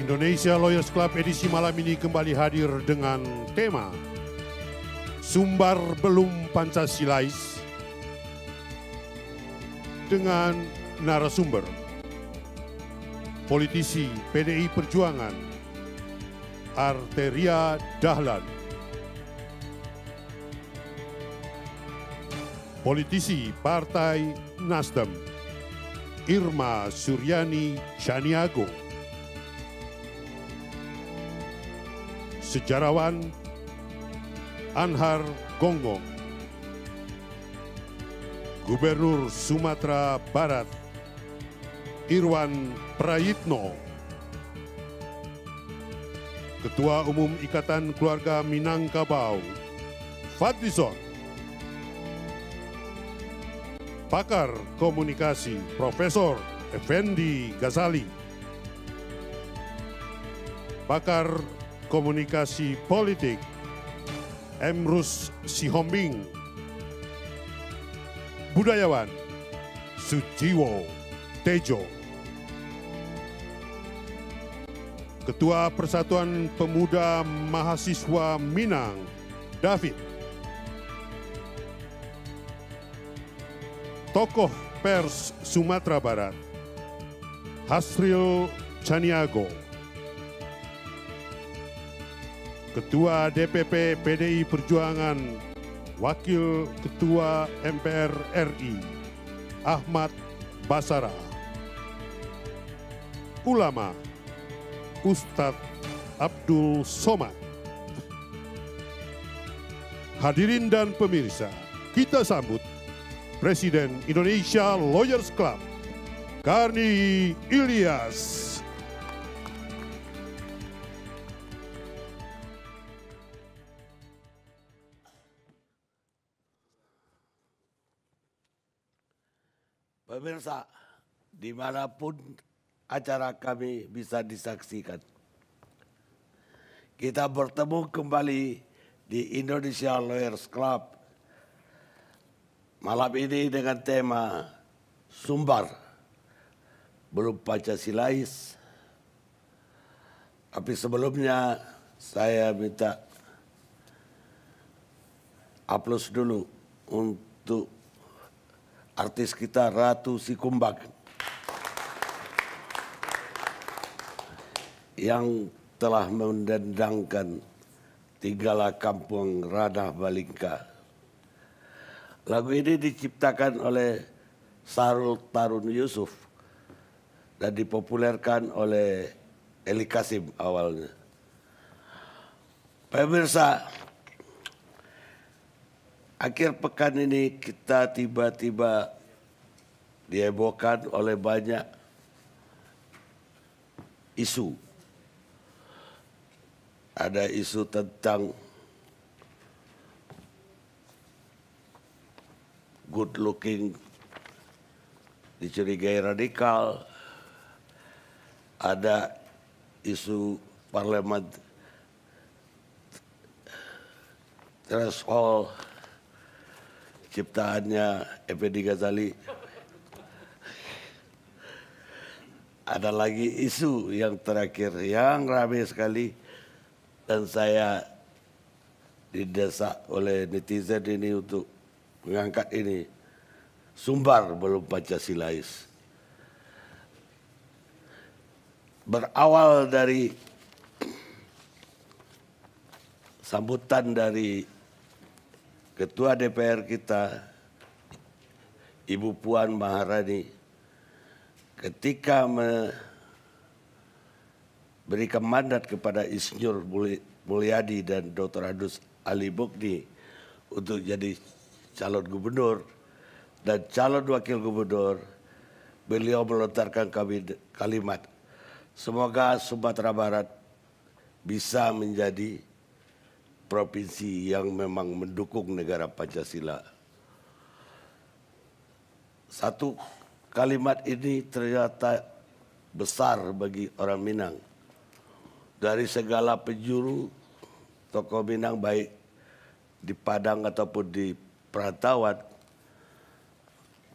Indonesia Lawyers Club edisi malam ini kembali hadir dengan tema Sumbar Belum Pancasilais dengan narasumber politisi PDI Perjuangan Arteria Dahlan politisi Partai Nasdem Irma Suryani Chaniago sejarawan Anhar Gonggong, Gubernur Sumatera Barat Irwan Prayitno, Ketua Umum Ikatan Keluarga Minangkabau Fadlizon, Pakar Komunikasi Profesor Effendi Ghazali, Pakar Komunikasi Politik Emrus Sihombing Budayawan Sujiwo Tejo Ketua Persatuan Pemuda Mahasiswa Minang David Tokoh Pers Sumatera Barat Hasril Chaniago. Ketua DPP PDI Perjuangan, Wakil Ketua MPR RI, Ahmad Basara. Ulama, Ustadz Abdul Somad. Hadirin dan pemirsa, kita sambut Presiden Indonesia Lawyers Club, Karni Ilyas. pemirsa dimanapun acara kami bisa disaksikan. Kita bertemu kembali di Indonesia Lawyers Club malam ini dengan tema Sumbar belum Pancasilais. Tapi sebelumnya saya minta aplaus dulu untuk artis kita Ratu Sikumbag. yang telah mendendangkan Tigala Kampung Radah Balingka. Lagu ini diciptakan oleh Sarul Tarun Yusuf dan dipopulerkan oleh Eli Kasim awalnya. Pemirsa, Akhir pekan ini kita tiba-tiba dihebohkan oleh banyak isu. Ada isu tentang good looking dicurigai radikal. Ada isu parlemen threshold ciptaannya Effendi Ghazali. Ada lagi isu yang terakhir yang ramai sekali dan saya didesak oleh netizen ini untuk mengangkat ini. Sumbar belum Pancasilais. Berawal dari sambutan dari Ketua DPR kita, Ibu Puan Maharani, ketika memberikan mandat kepada Isnur Mulyadi dan Dr. Adus Ali Bukni untuk jadi calon gubernur dan calon wakil gubernur, beliau melontarkan kalimat, semoga Sumatera Barat bisa menjadi provinsi yang memang mendukung negara Pancasila. Satu kalimat ini ternyata besar bagi orang Minang. Dari segala penjuru tokoh Minang baik di Padang ataupun di perantauan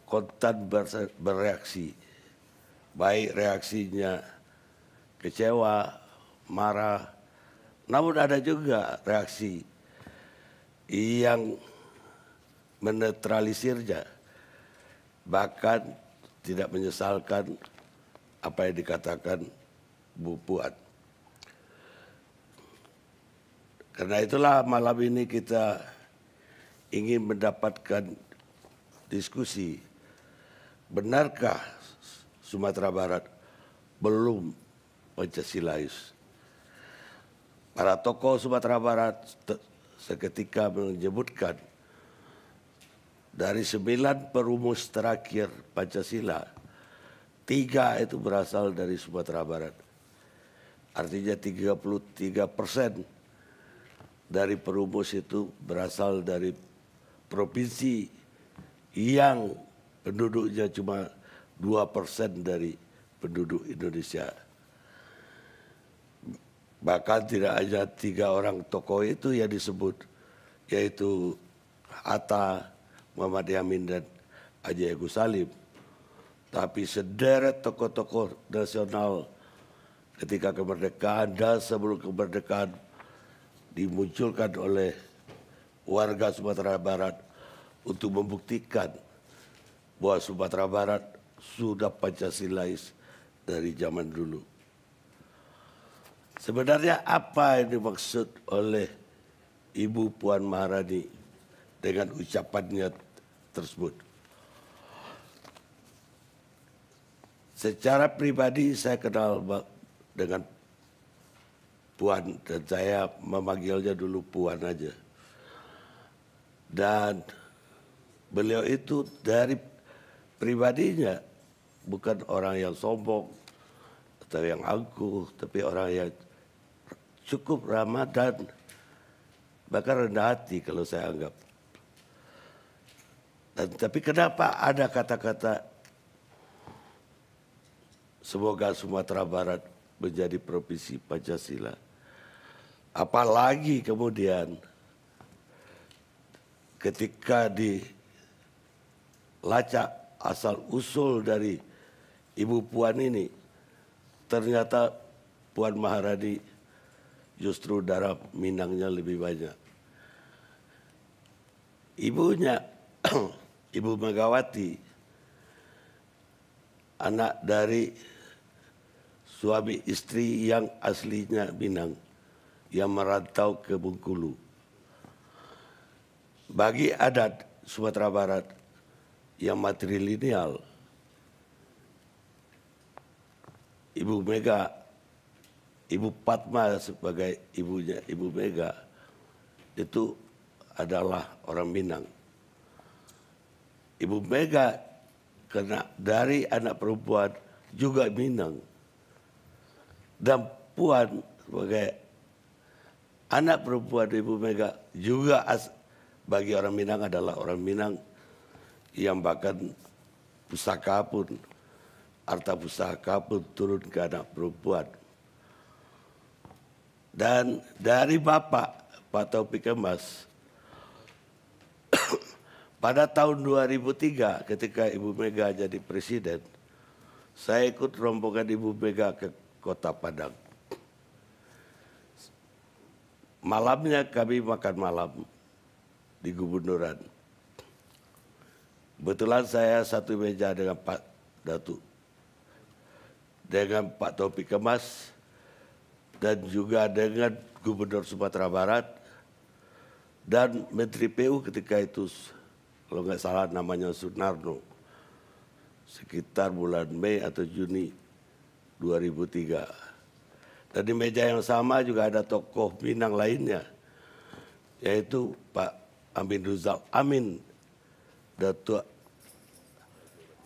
kontan bereaksi. Baik reaksinya kecewa, marah, namun ada juga reaksi yang menetralisirnya, bahkan tidak menyesalkan apa yang dikatakan Bu Puan. Karena itulah malam ini kita ingin mendapatkan diskusi, benarkah Sumatera Barat belum Pancasilais? para tokoh Sumatera Barat seketika menyebutkan dari sembilan perumus terakhir Pancasila, tiga itu berasal dari Sumatera Barat. Artinya 33 persen dari perumus itu berasal dari provinsi yang penduduknya cuma dua persen dari penduduk Indonesia. Bahkan tidak hanya tiga orang tokoh itu yang disebut, yaitu Atta, Muhammad Yamin, dan Haji Agus Salim. Tapi sederet tokoh-tokoh nasional ketika kemerdekaan dan sebelum kemerdekaan dimunculkan oleh warga Sumatera Barat untuk membuktikan bahwa Sumatera Barat sudah Pancasilais dari zaman dulu. Sebenarnya apa yang dimaksud oleh Ibu Puan Maharani dengan ucapannya tersebut? Secara pribadi saya kenal dengan Puan dan saya memanggilnya dulu Puan aja. Dan beliau itu dari pribadinya bukan orang yang sombong atau yang angkuh, tapi orang yang cukup ramah dan bahkan rendah hati kalau saya anggap. Dan, tapi kenapa ada kata-kata semoga Sumatera Barat menjadi provinsi Pancasila? Apalagi kemudian ketika dilacak asal usul dari Ibu Puan ini, ternyata Puan Maharani justru darah Minangnya lebih banyak. Ibunya, Ibu Megawati, anak dari suami istri yang aslinya Minang, yang merantau ke Bengkulu. Bagi adat Sumatera Barat yang matrilineal, Ibu Mega Ibu Padma sebagai ibunya Ibu Mega itu adalah orang Minang. Ibu Mega kena dari anak perempuan juga Minang. Dan Puan sebagai anak perempuan Ibu Mega juga as, bagi orang Minang adalah orang Minang yang bahkan pusaka pun, harta pusaka pun turun ke anak perempuan. Dan dari Bapak Pak Taufik Kemas, pada tahun 2003 ketika Ibu Mega jadi presiden, saya ikut rombongan Ibu Mega ke kota Padang. Malamnya kami makan malam di gubernuran. Kebetulan saya satu meja dengan Pak Datu, dengan Pak Topi Kemas, dan juga dengan Gubernur Sumatera Barat dan Menteri PU ketika itu kalau nggak salah namanya Sunarno sekitar bulan Mei atau Juni 2003. Dan di meja yang sama juga ada tokoh Minang lainnya yaitu Pak Amin Ruzal Amin Datuk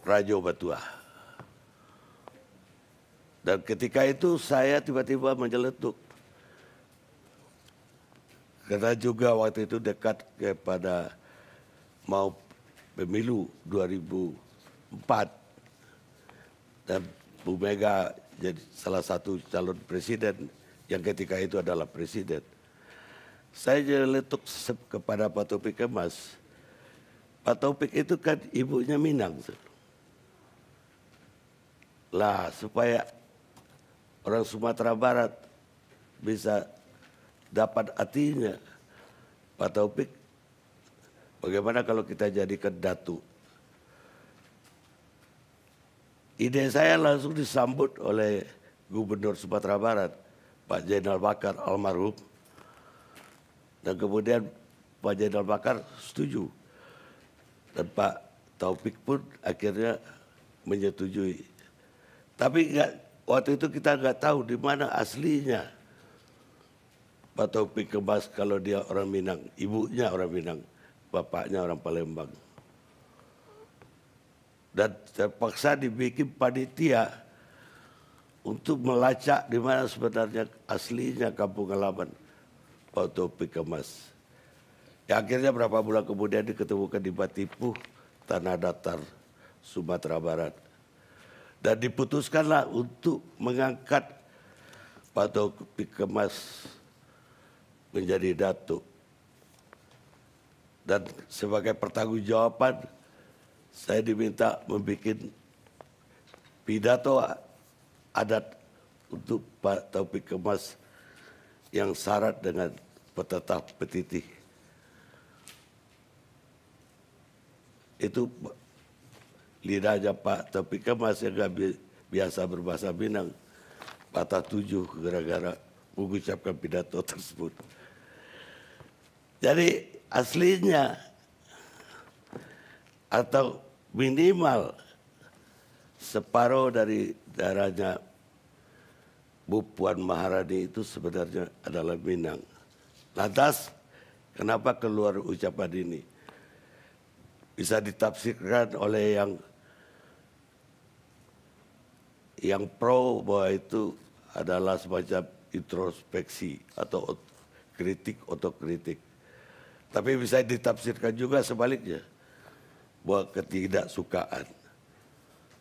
Rajo Batuah. Dan ketika itu saya tiba-tiba menjeletuk. Karena juga waktu itu dekat kepada mau pemilu 2004. Dan Bu Mega jadi salah satu calon presiden yang ketika itu adalah presiden. Saya jeletuk kepada Pak Topik Kemas. Pak Topik itu kan ibunya Minang. Lah supaya orang Sumatera Barat bisa dapat hatinya Pak Taufik bagaimana kalau kita jadikan datu ide saya langsung disambut oleh Gubernur Sumatera Barat Pak Jenderal Bakar almarhum dan kemudian Pak Jenderal Bakar setuju dan Pak Taufik pun akhirnya menyetujui tapi enggak Waktu itu kita nggak tahu di mana aslinya. Pak Taufik Kebas kalau dia orang Minang, ibunya orang Minang, bapaknya orang Palembang. Dan terpaksa dibikin panitia untuk melacak di mana sebenarnya aslinya kampung halaman Pak Taufik Kemas. Ya, akhirnya berapa bulan kemudian diketemukan di Batipuh, Tanah Datar, Sumatera Barat. Dan diputuskanlah untuk mengangkat Pak Taufik Kemas menjadi datuk. Dan sebagai pertanggungjawaban saya diminta membuat pidato adat untuk Pak Taufik Kemas yang syarat dengan petatah petitih. Itu lidahnya Pak Topika masih nggak bi biasa berbahasa Minang. Patah tujuh gara-gara mengucapkan pidato tersebut. Jadi aslinya atau minimal separuh dari darahnya Bu Puan Maharani itu sebenarnya adalah Minang. Lantas, kenapa keluar ucapan ini? Bisa ditafsirkan oleh yang yang pro bahwa itu adalah semacam introspeksi atau kritik otokritik. Tapi bisa ditafsirkan juga sebaliknya bahwa ketidaksukaan.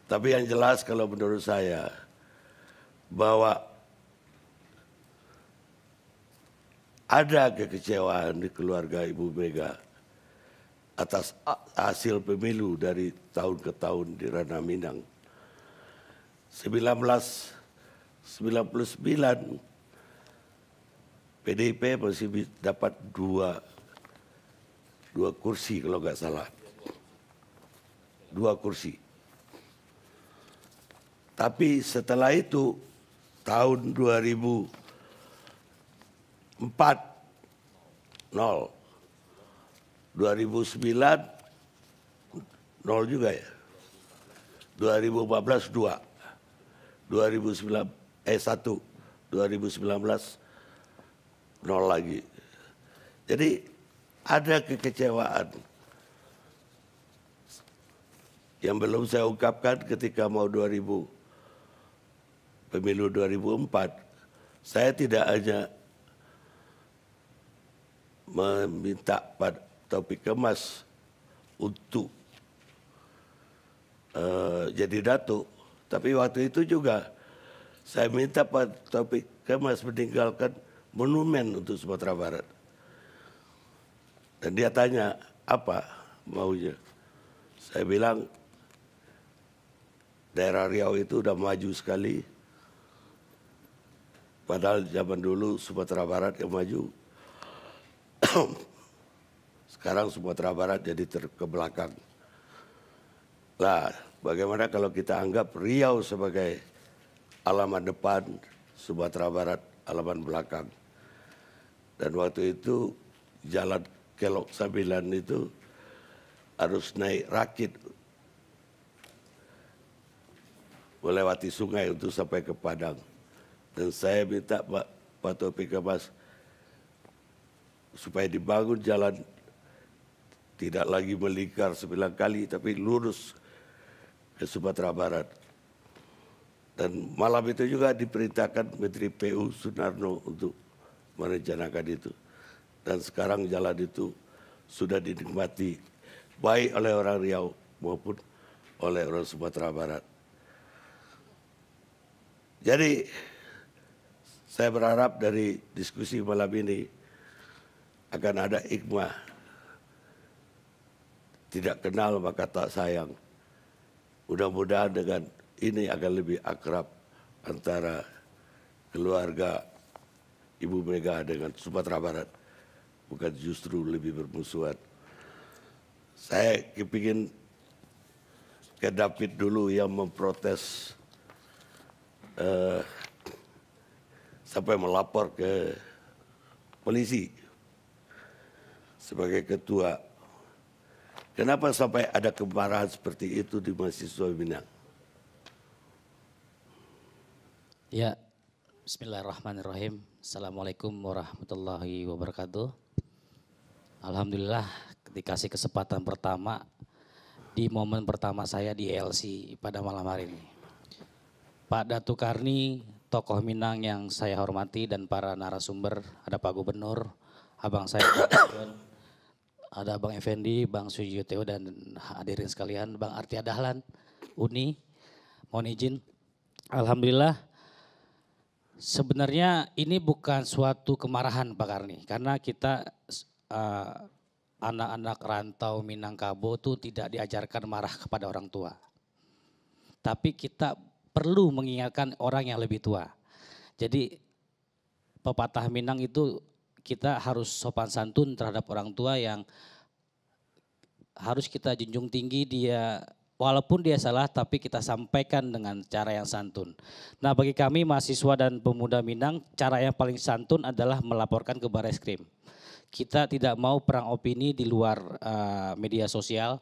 Tapi yang jelas kalau menurut saya bahwa ada kekecewaan di keluarga Ibu Mega atas hasil pemilu dari tahun ke tahun di Ranah Minang. 1999 PDIP masih dapat dua dua kursi kalau nggak salah dua kursi tapi setelah itu tahun 2004 nol 2009 nol juga ya 2014 dua 2009 eh 1 2019 nol lagi. Jadi ada kekecewaan yang belum saya ungkapkan ketika mau 2000 pemilu 2004 saya tidak hanya meminta Pak Taufik Kemas untuk uh, jadi datuk tapi waktu itu juga saya minta Pak Topik Kemas meninggalkan monumen untuk Sumatera Barat. Dan dia tanya, apa maunya? Saya bilang, daerah Riau itu udah maju sekali. Padahal zaman dulu Sumatera Barat yang maju. Sekarang Sumatera Barat jadi terkebelakang. Lah, Bagaimana kalau kita anggap Riau sebagai alamat depan, Sumatera Barat alamat belakang. Dan waktu itu jalan Kelok Sambilan itu harus naik rakit melewati sungai untuk sampai ke Padang. Dan saya minta Pak, Pak Topi Kemas supaya dibangun jalan tidak lagi melingkar sembilan kali tapi lurus di Sumatera Barat. Dan malam itu juga diperintahkan Menteri PU Sunarno untuk merencanakan itu. Dan sekarang jalan itu sudah dinikmati baik oleh orang Riau maupun oleh orang Sumatera Barat. Jadi saya berharap dari diskusi malam ini akan ada hikmah. Tidak kenal maka tak sayang. Mudah-mudahan dengan ini akan lebih akrab antara keluarga Ibu Mega dengan Sumatera Barat. Bukan justru lebih bermusuhan. Saya ingin ke David dulu yang memprotes uh, sampai melapor ke polisi sebagai ketua Kenapa sampai ada kemarahan seperti itu di mahasiswa Minang? Ya, Bismillahirrahmanirrahim. Assalamualaikum warahmatullahi wabarakatuh. Alhamdulillah dikasih kesempatan pertama di momen pertama saya di ELC pada malam hari ini. Pak Datu Karni, tokoh Minang yang saya hormati dan para narasumber, ada Pak Gubernur, abang saya Pak ada Bang Effendi, Bang Sujiteo dan hadirin sekalian, Bang Artia Dahlan, Uni, mohon izin. Alhamdulillah sebenarnya ini bukan suatu kemarahan Pak Karni karena kita anak eh, anak-anak rantau Minangkabau itu tidak diajarkan marah kepada orang tua. Tapi kita perlu mengingatkan orang yang lebih tua. Jadi pepatah Minang itu kita harus sopan santun terhadap orang tua yang harus kita junjung tinggi dia walaupun dia salah tapi kita sampaikan dengan cara yang santun. Nah bagi kami mahasiswa dan pemuda Minang cara yang paling santun adalah melaporkan ke baris krim. Kita tidak mau perang opini di luar uh, media sosial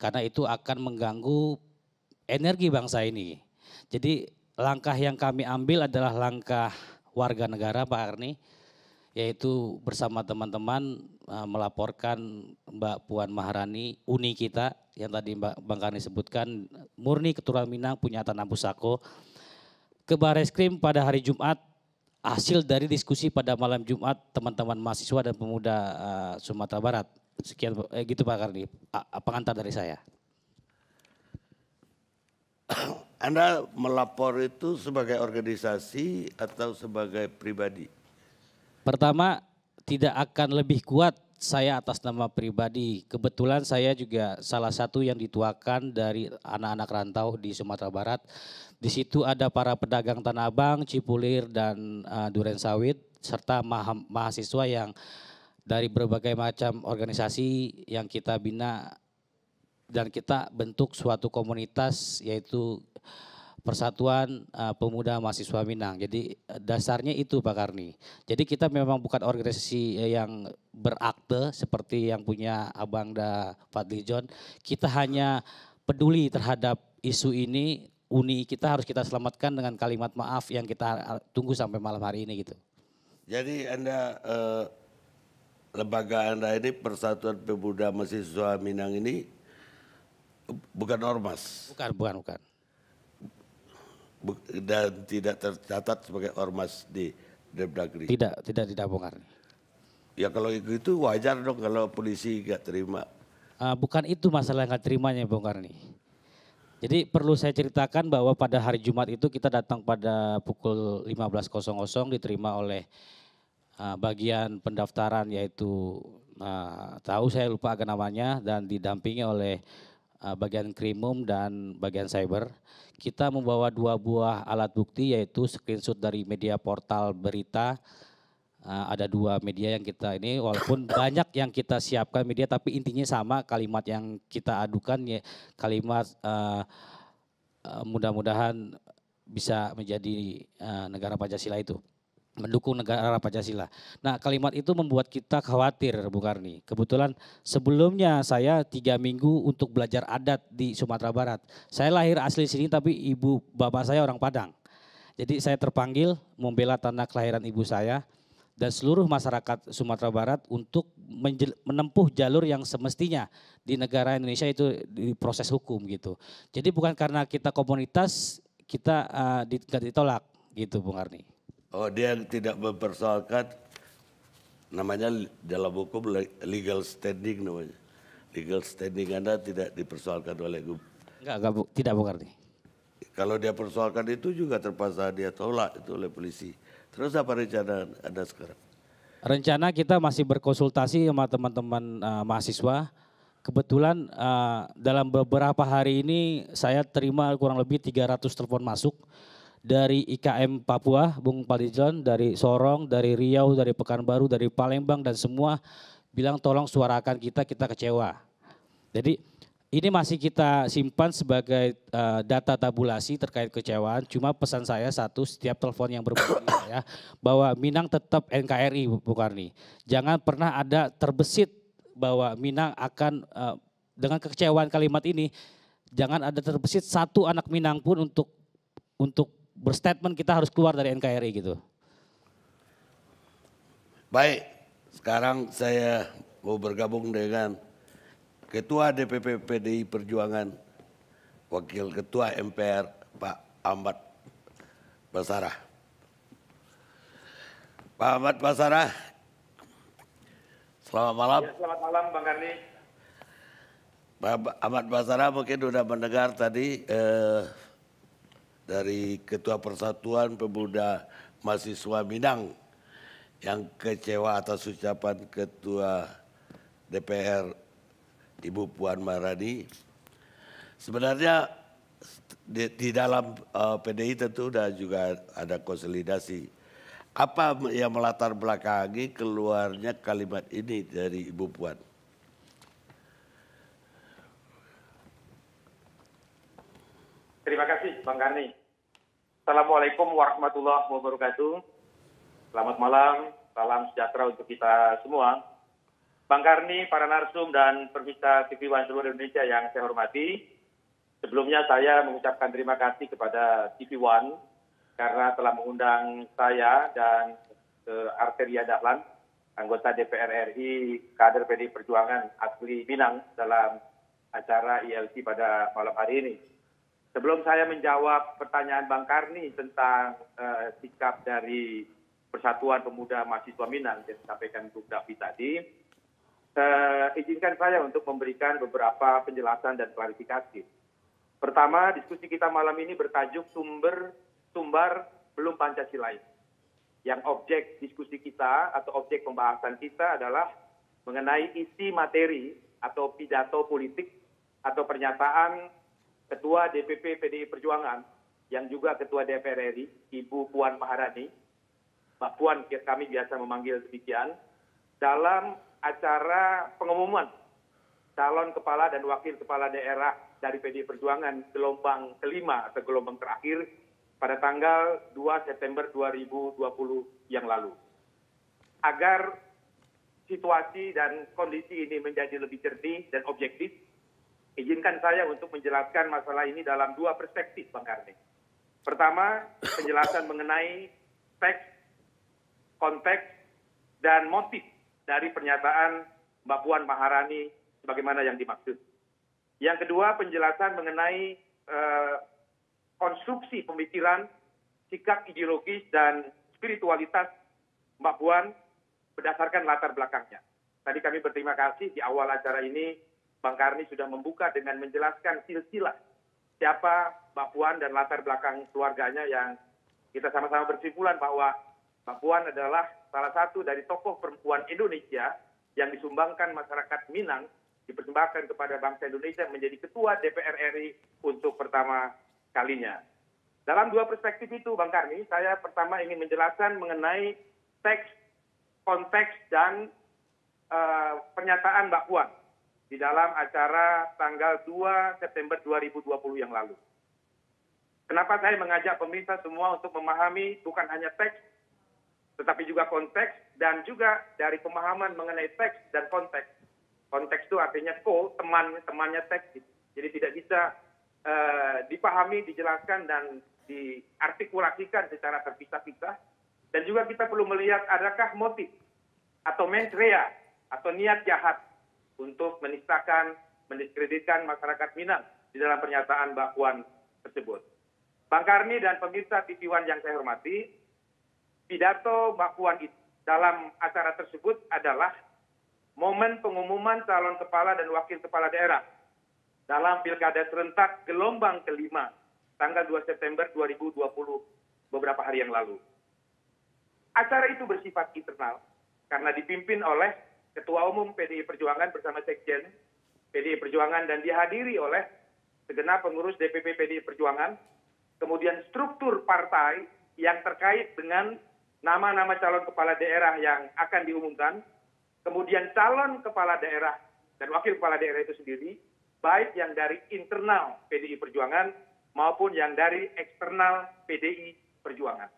karena itu akan mengganggu energi bangsa ini. Jadi langkah yang kami ambil adalah langkah warga negara Pak Arni yaitu bersama teman-teman eh, melaporkan Mbak Puan Maharani Uni kita yang tadi Mbak Bang Karni sebutkan murni keturunan Minang punya tanah pusako ke Bareskrim pada hari Jumat hasil dari diskusi pada malam Jumat teman-teman mahasiswa dan pemuda eh, Sumatera Barat. Sekian eh, gitu Pak Karni, A pengantar dari saya. Anda melapor itu sebagai organisasi atau sebagai pribadi? Pertama, tidak akan lebih kuat saya atas nama pribadi. Kebetulan saya juga salah satu yang dituakan dari anak-anak rantau di Sumatera Barat. Di situ ada para pedagang tanah abang, cipulir dan uh, duren sawit serta ma mahasiswa yang dari berbagai macam organisasi yang kita bina dan kita bentuk suatu komunitas yaitu Persatuan uh, Pemuda Mahasiswa Minang. Jadi eh, dasarnya itu Pak Karni. Jadi kita memang bukan organisasi eh, yang berakte seperti yang punya Abang Da Fadli John. Kita hanya peduli terhadap isu ini, uni kita harus kita selamatkan dengan kalimat maaf yang kita tunggu sampai malam hari ini gitu. Jadi Anda eh, lembaga Anda ini Persatuan Pemuda Mahasiswa Minang ini bukan ormas. Bukan, bukan, bukan dan tidak tercatat sebagai ormas di Depdagri? Tidak, tidak tidak bongkar. Ya kalau itu wajar dong kalau polisi nggak terima. Uh, bukan itu masalah nggak terimanya Bung Karni. Jadi perlu saya ceritakan bahwa pada hari Jumat itu kita datang pada pukul 15.00 diterima oleh uh, bagian pendaftaran yaitu uh, tahu saya lupa agak namanya dan didampingi oleh Eh, bagian krimum dan bagian cyber. Kita membawa dua buah alat bukti yaitu screenshot dari media portal berita. Eh, ada dua media yang kita ini walaupun banyak yang kita siapkan media tapi intinya sama kalimat yang kita adukan ya kalimat eh, mudah-mudahan bisa menjadi uh, negara Pancasila itu mendukung negara Pancasila. Nah kalimat itu membuat kita khawatir Bu Karni. Kebetulan sebelumnya saya tiga minggu untuk belajar adat di Sumatera Barat. Saya lahir asli sini tapi ibu bapak saya orang Padang. Jadi saya terpanggil membela tanah kelahiran ibu saya dan seluruh masyarakat Sumatera Barat untuk menempuh jalur yang semestinya di negara Indonesia itu di proses hukum gitu. Jadi bukan karena kita komunitas kita uh, ditolak gitu Bung Arni. Oh, dia tidak mempersoalkan namanya dalam hukum legal standing namanya. Legal standing Anda tidak dipersoalkan oleh hukum. Enggak, enggak bu, tidak bukan nih. Kalau dia persoalkan itu juga terpaksa dia tolak itu oleh polisi. Terus apa rencana Anda sekarang? Rencana kita masih berkonsultasi sama teman-teman uh, mahasiswa. Kebetulan uh, dalam beberapa hari ini saya terima kurang lebih 300 telepon masuk dari IKM Papua, Bung Palijon, dari Sorong, dari Riau, dari Pekanbaru, dari Palembang, dan semua bilang tolong suarakan kita, kita kecewa. Jadi ini masih kita simpan sebagai uh, data tabulasi terkait kecewaan. Cuma pesan saya satu, setiap telepon yang berbunyi ya, bahwa Minang tetap NKRI, Bu Karni. Jangan pernah ada terbesit bahwa Minang akan uh, dengan kekecewaan kalimat ini, jangan ada terbesit satu anak Minang pun untuk untuk berstatement kita harus keluar dari NKRI gitu? Baik, sekarang saya mau bergabung dengan Ketua DPP PDI Perjuangan, Wakil Ketua MPR Pak Ahmad Basarah. Pak Ahmad Basarah, selamat malam. Ya, selamat malam Bang Karni. Pak Ahmad Basarah mungkin sudah mendengar tadi eh, dari Ketua Persatuan Pemuda Mahasiswa Minang yang kecewa atas ucapan Ketua DPR Ibu Puan Maharani. Sebenarnya di, di dalam uh, eh, PDI tentu sudah juga ada konsolidasi. Apa yang melatar belakangi keluarnya kalimat ini dari Ibu Puan? Terima kasih Bang Karni. Assalamualaikum warahmatullahi wabarakatuh. Selamat malam, salam sejahtera untuk kita semua. Bang Karni, para narsum dan pemirsa TV One seluruh Indonesia yang saya hormati, sebelumnya saya mengucapkan terima kasih kepada TV One karena telah mengundang saya dan ke eh, Arteria Dahlan, anggota DPR RI, kader PD Perjuangan asli Binang dalam acara ILC e pada malam hari ini sebelum saya menjawab pertanyaan bang karni tentang eh, sikap dari persatuan pemuda mahasiswa minang yang disampaikan bung davi tadi eh, izinkan saya untuk memberikan beberapa penjelasan dan klarifikasi pertama diskusi kita malam ini bertajuk sumber sumbar belum Pancasila. yang objek diskusi kita atau objek pembahasan kita adalah mengenai isi materi atau pidato politik atau pernyataan ketua dpp pdi perjuangan yang juga ketua dpr ri ibu puan maharani mbak puan kami biasa memanggil demikian dalam acara pengumuman calon kepala dan wakil kepala daerah dari pdi perjuangan gelombang kelima atau gelombang terakhir pada tanggal 2 September 2020 yang lalu. Agar situasi dan kondisi ini menjadi lebih jernih dan objektif, Izinkan saya untuk menjelaskan masalah ini dalam dua perspektif, Bang Karni. Pertama, penjelasan mengenai teks, konteks, dan motif dari pernyataan Mbak Puan Maharani sebagaimana yang dimaksud. Yang kedua, penjelasan mengenai eh, konstruksi pemikiran, sikap ideologis, dan spiritualitas Mbak Puan berdasarkan latar belakangnya. Tadi kami berterima kasih di awal acara ini Bang Karni sudah membuka dengan menjelaskan silsilah siapa Mbak Puan dan latar belakang keluarganya yang kita sama-sama bersimpulan bahwa Mbak Puan adalah salah satu dari tokoh perempuan Indonesia yang disumbangkan masyarakat Minang dipersembahkan kepada bangsa Indonesia menjadi ketua DPR RI untuk pertama kalinya. Dalam dua perspektif itu, Bang Karni, saya pertama ingin menjelaskan mengenai teks, konteks, dan uh, pernyataan Mbak Puan di dalam acara tanggal 2 September 2020 yang lalu. Kenapa saya mengajak pemirsa semua untuk memahami bukan hanya teks, tetapi juga konteks dan juga dari pemahaman mengenai teks dan konteks. Konteks itu artinya ko, teman, temannya teks. Gitu. Jadi tidak bisa uh, dipahami, dijelaskan, dan diartikulasikan secara terpisah-pisah. Dan juga kita perlu melihat adakah motif atau rea atau niat jahat untuk menistakan, mendiskreditkan masyarakat Minang di dalam pernyataan Mbak Puan tersebut. Bang Karni dan pemirsa TV One yang saya hormati, pidato Mbak itu dalam acara tersebut adalah momen pengumuman calon kepala dan wakil kepala daerah dalam pilkada serentak gelombang kelima tanggal 2 September 2020 beberapa hari yang lalu. Acara itu bersifat internal karena dipimpin oleh Ketua Umum PDI Perjuangan bersama Sekjen PDI Perjuangan dan dihadiri oleh segenap pengurus DPP PDI Perjuangan, kemudian struktur partai yang terkait dengan nama-nama calon kepala daerah yang akan diumumkan, kemudian calon kepala daerah dan wakil kepala daerah itu sendiri, baik yang dari internal PDI Perjuangan maupun yang dari eksternal PDI Perjuangan.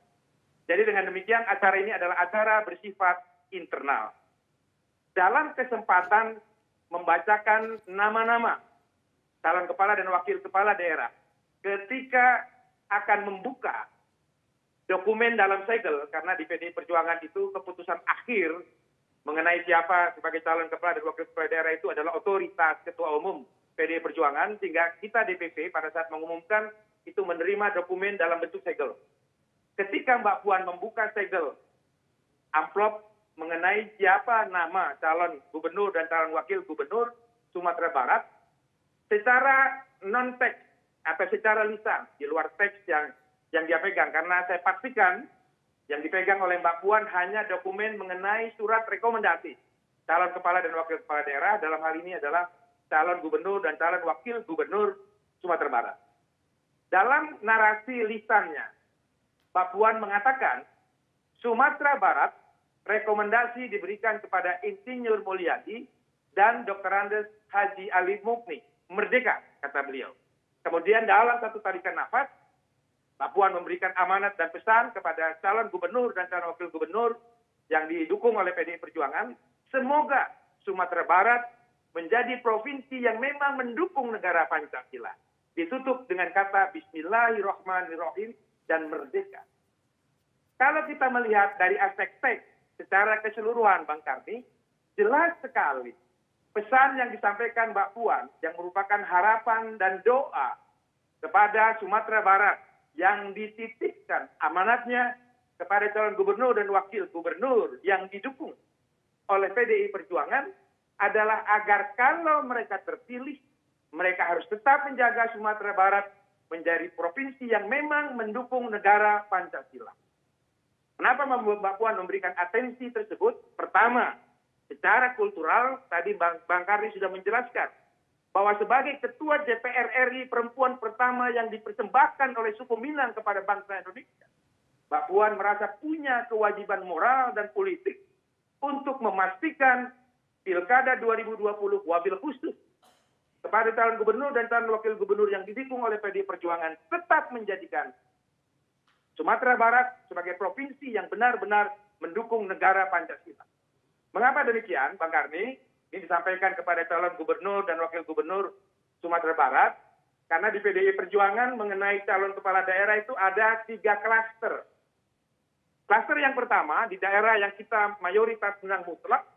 Jadi dengan demikian acara ini adalah acara bersifat internal dalam kesempatan membacakan nama-nama calon kepala dan wakil kepala daerah ketika akan membuka dokumen dalam segel karena di PDI Perjuangan itu keputusan akhir mengenai siapa sebagai calon kepala dan wakil kepala daerah itu adalah otoritas ketua umum PDI Perjuangan sehingga kita DPP pada saat mengumumkan itu menerima dokumen dalam bentuk segel. Ketika Mbak Puan membuka segel amplop mengenai siapa nama calon gubernur dan calon wakil gubernur Sumatera Barat secara non teks atau secara lisan di luar teks yang yang dia pegang karena saya pastikan yang dipegang oleh Mbak Puan hanya dokumen mengenai surat rekomendasi calon kepala dan wakil kepala daerah dalam hal ini adalah calon gubernur dan calon wakil gubernur Sumatera Barat. Dalam narasi lisannya, Mbak Puan mengatakan Sumatera Barat rekomendasi diberikan kepada Insinyur Mulyadi dan Dr. Andes Haji Ali Mukni. Merdeka, kata beliau. Kemudian dalam satu tarikan nafas, Labuan memberikan amanat dan pesan kepada calon gubernur dan calon wakil gubernur yang didukung oleh PDI Perjuangan, semoga Sumatera Barat menjadi provinsi yang memang mendukung negara Pancasila. Ditutup dengan kata Bismillahirrahmanirrahim dan merdeka. Kalau kita melihat dari aspek teks secara keseluruhan Bang Karni, jelas sekali pesan yang disampaikan Mbak Puan yang merupakan harapan dan doa kepada Sumatera Barat yang dititipkan amanatnya kepada calon gubernur dan wakil gubernur yang didukung oleh PDI Perjuangan adalah agar kalau mereka terpilih, mereka harus tetap menjaga Sumatera Barat menjadi provinsi yang memang mendukung negara Pancasila. Kenapa Mbak Puan memberikan atensi tersebut? Pertama, secara kultural tadi Bang, Bang Karni sudah menjelaskan bahwa sebagai ketua DPR RI perempuan pertama yang dipersembahkan oleh suku Minang kepada bangsa Indonesia, Mbak Puan merasa punya kewajiban moral dan politik untuk memastikan Pilkada 2020 wabil khusus kepada calon gubernur dan calon wakil gubernur yang didukung oleh PD Perjuangan tetap menjadikan Sumatera Barat sebagai provinsi yang benar-benar mendukung negara Pancasila. Mengapa demikian, Bang Karni? Ini disampaikan kepada calon gubernur dan wakil gubernur Sumatera Barat, karena di PDI Perjuangan mengenai calon kepala daerah itu ada tiga klaster. Klaster yang pertama, di daerah yang kita mayoritas menang mutlak,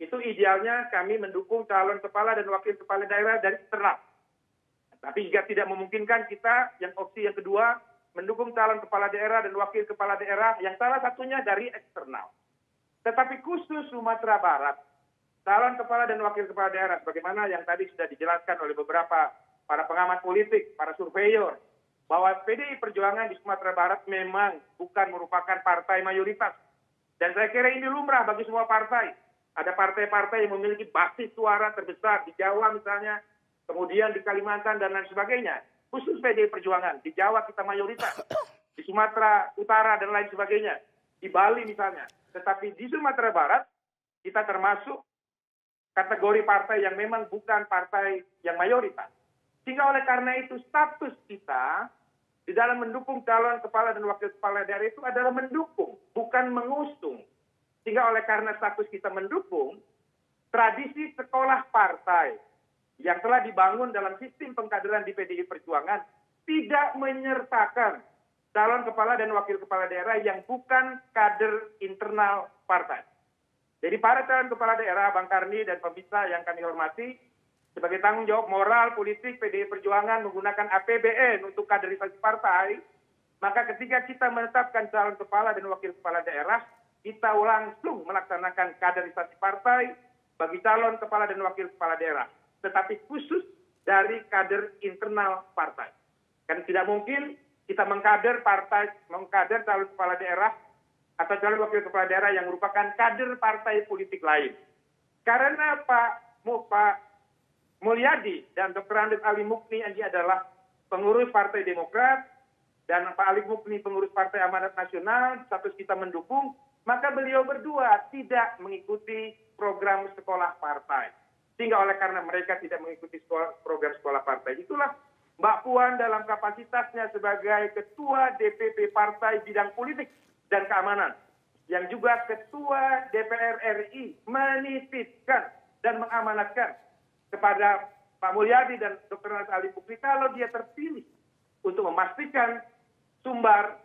itu idealnya kami mendukung calon kepala dan wakil kepala daerah dari internal. Tapi jika tidak memungkinkan kita, yang opsi yang kedua, mendukung calon kepala daerah dan wakil kepala daerah yang salah satunya dari eksternal. Tetapi khusus Sumatera Barat, calon kepala dan wakil kepala daerah bagaimana yang tadi sudah dijelaskan oleh beberapa para pengamat politik, para surveyor, bahwa PDI Perjuangan di Sumatera Barat memang bukan merupakan partai mayoritas. Dan saya kira ini lumrah bagi semua partai. Ada partai-partai yang memiliki basis suara terbesar di Jawa misalnya, kemudian di Kalimantan dan lain sebagainya khusus PDI Perjuangan. Di Jawa kita mayoritas, di Sumatera Utara dan lain sebagainya, di Bali misalnya. Tetapi di Sumatera Barat kita termasuk kategori partai yang memang bukan partai yang mayoritas. Sehingga oleh karena itu status kita di dalam mendukung calon kepala dan wakil kepala daerah itu adalah mendukung, bukan mengusung. Sehingga oleh karena status kita mendukung, tradisi sekolah partai yang telah dibangun dalam sistem pengkaderan di PDI Perjuangan tidak menyertakan calon kepala dan wakil kepala daerah yang bukan kader internal partai. Jadi para calon kepala daerah, Bang Karni dan pemirsa yang kami hormati, sebagai tanggung jawab moral politik PDI Perjuangan menggunakan APBN untuk kaderisasi partai, maka ketika kita menetapkan calon kepala dan wakil kepala daerah, kita langsung melaksanakan kaderisasi partai bagi calon kepala dan wakil kepala daerah tetapi khusus dari kader internal partai. Kan tidak mungkin kita mengkader partai, mengkader calon kepala daerah atau calon wakil kepala daerah yang merupakan kader partai politik lain. Karena Pak, Pak Mulyadi dan Dr. Andes Ali Mukni Anji adalah pengurus Partai Demokrat dan Pak Ali Mukni pengurus Partai Amanat Nasional, status kita mendukung, maka beliau berdua tidak mengikuti program sekolah partai sehingga oleh karena mereka tidak mengikuti sekolah, program sekolah partai itulah Mbak Puan dalam kapasitasnya sebagai ketua DPP Partai Bidang Politik dan Keamanan yang juga ketua DPR RI menitipkan dan mengamanatkan kepada Pak Mulyadi dan Dr. Nas Ali Bukri kalau dia terpilih untuk memastikan Sumbar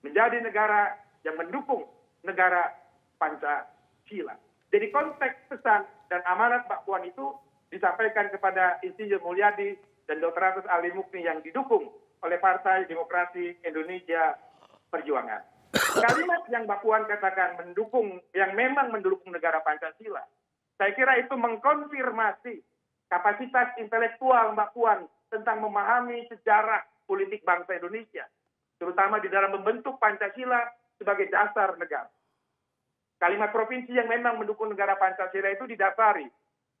menjadi negara yang mendukung negara Pancasila. Jadi konteks pesan dan amanat Mbak Puan itu disampaikan kepada Insinyur Mulyadi dan Dr. Agus Ali Mukni yang didukung oleh Partai Demokrasi Indonesia Perjuangan. Kalimat yang Mbak Puan katakan mendukung, yang memang mendukung negara Pancasila, saya kira itu mengkonfirmasi kapasitas intelektual Mbak Puan tentang memahami sejarah politik bangsa Indonesia, terutama di dalam membentuk Pancasila sebagai dasar negara. Kalimat provinsi yang memang mendukung negara Pancasila itu didasari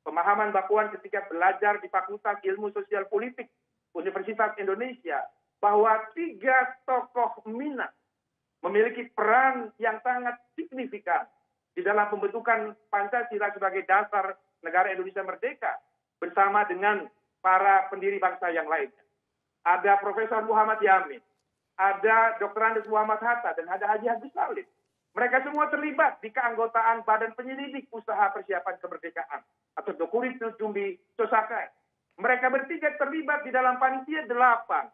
pemahaman bakuan ketika belajar di Fakultas Ilmu Sosial Politik Universitas Indonesia bahwa tiga tokoh minat memiliki peran yang sangat signifikan di dalam pembentukan Pancasila sebagai dasar negara Indonesia merdeka bersama dengan para pendiri bangsa yang lainnya. Ada Profesor Muhammad Yamin, ada Dr. Andes Muhammad Hatta, dan ada Haji Haji Salim mereka semua terlibat di keanggotaan Badan Penyelidik Usaha Persiapan Kemerdekaan atau Dokurit Jumbi Sosakai. Mereka bertiga terlibat di dalam panitia delapan.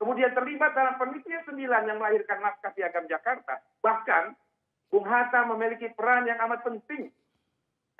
Kemudian terlibat dalam panitia sembilan yang melahirkan naskah piagam Jakarta. Bahkan Bung Hatta memiliki peran yang amat penting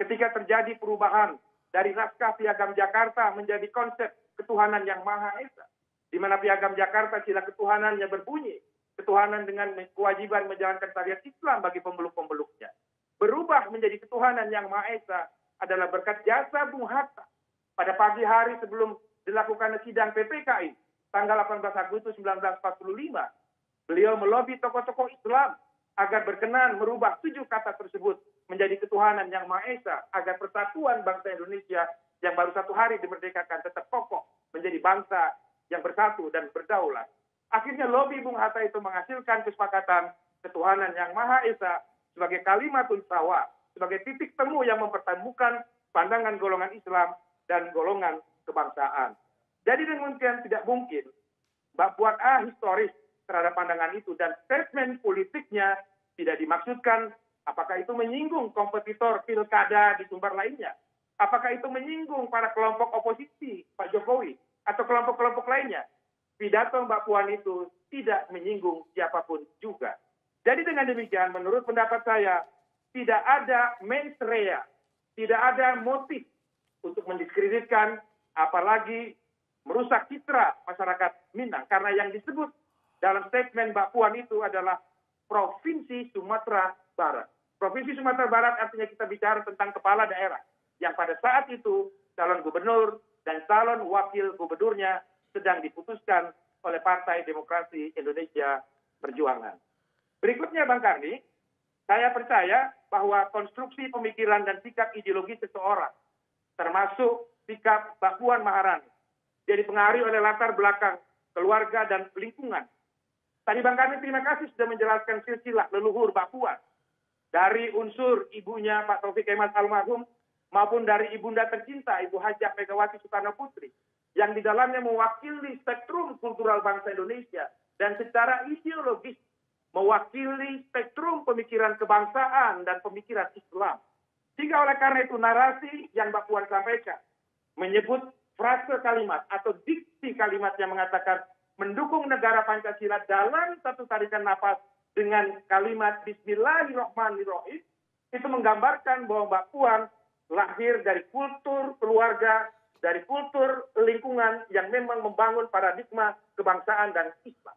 ketika terjadi perubahan dari naskah piagam Jakarta menjadi konsep ketuhanan yang Maha Esa. Di mana piagam Jakarta sila ketuhanannya berbunyi, ketuhanan dengan kewajiban menjalankan syariat Islam bagi pemeluk-pemeluknya. Berubah menjadi ketuhanan yang Maha Esa adalah berkat jasa Bung Hatta. Pada pagi hari sebelum dilakukan sidang PPKI, tanggal 18 Agustus 1945, beliau melobi tokoh-tokoh Islam agar berkenan merubah tujuh kata tersebut menjadi ketuhanan yang Maha Esa agar persatuan bangsa Indonesia yang baru satu hari dimerdekakan tetap kokoh menjadi bangsa yang bersatu dan berdaulat. Akhirnya lobby Bung Hatta itu menghasilkan kesepakatan ketuhanan yang Maha Esa sebagai kalimat utawa sebagai titik temu yang mempertemukan pandangan golongan Islam dan golongan kebangsaan. Jadi dengan demikian tidak mungkin Mbak Buat A ah historis terhadap pandangan itu dan statement politiknya tidak dimaksudkan apakah itu menyinggung kompetitor pilkada di sumber lainnya. Apakah itu menyinggung para kelompok oposisi Pak Jokowi atau kelompok-kelompok atau Mbak Puan itu tidak menyinggung siapapun juga. Jadi dengan demikian, menurut pendapat saya, tidak ada mens rea, tidak ada motif untuk mendiskreditkan, apalagi merusak citra masyarakat Minang. Karena yang disebut dalam statement Mbak Puan itu adalah Provinsi Sumatera Barat. Provinsi Sumatera Barat artinya kita bicara tentang kepala daerah yang pada saat itu calon gubernur dan calon wakil gubernurnya sedang diputuskan oleh Partai Demokrasi Indonesia Perjuangan. Berikutnya Bang Karni, saya percaya bahwa konstruksi pemikiran dan sikap ideologi seseorang, termasuk sikap Mbak Puan Maharani, jadi dipengaruhi oleh latar belakang keluarga dan lingkungan. Tadi Bang Karni terima kasih sudah menjelaskan silsilah leluhur Mbak Puan dari unsur ibunya Pak Taufik Kemal almarhum maupun dari ibunda tercinta Ibu Hajah Megawati Soekarno Putri yang di dalamnya mewakili spektrum kultural bangsa Indonesia dan secara ideologis mewakili spektrum pemikiran kebangsaan dan pemikiran Islam. Sehingga oleh karena itu narasi yang Mbak Puan sampaikan menyebut frase kalimat atau diksi kalimat yang mengatakan mendukung negara Pancasila dalam satu tarikan nafas dengan kalimat Bismillahirrahmanirrahim itu menggambarkan bahwa Mbak Puan lahir dari kultur keluarga dari kultur lingkungan yang memang membangun paradigma kebangsaan dan Islam.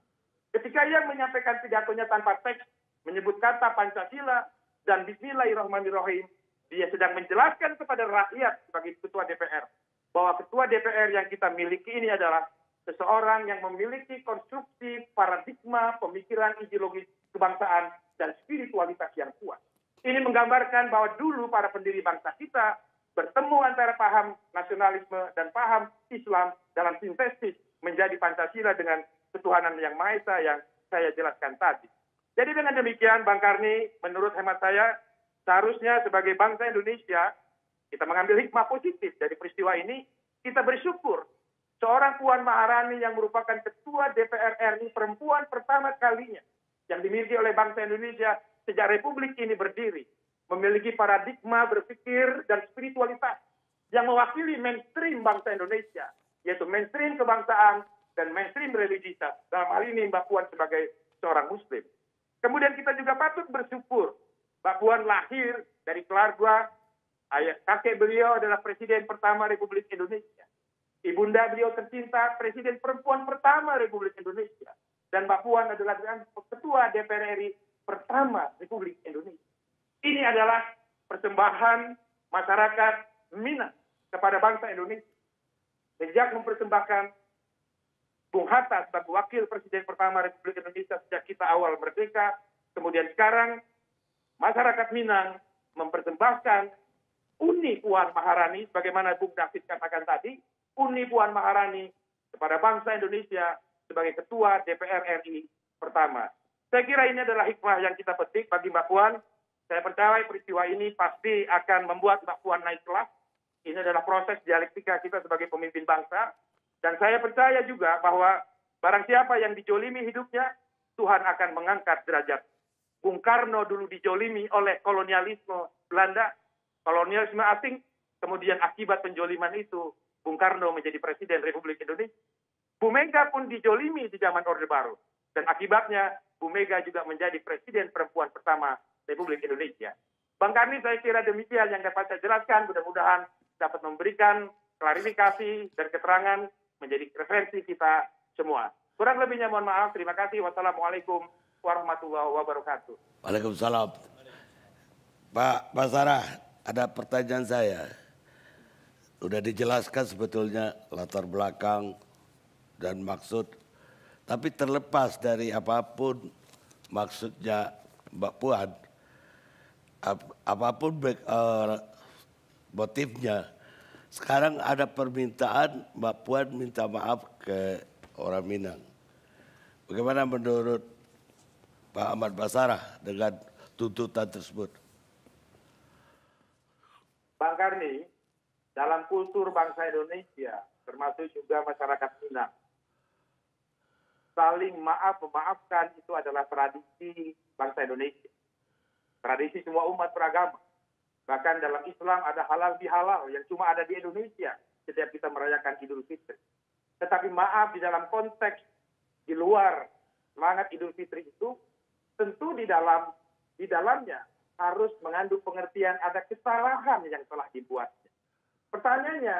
Ketika ia menyampaikan pidatonya tanpa teks, menyebut kata Pancasila dan Bismillahirrahmanirrahim, dia sedang menjelaskan kepada rakyat sebagai ketua DPR bahwa ketua DPR yang kita miliki ini adalah seseorang yang memiliki konstruksi paradigma pemikiran ideologi kebangsaan dan spiritualitas yang kuat. Ini menggambarkan bahwa dulu para pendiri bangsa kita bertemu antara paham nasionalisme dan paham Islam dalam sintesis menjadi Pancasila dengan ketuhanan yang Maha Esa yang saya jelaskan tadi. Jadi dengan demikian Bang Karni menurut hemat saya seharusnya sebagai bangsa Indonesia kita mengambil hikmah positif dari peristiwa ini kita bersyukur seorang Puan Maharani yang merupakan ketua DPR RI perempuan pertama kalinya yang dimiliki oleh bangsa Indonesia sejak Republik ini berdiri memiliki paradigma berpikir dan spiritualitas yang mewakili mainstream bangsa Indonesia, yaitu mainstream kebangsaan dan mainstream religiusitas. Dalam hal ini Mbak Puan sebagai seorang Muslim. Kemudian kita juga patut bersyukur Mbak Puan lahir dari keluarga ayah kakek beliau adalah presiden pertama Republik Indonesia. Ibunda beliau tercinta presiden perempuan pertama Republik Indonesia. Dan Mbak Puan adalah ketua DPR RI pertama Republik Indonesia. Ini adalah persembahan masyarakat Minang kepada bangsa Indonesia. Sejak mempersembahkan Bung Hatta sebagai wakil presiden pertama Republik Indonesia sejak kita awal merdeka, kemudian sekarang masyarakat Minang mempersembahkan Uni Puan Maharani, bagaimana Bung David katakan tadi, Uni Puan Maharani kepada bangsa Indonesia sebagai Ketua DPR RI pertama. Saya kira ini adalah hikmah yang kita petik bagi Mbak Puan saya percaya peristiwa ini pasti akan membuat Mbak Puan naik kelas. Ini adalah proses dialektika kita sebagai pemimpin bangsa. Dan saya percaya juga bahwa barang siapa yang dijolimi hidupnya, Tuhan akan mengangkat derajat. Bung Karno dulu dijolimi oleh kolonialisme Belanda, kolonialisme asing, kemudian akibat penjoliman itu Bung Karno menjadi Presiden Republik Indonesia. Bu Mega pun dijolimi di zaman Orde Baru. Dan akibatnya Bu Mega juga menjadi Presiden Perempuan pertama Republik Indonesia. Bang Karni, saya kira demikian yang dapat saya jelaskan. Mudah-mudahan dapat memberikan klarifikasi dan keterangan menjadi referensi kita semua. Kurang lebihnya mohon maaf. Terima kasih. Wassalamualaikum warahmatullahi wabarakatuh. Waalaikumsalam. Pak, Basarah. ada pertanyaan saya. Sudah dijelaskan sebetulnya latar belakang dan maksud. Tapi terlepas dari apapun maksudnya Mbak Puan, ap, apapun back, uh, motifnya. Sekarang ada permintaan Mbak Puan minta maaf ke orang Minang. Bagaimana menurut Pak Ahmad Basarah dengan tuntutan tersebut? Bang Karni, dalam kultur bangsa Indonesia, termasuk juga masyarakat Minang, saling maaf memaafkan itu adalah tradisi bangsa Indonesia. Tradisi semua umat beragama. Bahkan dalam Islam ada halal bihalal yang cuma ada di Indonesia setiap kita merayakan Idul Fitri. Tetapi maaf di dalam konteks di luar semangat Idul Fitri itu tentu di dalam di dalamnya harus mengandung pengertian ada kesalahan yang telah dibuat. Pertanyaannya,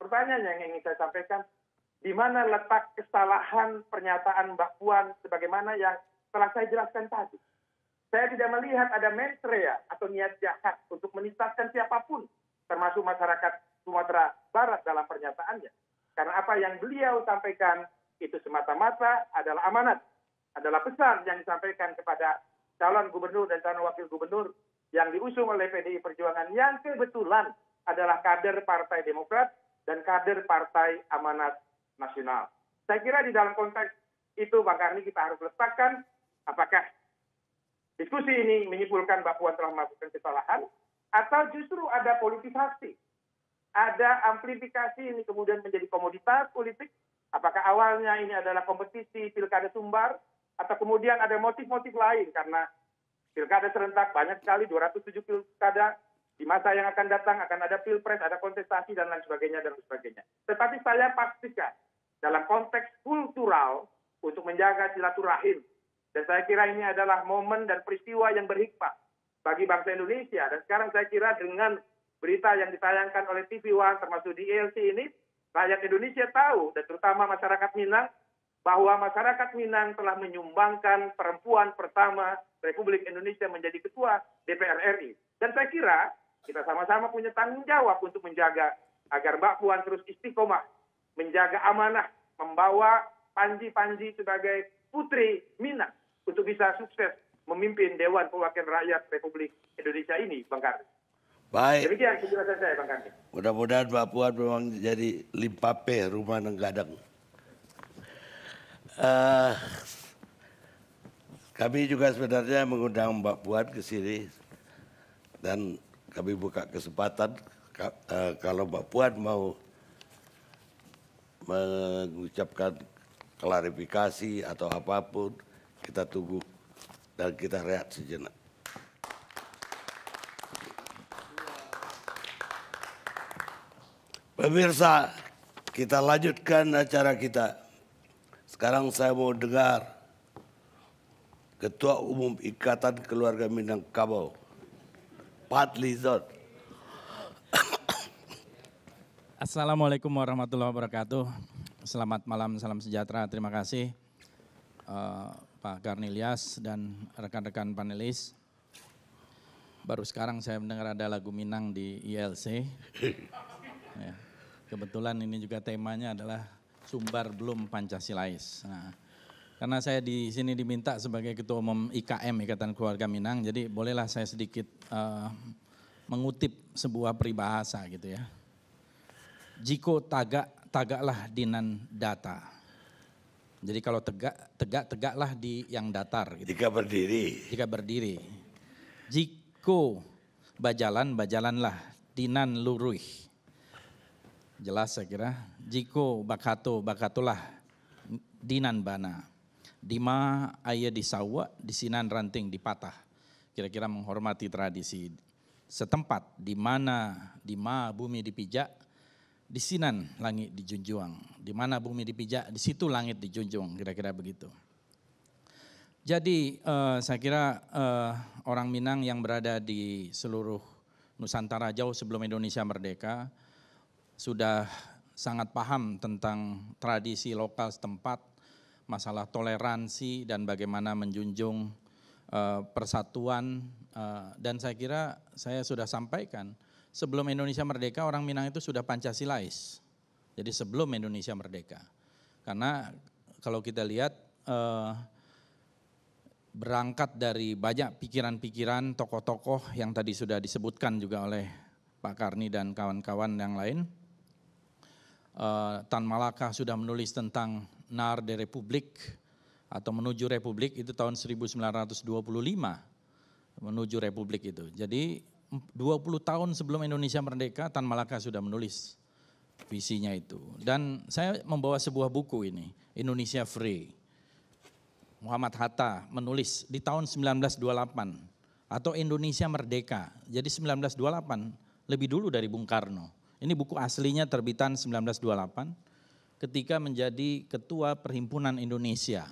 pertanyaan yang ingin saya sampaikan, di mana letak kesalahan pernyataan Mbak Puan sebagaimana yang telah saya jelaskan tadi? Saya tidak melihat ada mentrea ya, atau niat jahat untuk menistaskan siapapun, termasuk masyarakat Sumatera Barat dalam pernyataannya. Karena apa yang beliau sampaikan itu semata-mata adalah amanat, adalah pesan yang disampaikan kepada calon gubernur dan calon wakil gubernur yang diusung oleh PDI Perjuangan yang kebetulan adalah kader Partai Demokrat dan kader Partai Amanat Nasional. Saya kira di dalam konteks itu Bang Karni kita harus letakkan apakah Diskusi ini menyimpulkan bahwa telah melakukan kesalahan atau justru ada politisasi. Ada amplifikasi ini kemudian menjadi komoditas politik. Apakah awalnya ini adalah kompetisi pilkada Sumbar atau kemudian ada motif-motif lain karena pilkada serentak banyak sekali 207 pilkada di masa yang akan datang akan ada pilpres, ada kontestasi dan lain sebagainya dan lain sebagainya. Tetapi saya pastikan dalam konteks kultural untuk menjaga silaturahim dan saya kira ini adalah momen dan peristiwa yang berhikmah bagi bangsa Indonesia. Dan sekarang saya kira dengan berita yang ditayangkan oleh TV One termasuk di ELC ini, rakyat Indonesia tahu dan terutama masyarakat Minang bahwa masyarakat Minang telah menyumbangkan perempuan pertama Republik Indonesia menjadi ketua DPR RI. Dan saya kira kita sama-sama punya tanggung jawab untuk menjaga agar Mbak Puan terus istiqomah, menjaga amanah, membawa Panji-Panji sebagai putri Minang untuk bisa sukses memimpin Dewan Perwakilan Rakyat Republik Indonesia ini, Bang Karni. Baik. Demikian penjelasan saya, Bang Karni. Mudah-mudahan Mbak Puan memang jadi limpape rumah nenggadang. Uh, eh, kami juga sebenarnya mengundang Mbak Puan ke sini dan kami buka kesempatan uh, kalau Mbak Puan mau mengucapkan klarifikasi atau apapun kita tunggu dan kita rehat sejenak. Pemirsa, kita lanjutkan acara kita. Sekarang saya mau dengar Ketua Umum Ikatan Keluarga Minangkabau, Pat Lizon. Assalamualaikum warahmatullahi wabarakatuh. Selamat malam, salam sejahtera. Terima kasih. Uh, Pak Karnilias dan rekan-rekan panelis. Baru sekarang saya mendengar ada lagu Minang di ILC. Ya. Kebetulan ini juga temanya adalah Sumbar Belum Pancasilais. Nah, karena saya di sini diminta sebagai Ketua Umum IKM, Ikatan Keluarga Minang, jadi bolehlah saya sedikit uh, mengutip sebuah peribahasa gitu ya. Jiko tagak, tagaklah dinan data jadi kalau tegak, tegak, tegaklah di yang datar. Gitu. Jika berdiri. Jika berdiri. Jiko bajalan, bajalanlah. Dinan luruh. Jelas saya kira. Jiko bakato, bakatulah. Dinan bana. Dima ayah disawa, disinan ranting, dipatah. Kira-kira menghormati tradisi setempat dimana dima bumi dipijak di Sinan langit dijunjung, di mana bumi dipijak, di situ langit dijunjung, kira-kira begitu. Jadi uh, saya kira uh, orang Minang yang berada di seluruh Nusantara jauh sebelum Indonesia merdeka sudah sangat paham tentang tradisi lokal setempat, masalah toleransi dan bagaimana menjunjung uh, persatuan dan saya kira saya sudah sampaikan sebelum Indonesia merdeka orang Minang itu sudah Pancasilais. Jadi sebelum Indonesia merdeka. Karena kalau kita lihat eh, berangkat dari banyak pikiran-pikiran tokoh-tokoh yang tadi sudah disebutkan juga oleh Pak Karni dan kawan-kawan yang lain. Eh, Tan Malaka sudah menulis tentang Nar de Republik atau menuju Republik itu tahun 1925 menuju Republik itu. Jadi 20 tahun sebelum Indonesia merdeka, Tan Malaka sudah menulis visinya itu. Dan saya membawa sebuah buku ini, Indonesia Free. Muhammad Hatta menulis di tahun 1928 atau Indonesia Merdeka. Jadi 1928 lebih dulu dari Bung Karno. Ini buku aslinya terbitan 1928 ketika menjadi ketua Perhimpunan Indonesia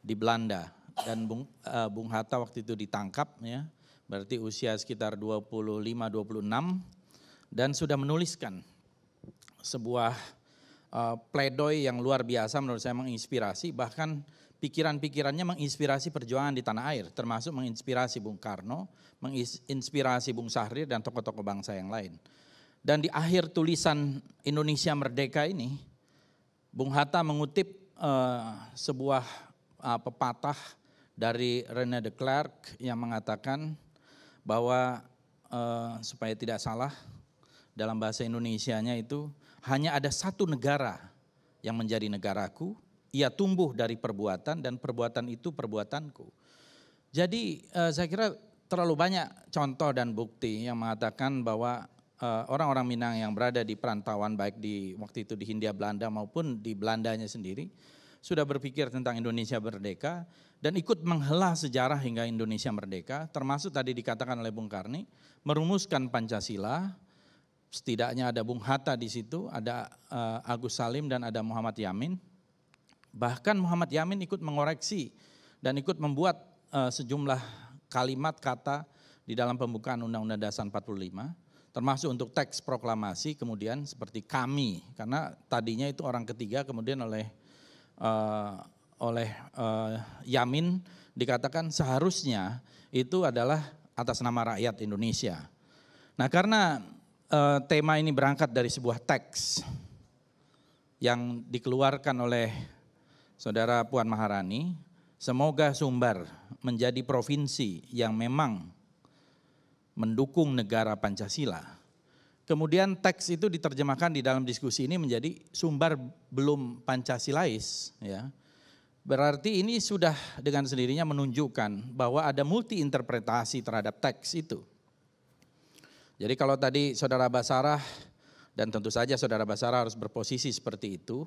di Belanda dan Bung, uh, Bung Hatta waktu itu ditangkap ya berarti usia sekitar 25-26 dan sudah menuliskan sebuah uh, pledoi yang luar biasa menurut saya menginspirasi bahkan pikiran-pikirannya menginspirasi perjuangan di tanah air termasuk menginspirasi Bung Karno, menginspirasi Bung Sahrir dan tokoh-tokoh bangsa yang lain. Dan di akhir tulisan Indonesia Merdeka ini Bung Hatta mengutip uh, sebuah uh, pepatah dari René de Klerk yang mengatakan bahwa uh, supaya tidak salah dalam bahasa Indonesianya itu hanya ada satu negara yang menjadi negaraku, ia tumbuh dari perbuatan dan perbuatan itu perbuatanku. Jadi uh, saya kira terlalu banyak contoh dan bukti yang mengatakan bahwa orang eh, orang-orang Minang yang berada di perantauan baik di waktu itu di Hindia Belanda maupun di Belandanya sendiri sudah berpikir tentang Indonesia merdeka dan ikut menghela sejarah hingga Indonesia merdeka, termasuk tadi dikatakan oleh Bung Karni, merumuskan Pancasila, setidaknya ada Bung Hatta di situ, ada eh, Agus Salim dan ada Muhammad Yamin. Bahkan Muhammad Yamin ikut mengoreksi dan ikut membuat eh, sejumlah kalimat kata di dalam pembukaan Undang-Undang Dasar 45 termasuk untuk teks proklamasi kemudian seperti kami karena tadinya itu orang ketiga kemudian oleh uh, oleh uh, Yamin dikatakan seharusnya itu adalah atas nama rakyat Indonesia. Nah, karena uh, tema ini berangkat dari sebuah teks yang dikeluarkan oleh Saudara Puan Maharani, semoga Sumbar menjadi provinsi yang memang mendukung negara Pancasila Kemudian teks itu diterjemahkan di dalam diskusi ini menjadi sumber belum Pancasilais. Ya. Berarti ini sudah dengan sendirinya menunjukkan bahwa ada multi-interpretasi terhadap teks itu. Jadi kalau tadi Saudara Basarah, dan tentu saja Saudara Basarah harus berposisi seperti itu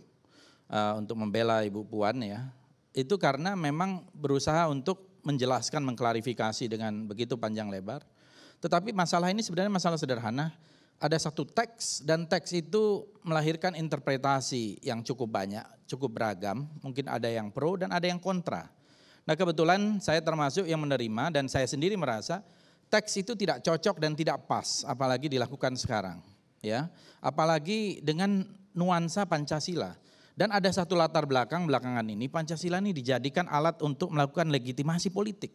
uh, untuk membela Ibu Puan ya. Itu karena memang berusaha untuk menjelaskan, mengklarifikasi dengan begitu panjang lebar. Tetapi masalah ini sebenarnya masalah sederhana ada satu teks dan teks itu melahirkan interpretasi yang cukup banyak, cukup beragam. Mungkin ada yang pro dan ada yang kontra. Nah kebetulan saya termasuk yang menerima dan saya sendiri merasa teks itu tidak cocok dan tidak pas, apalagi dilakukan sekarang. Ya, apalagi dengan nuansa Pancasila. Dan ada satu latar belakang belakangan ini Pancasila ini dijadikan alat untuk melakukan legitimasi politik.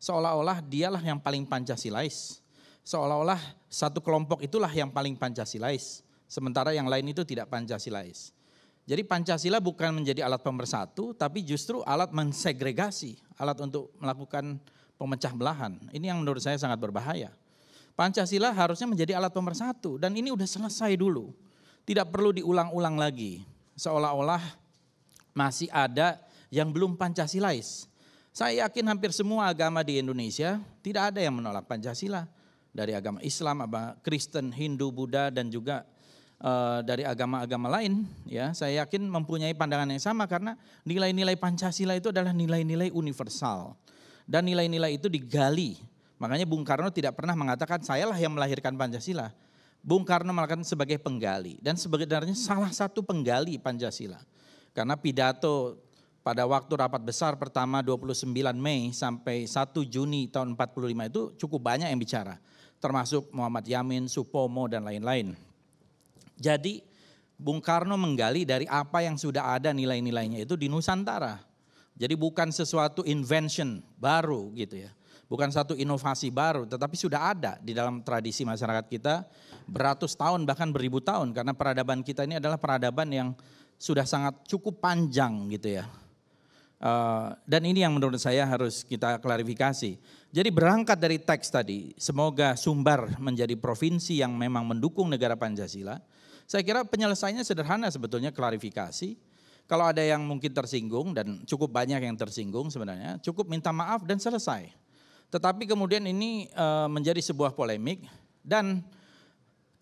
Seolah-olah dialah yang paling Pancasilais seolah-olah satu kelompok itulah yang paling Pancasilais, sementara yang lain itu tidak Pancasilais. Jadi Pancasila bukan menjadi alat pemersatu, tapi justru alat mensegregasi, alat untuk melakukan pemecah belahan. Ini yang menurut saya sangat berbahaya. Pancasila harusnya menjadi alat pemersatu dan ini udah selesai dulu. Tidak perlu diulang-ulang lagi. Seolah-olah masih ada yang belum Pancasilais. Saya yakin hampir semua agama di Indonesia tidak ada yang menolak Pancasila dari agama Islam, apa Kristen, Hindu, Buddha dan juga uh, dari agama-agama lain ya. Saya yakin mempunyai pandangan yang sama karena nilai-nilai Pancasila itu adalah nilai-nilai universal dan nilai-nilai itu digali. Makanya Bung Karno tidak pernah mengatakan sayalah yang melahirkan Pancasila. Bung Karno melakukan sebagai penggali dan sebenarnya salah satu penggali Pancasila. Karena pidato pada waktu rapat besar pertama 29 Mei sampai 1 Juni tahun 45 itu cukup banyak yang bicara termasuk Muhammad Yamin, Supomo, dan lain-lain. Jadi Bung Karno menggali dari apa yang sudah ada nilai-nilainya itu di Nusantara. Jadi bukan sesuatu invention baru gitu ya. Bukan satu inovasi baru, tetapi sudah ada di dalam tradisi masyarakat kita beratus tahun bahkan beribu tahun karena peradaban kita ini adalah peradaban yang sudah sangat cukup panjang gitu ya. Eh, dan ini yang menurut saya harus kita klarifikasi. Jadi berangkat dari teks tadi, semoga Sumbar menjadi provinsi yang memang mendukung negara Pancasila. Saya kira penyelesaiannya sederhana sebetulnya klarifikasi. Kalau ada yang mungkin tersinggung dan cukup banyak yang tersinggung sebenarnya, cukup minta maaf dan selesai. Tetapi kemudian ini eh, menjadi sebuah polemik dan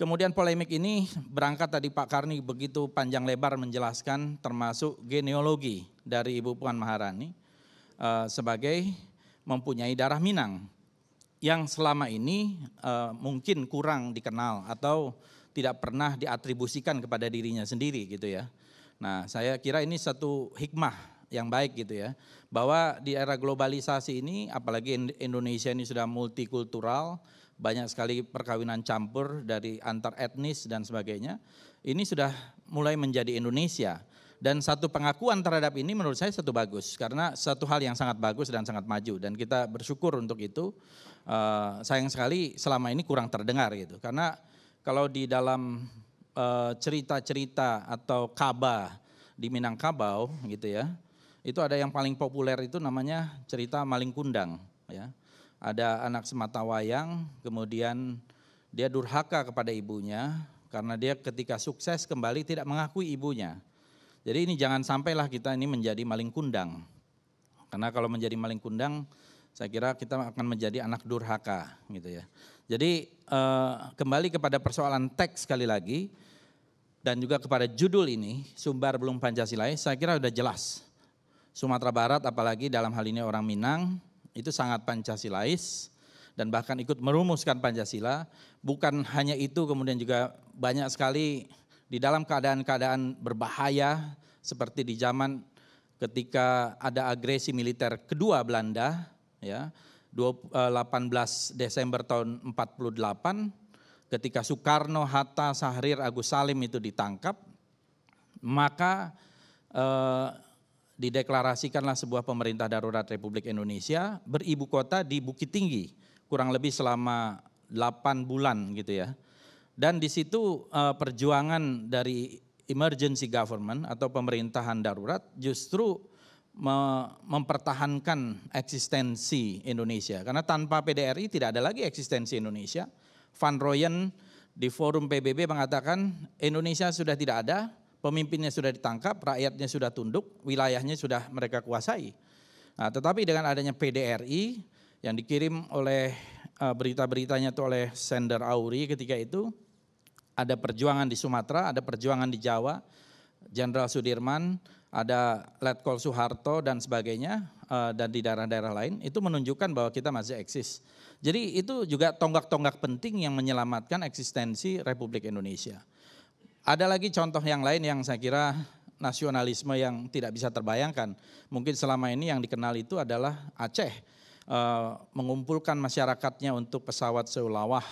kemudian polemik ini berangkat tadi Pak Karni begitu panjang lebar menjelaskan termasuk genealogi dari Ibu Puan Maharani eh, sebagai mempunyai darah Minang yang selama ini uh, mungkin kurang dikenal atau tidak pernah diatribusikan kepada dirinya sendiri gitu ya. Nah, saya kira ini satu hikmah yang baik gitu ya, bahwa di era globalisasi ini apalagi Indonesia ini sudah multikultural, banyak sekali perkawinan campur dari antar etnis dan sebagainya, ini sudah mulai menjadi Indonesia. Dan satu pengakuan terhadap ini menurut saya satu bagus karena satu hal yang sangat bagus dan sangat maju dan kita bersyukur untuk itu. Uh, sayang sekali selama ini kurang terdengar gitu karena kalau di dalam eh, cerita-cerita uh, atau kabah di Minangkabau gitu ya itu ada yang paling populer itu namanya cerita maling kundang ya ada anak semata wayang kemudian dia durhaka kepada ibunya karena dia ketika sukses kembali tidak mengakui ibunya jadi ini jangan sampailah kita ini menjadi maling kundang. Karena kalau menjadi maling kundang, saya kira kita akan menjadi anak durhaka gitu ya. Jadi eh, kembali kepada persoalan teks sekali lagi dan juga kepada judul ini sumbar belum Pancasilais saya kira sudah jelas. Sumatera Barat apalagi dalam hal ini orang Minang itu sangat Pancasilais dan bahkan ikut merumuskan Pancasila. Bukan hanya itu kemudian juga banyak sekali di dalam keadaan-keadaan berbahaya seperti di zaman ketika ada agresi militer kedua Belanda ya 18 eh, Desember tahun 48 ketika Soekarno, Hatta, Sahrir, Agus Salim itu ditangkap maka eh, dideklarasikanlah sebuah pemerintah darurat Republik Indonesia beribu kota di Bukit Tinggi kurang lebih selama 8 bulan gitu ya dan di situ uh, perjuangan dari emergency government atau pemerintahan darurat justru mempertahankan eksistensi Indonesia. Karena tanpa PDRI tidak ada lagi eksistensi Indonesia. Van Royen di forum PBB mengatakan Indonesia sudah tidak ada, pemimpinnya sudah ditangkap, rakyatnya sudah tunduk, wilayahnya sudah mereka kuasai. Nah, tetapi dengan adanya PDRI yang dikirim oleh eh, berita-beritanya itu oleh Sender Auri ketika itu, ada perjuangan di Sumatera, ada perjuangan di Jawa, Jenderal Sudirman, ada Letkol Soeharto dan sebagainya, eh, dan di daerah-daerah lain, itu menunjukkan bahwa kita masih eksis. Jadi itu juga tonggak-tonggak penting yang menyelamatkan eksistensi Republik Indonesia. Ada lagi contoh yang lain yang saya kira nasionalisme yang tidak bisa terbayangkan. Mungkin selama ini yang dikenal itu adalah Aceh. Eh, mengumpulkan masyarakatnya untuk pesawat seulawah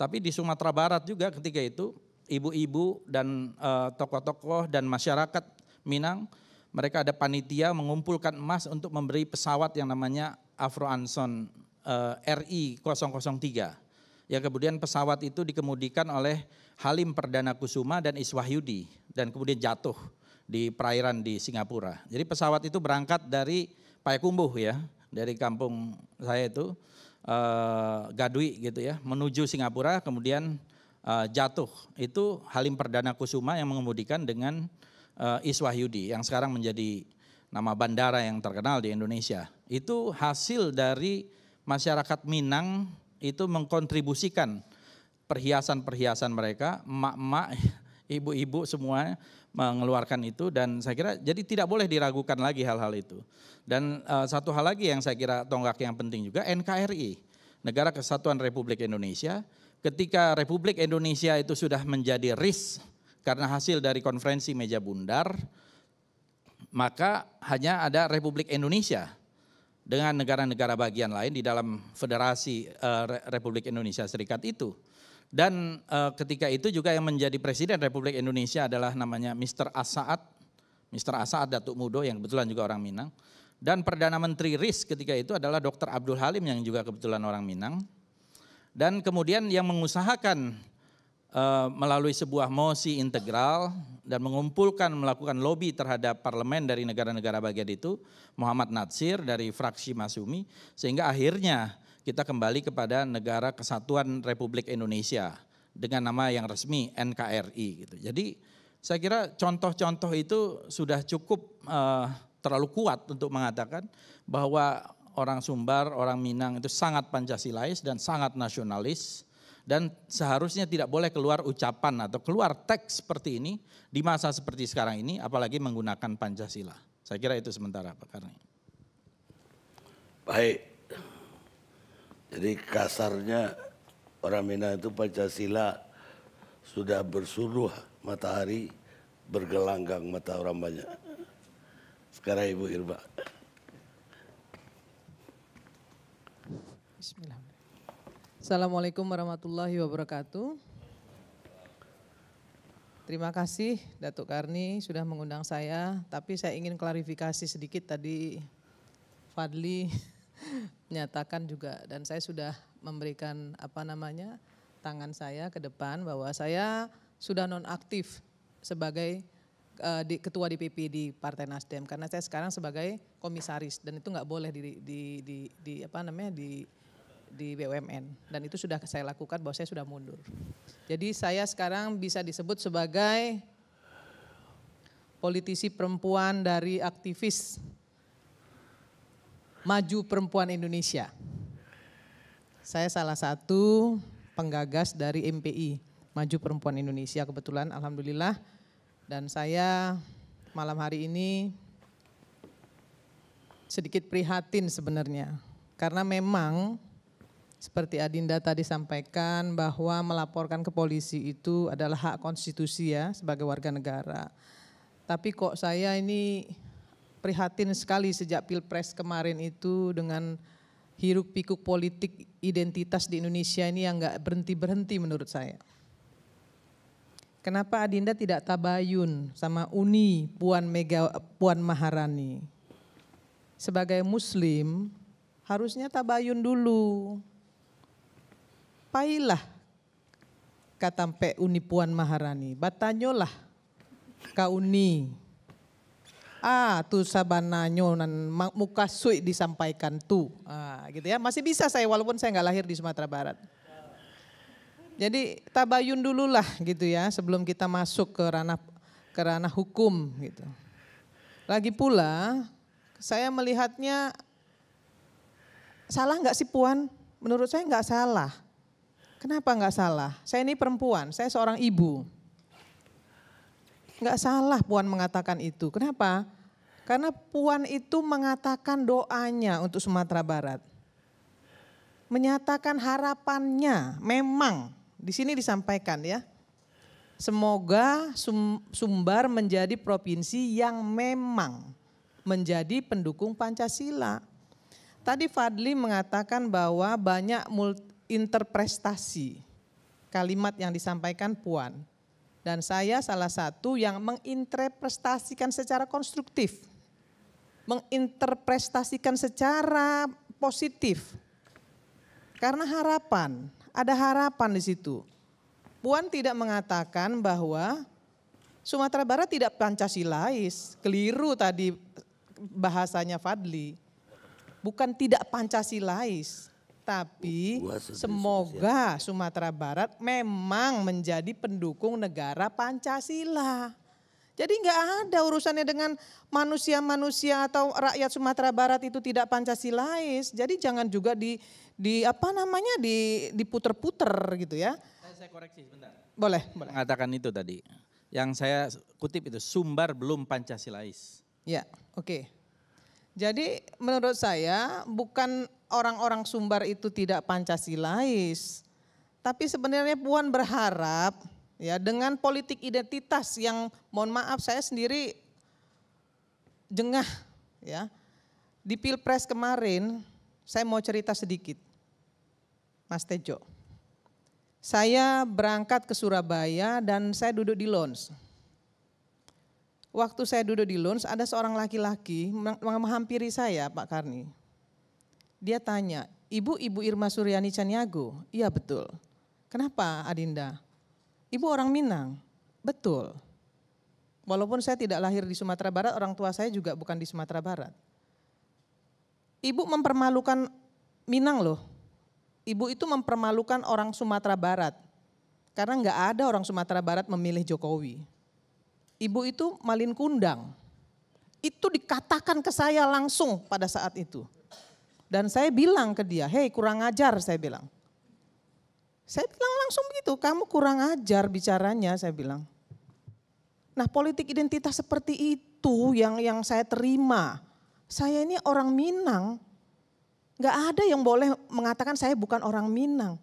tapi di Sumatera Barat juga ketika itu ibu-ibu dan eh, tokoh-tokoh dan masyarakat Minang mereka ada panitia mengumpulkan emas untuk memberi pesawat yang namanya Afro Anson eh, RI 003. Ya kemudian pesawat itu dikemudikan oleh Halim Perdana Kusuma dan Iswahyudi dan kemudian jatuh di perairan di Singapura. Jadi pesawat itu berangkat dari Payakumbuh ya, dari kampung saya itu uh, eh, Gadwi gitu ya, menuju Singapura kemudian eh, jatuh. Itu Halim Perdana Kusuma yang mengemudikan dengan uh, eh, Iswahyudi yang sekarang menjadi nama bandara yang terkenal di Indonesia. Itu hasil dari masyarakat Minang itu mengkontribusikan perhiasan-perhiasan mereka, emak-emak, ibu-ibu semuanya mengeluarkan itu dan saya kira jadi tidak boleh diragukan lagi hal-hal itu. Dan uh, satu hal lagi yang saya kira tonggak yang penting juga NKRI, Negara Kesatuan Republik Indonesia, ketika Republik Indonesia itu sudah menjadi RIS karena hasil dari konferensi meja bundar, maka hanya ada Republik Indonesia dengan negara-negara bagian lain di dalam Federasi uh, Republik Indonesia Serikat itu. Dan uh, ketika itu juga yang menjadi presiden Republik Indonesia adalah namanya Mr. Asaat, Mr. Asaat Datuk Mudo yang kebetulan juga orang Minang. Dan Perdana Menteri RIS ketika itu adalah Dr. Abdul Halim yang juga kebetulan orang Minang. Dan kemudian yang mengusahakan uh, melalui sebuah mosi integral dan mengumpulkan melakukan lobby terhadap parlemen dari negara-negara bagian itu Muhammad Natsir dari fraksi Masumi sehingga akhirnya kita kembali kepada negara kesatuan Republik Indonesia dengan nama yang resmi NKRI gitu. Jadi saya kira contoh-contoh itu sudah cukup uh, terlalu kuat untuk mengatakan bahwa orang Sumbar, orang Minang itu sangat Pancasilais dan sangat nasionalis dan seharusnya tidak boleh keluar ucapan atau keluar teks seperti ini di masa seperti sekarang ini apalagi menggunakan Pancasila. Saya kira itu sementara Pak Karni. Baik, jadi kasarnya orang Minang itu Pancasila sudah bersuruh matahari bergelanggang mata orang banyak. Sekarang Ibu Irba. Bismillah. Assalamualaikum warahmatullahi wabarakatuh. Terima kasih Datuk Karni sudah mengundang saya, tapi saya ingin klarifikasi sedikit tadi Fadli menyatakan juga dan saya sudah memberikan apa namanya tangan saya ke depan bahwa saya sudah nonaktif sebagai uh, di, ketua DPP di Partai Nasdem karena saya sekarang sebagai komisaris dan itu nggak boleh di, di, di, di apa namanya di di BUMN dan itu sudah saya lakukan bahwa saya sudah mundur. Jadi saya sekarang bisa disebut sebagai politisi perempuan dari aktivis Maju Perempuan Indonesia. Saya salah satu penggagas dari MPI, Maju Perempuan Indonesia kebetulan alhamdulillah. Dan saya malam hari ini sedikit prihatin sebenarnya. Karena memang seperti Adinda tadi sampaikan bahwa melaporkan ke polisi itu adalah hak konstitusi ya sebagai warga negara. Tapi kok saya ini prihatin sekali sejak Pilpres kemarin itu dengan hiruk pikuk politik identitas di Indonesia ini yang nggak berhenti-berhenti menurut saya. Kenapa Adinda tidak tabayun sama Uni Puan Mega Puan Maharani? Sebagai muslim harusnya tabayun dulu. Pailah kata Pak Uni Puan Maharani, batanyolah Uni. Ah, tu sabananyo muka sui disampaikan tu. Ah, gitu ya. Masih bisa saya walaupun saya nggak lahir di Sumatera Barat. Jadi tabayun dulu lah, gitu ya sebelum kita masuk ke ranah ke ranah hukum gitu. Lagi pula saya melihatnya salah nggak sih Puan? Menurut saya nggak salah. Kenapa nggak salah? Saya ini perempuan, saya seorang ibu. Enggak salah Puan mengatakan itu. Kenapa? Karena Puan itu mengatakan doanya untuk Sumatera Barat. Menyatakan harapannya memang di sini disampaikan ya. Semoga Sum Sumbar menjadi provinsi yang memang menjadi pendukung Pancasila. Tadi Fadli mengatakan bahwa banyak multi interpretasi kalimat yang disampaikan Puan. Dan saya salah satu yang menginterpretasikan secara konstruktif. Menginterpretasikan secara positif. Karena harapan, ada harapan di situ. Puan tidak mengatakan bahwa Sumatera Barat tidak Pancasilais. Keliru tadi bahasanya Fadli. Bukan tidak Pancasilais, tapi semoga Sumatera Barat memang menjadi pendukung negara Pancasila. Jadi nggak ada urusannya dengan manusia-manusia atau rakyat Sumatera Barat itu tidak Pancasilais. Jadi jangan juga di di apa namanya di diputer-puter gitu ya. saya koreksi sebentar. Boleh, boleh. Mengatakan itu tadi. Yang saya kutip itu sumbar belum Pancasilais. Ya, oke. Okay. Jadi menurut saya bukan orang-orang Sumbar itu tidak Pancasilais. Tapi sebenarnya Puan berharap ya dengan politik identitas yang mohon maaf saya sendiri jengah ya. Di Pilpres kemarin saya mau cerita sedikit. Mas Tejo. Saya berangkat ke Surabaya dan saya duduk di lounge. Waktu saya duduk di lounge ada seorang laki-laki menghampiri saya Pak Karni dia tanya, Ibu Ibu Irma Suryani Caniago? Iya betul. Kenapa Adinda? Ibu orang Minang? Betul. Walaupun saya tidak lahir di Sumatera Barat, orang tua saya juga bukan di Sumatera Barat. Ibu mempermalukan Minang loh. Ibu itu mempermalukan orang Sumatera Barat. Karena nggak ada orang Sumatera Barat memilih Jokowi. Ibu itu malin kundang. Itu dikatakan ke saya langsung pada saat itu. Dan saya bilang ke dia, hei kurang ajar saya bilang. Saya bilang langsung begitu, kamu kurang ajar bicaranya saya bilang. Nah politik identitas seperti itu yang yang saya terima. Saya ini orang Minang, Gak ada yang boleh mengatakan saya bukan orang Minang.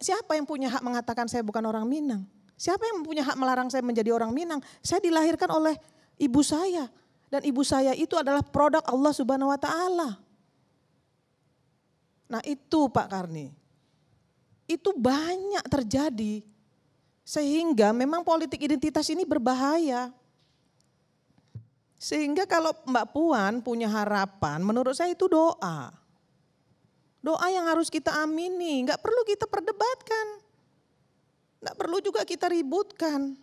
Siapa yang punya hak mengatakan saya bukan orang Minang? Siapa yang punya hak melarang saya menjadi orang Minang? Saya dilahirkan oleh ibu saya dan ibu saya itu adalah produk Allah Subhanahu wa taala. Nah itu Pak Karni, itu banyak terjadi sehingga memang politik identitas ini berbahaya. Sehingga kalau Mbak Puan punya harapan, menurut saya itu doa. Doa yang harus kita amini, nggak perlu kita perdebatkan. Nggak perlu juga kita ributkan.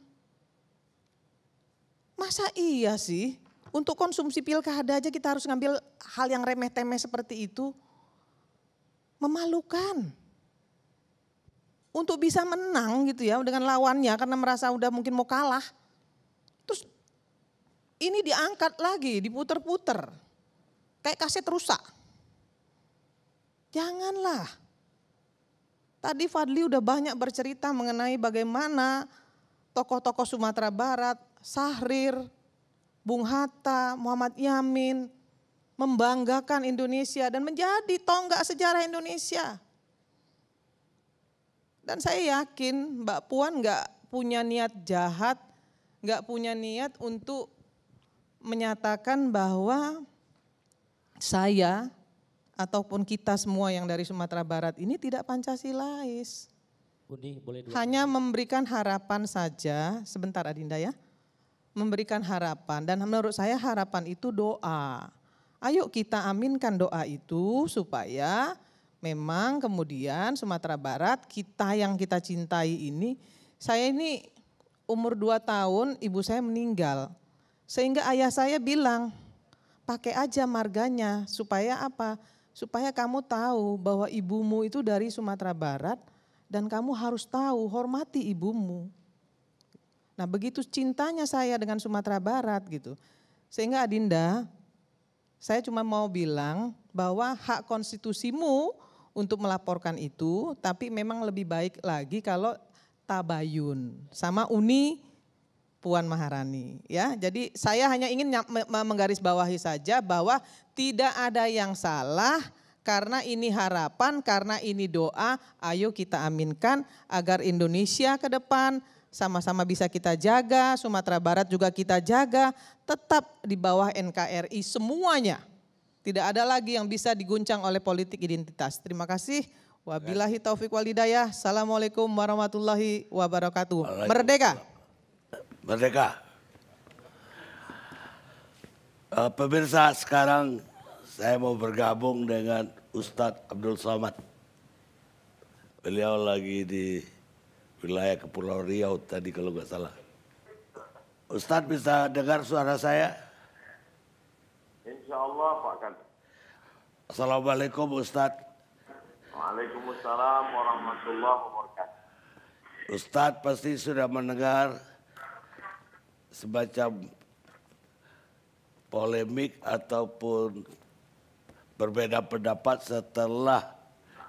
Masa iya sih untuk konsumsi pilkada aja kita harus ngambil hal yang remeh-temeh seperti itu? memalukan. Untuk bisa menang gitu ya dengan lawannya karena merasa udah mungkin mau kalah. Terus ini diangkat lagi, diputer-puter. Kayak kaset rusak. Janganlah. Tadi Fadli udah banyak bercerita mengenai bagaimana tokoh-tokoh Sumatera Barat, Sahrir, Bung Hatta, Muhammad Yamin, membanggakan Indonesia dan menjadi tonggak sejarah Indonesia. Dan saya yakin Mbak Puan nggak punya niat jahat, nggak punya niat untuk menyatakan bahwa saya ataupun kita semua yang dari Sumatera Barat ini tidak Pancasilais. Budi, boleh dua. Hanya memberikan harapan saja, sebentar Adinda ya. Memberikan harapan dan menurut saya harapan itu doa. Ayo kita aminkan doa itu supaya memang kemudian Sumatera Barat kita yang kita cintai ini, saya ini umur dua tahun ibu saya meninggal. Sehingga ayah saya bilang, pakai aja marganya supaya apa? Supaya kamu tahu bahwa ibumu itu dari Sumatera Barat dan kamu harus tahu hormati ibumu. Nah begitu cintanya saya dengan Sumatera Barat gitu. Sehingga Adinda saya cuma mau bilang bahwa hak konstitusimu untuk melaporkan itu, tapi memang lebih baik lagi kalau tabayun sama uni Puan Maharani ya. Jadi saya hanya ingin menggarisbawahi saja bahwa tidak ada yang salah karena ini harapan, karena ini doa, ayo kita aminkan agar Indonesia ke depan sama-sama bisa kita jaga, Sumatera Barat juga kita jaga, tetap di bawah NKRI semuanya. Tidak ada lagi yang bisa diguncang oleh politik identitas. Terima kasih. Wabillahi taufiq walidayah. Assalamualaikum warahmatullahi wabarakatuh. Merdeka. Merdeka. Uh, pemirsa sekarang saya mau bergabung dengan Ustadz Abdul Somad. Beliau lagi di wilayah Kepulauan Riau tadi kalau nggak salah. Ustadz bisa dengar suara saya? Insya Allah Pak Kan. Assalamualaikum Ustadz. Waalaikumsalam warahmatullahi wabarakatuh. Ustadz pasti sudah mendengar semacam polemik ataupun berbeda pendapat setelah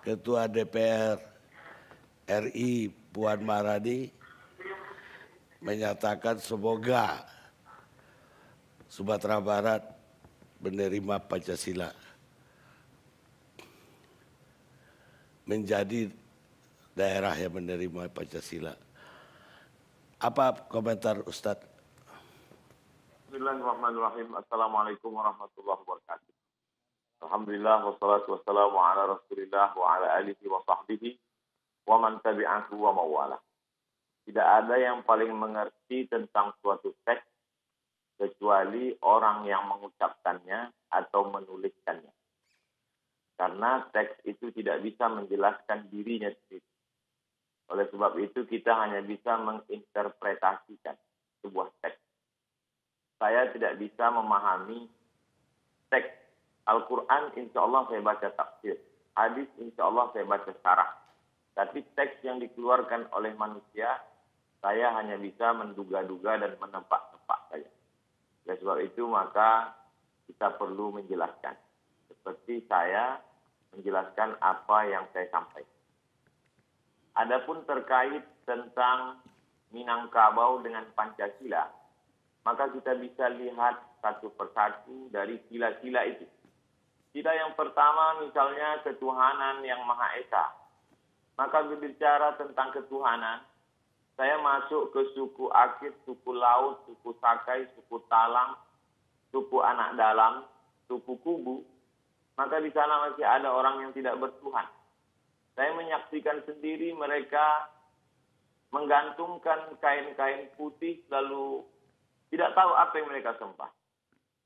Ketua DPR RI Puan Maharani menyatakan semoga Sumatera Barat menerima Pancasila menjadi daerah yang menerima Pancasila. Apa komentar Ustadz? Bismillahirrahmanirrahim. Assalamualaikum warahmatullahi wabarakatuh. Alhamdulillah wassalatu wassalamu ala rasulillah wa ala alihi wa sahbihi waman tabi'ahu wa mawala. Tidak ada yang paling mengerti tentang suatu teks kecuali orang yang mengucapkannya atau menuliskannya. Karena teks itu tidak bisa menjelaskan dirinya sendiri. Oleh sebab itu kita hanya bisa menginterpretasikan sebuah teks. Saya tidak bisa memahami teks Al-Quran insya Allah saya baca tafsir. Hadis insya Allah saya baca syarah. Tapi teks yang dikeluarkan oleh manusia, saya hanya bisa menduga-duga dan menempat-tempat saja. Oleh sebab itu, maka kita perlu menjelaskan. Seperti saya menjelaskan apa yang saya sampaikan. Adapun terkait tentang Minangkabau dengan Pancasila, maka kita bisa lihat satu persatu dari sila-sila itu. Sila yang pertama misalnya ketuhanan yang Maha Esa. Maka berbicara tentang ketuhanan, saya masuk ke suku Akit, suku Laut, suku Sakai, suku Talang, suku Anak Dalam, suku Kubu. Maka di sana masih ada orang yang tidak bertuhan. Saya menyaksikan sendiri mereka menggantungkan kain-kain putih lalu tidak tahu apa yang mereka sembah.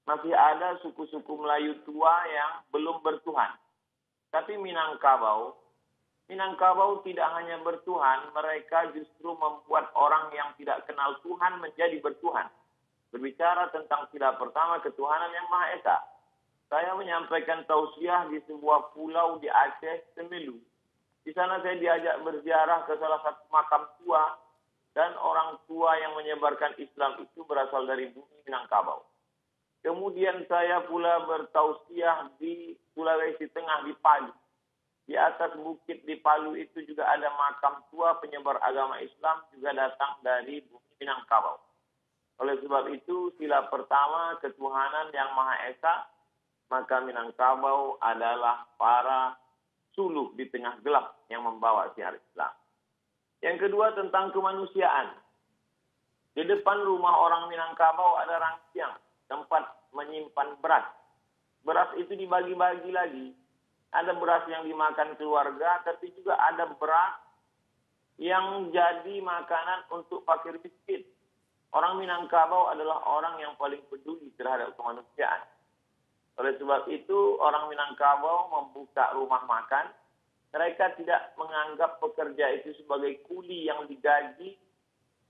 Masih ada suku-suku Melayu tua yang belum bertuhan. Tapi Minangkabau Minangkabau tidak hanya bertuhan, mereka justru membuat orang yang tidak kenal Tuhan menjadi bertuhan. Berbicara tentang sila pertama ketuhanan yang Maha Esa. Saya menyampaikan tausiah di sebuah pulau di Aceh, Semilu. Di sana saya diajak berziarah ke salah satu makam tua dan orang tua yang menyebarkan Islam itu berasal dari bumi Minangkabau. Kemudian saya pula bertausiah di Sulawesi Tengah di Palu di atas bukit di Palu itu juga ada makam tua penyebar agama Islam juga datang dari bumi Minangkabau. Oleh sebab itu, sila pertama ketuhanan yang Maha Esa, maka Minangkabau adalah para suluh di tengah gelap yang membawa siar Islam. Yang kedua tentang kemanusiaan. Di depan rumah orang Minangkabau ada rangsiang, tempat menyimpan beras. Beras itu dibagi-bagi lagi ada beras yang dimakan keluarga, tapi juga ada beras yang jadi makanan untuk fakir miskin. Orang Minangkabau adalah orang yang paling peduli terhadap kemanusiaan. Oleh sebab itu, orang Minangkabau membuka rumah makan. Mereka tidak menganggap pekerja itu sebagai kuli yang digaji,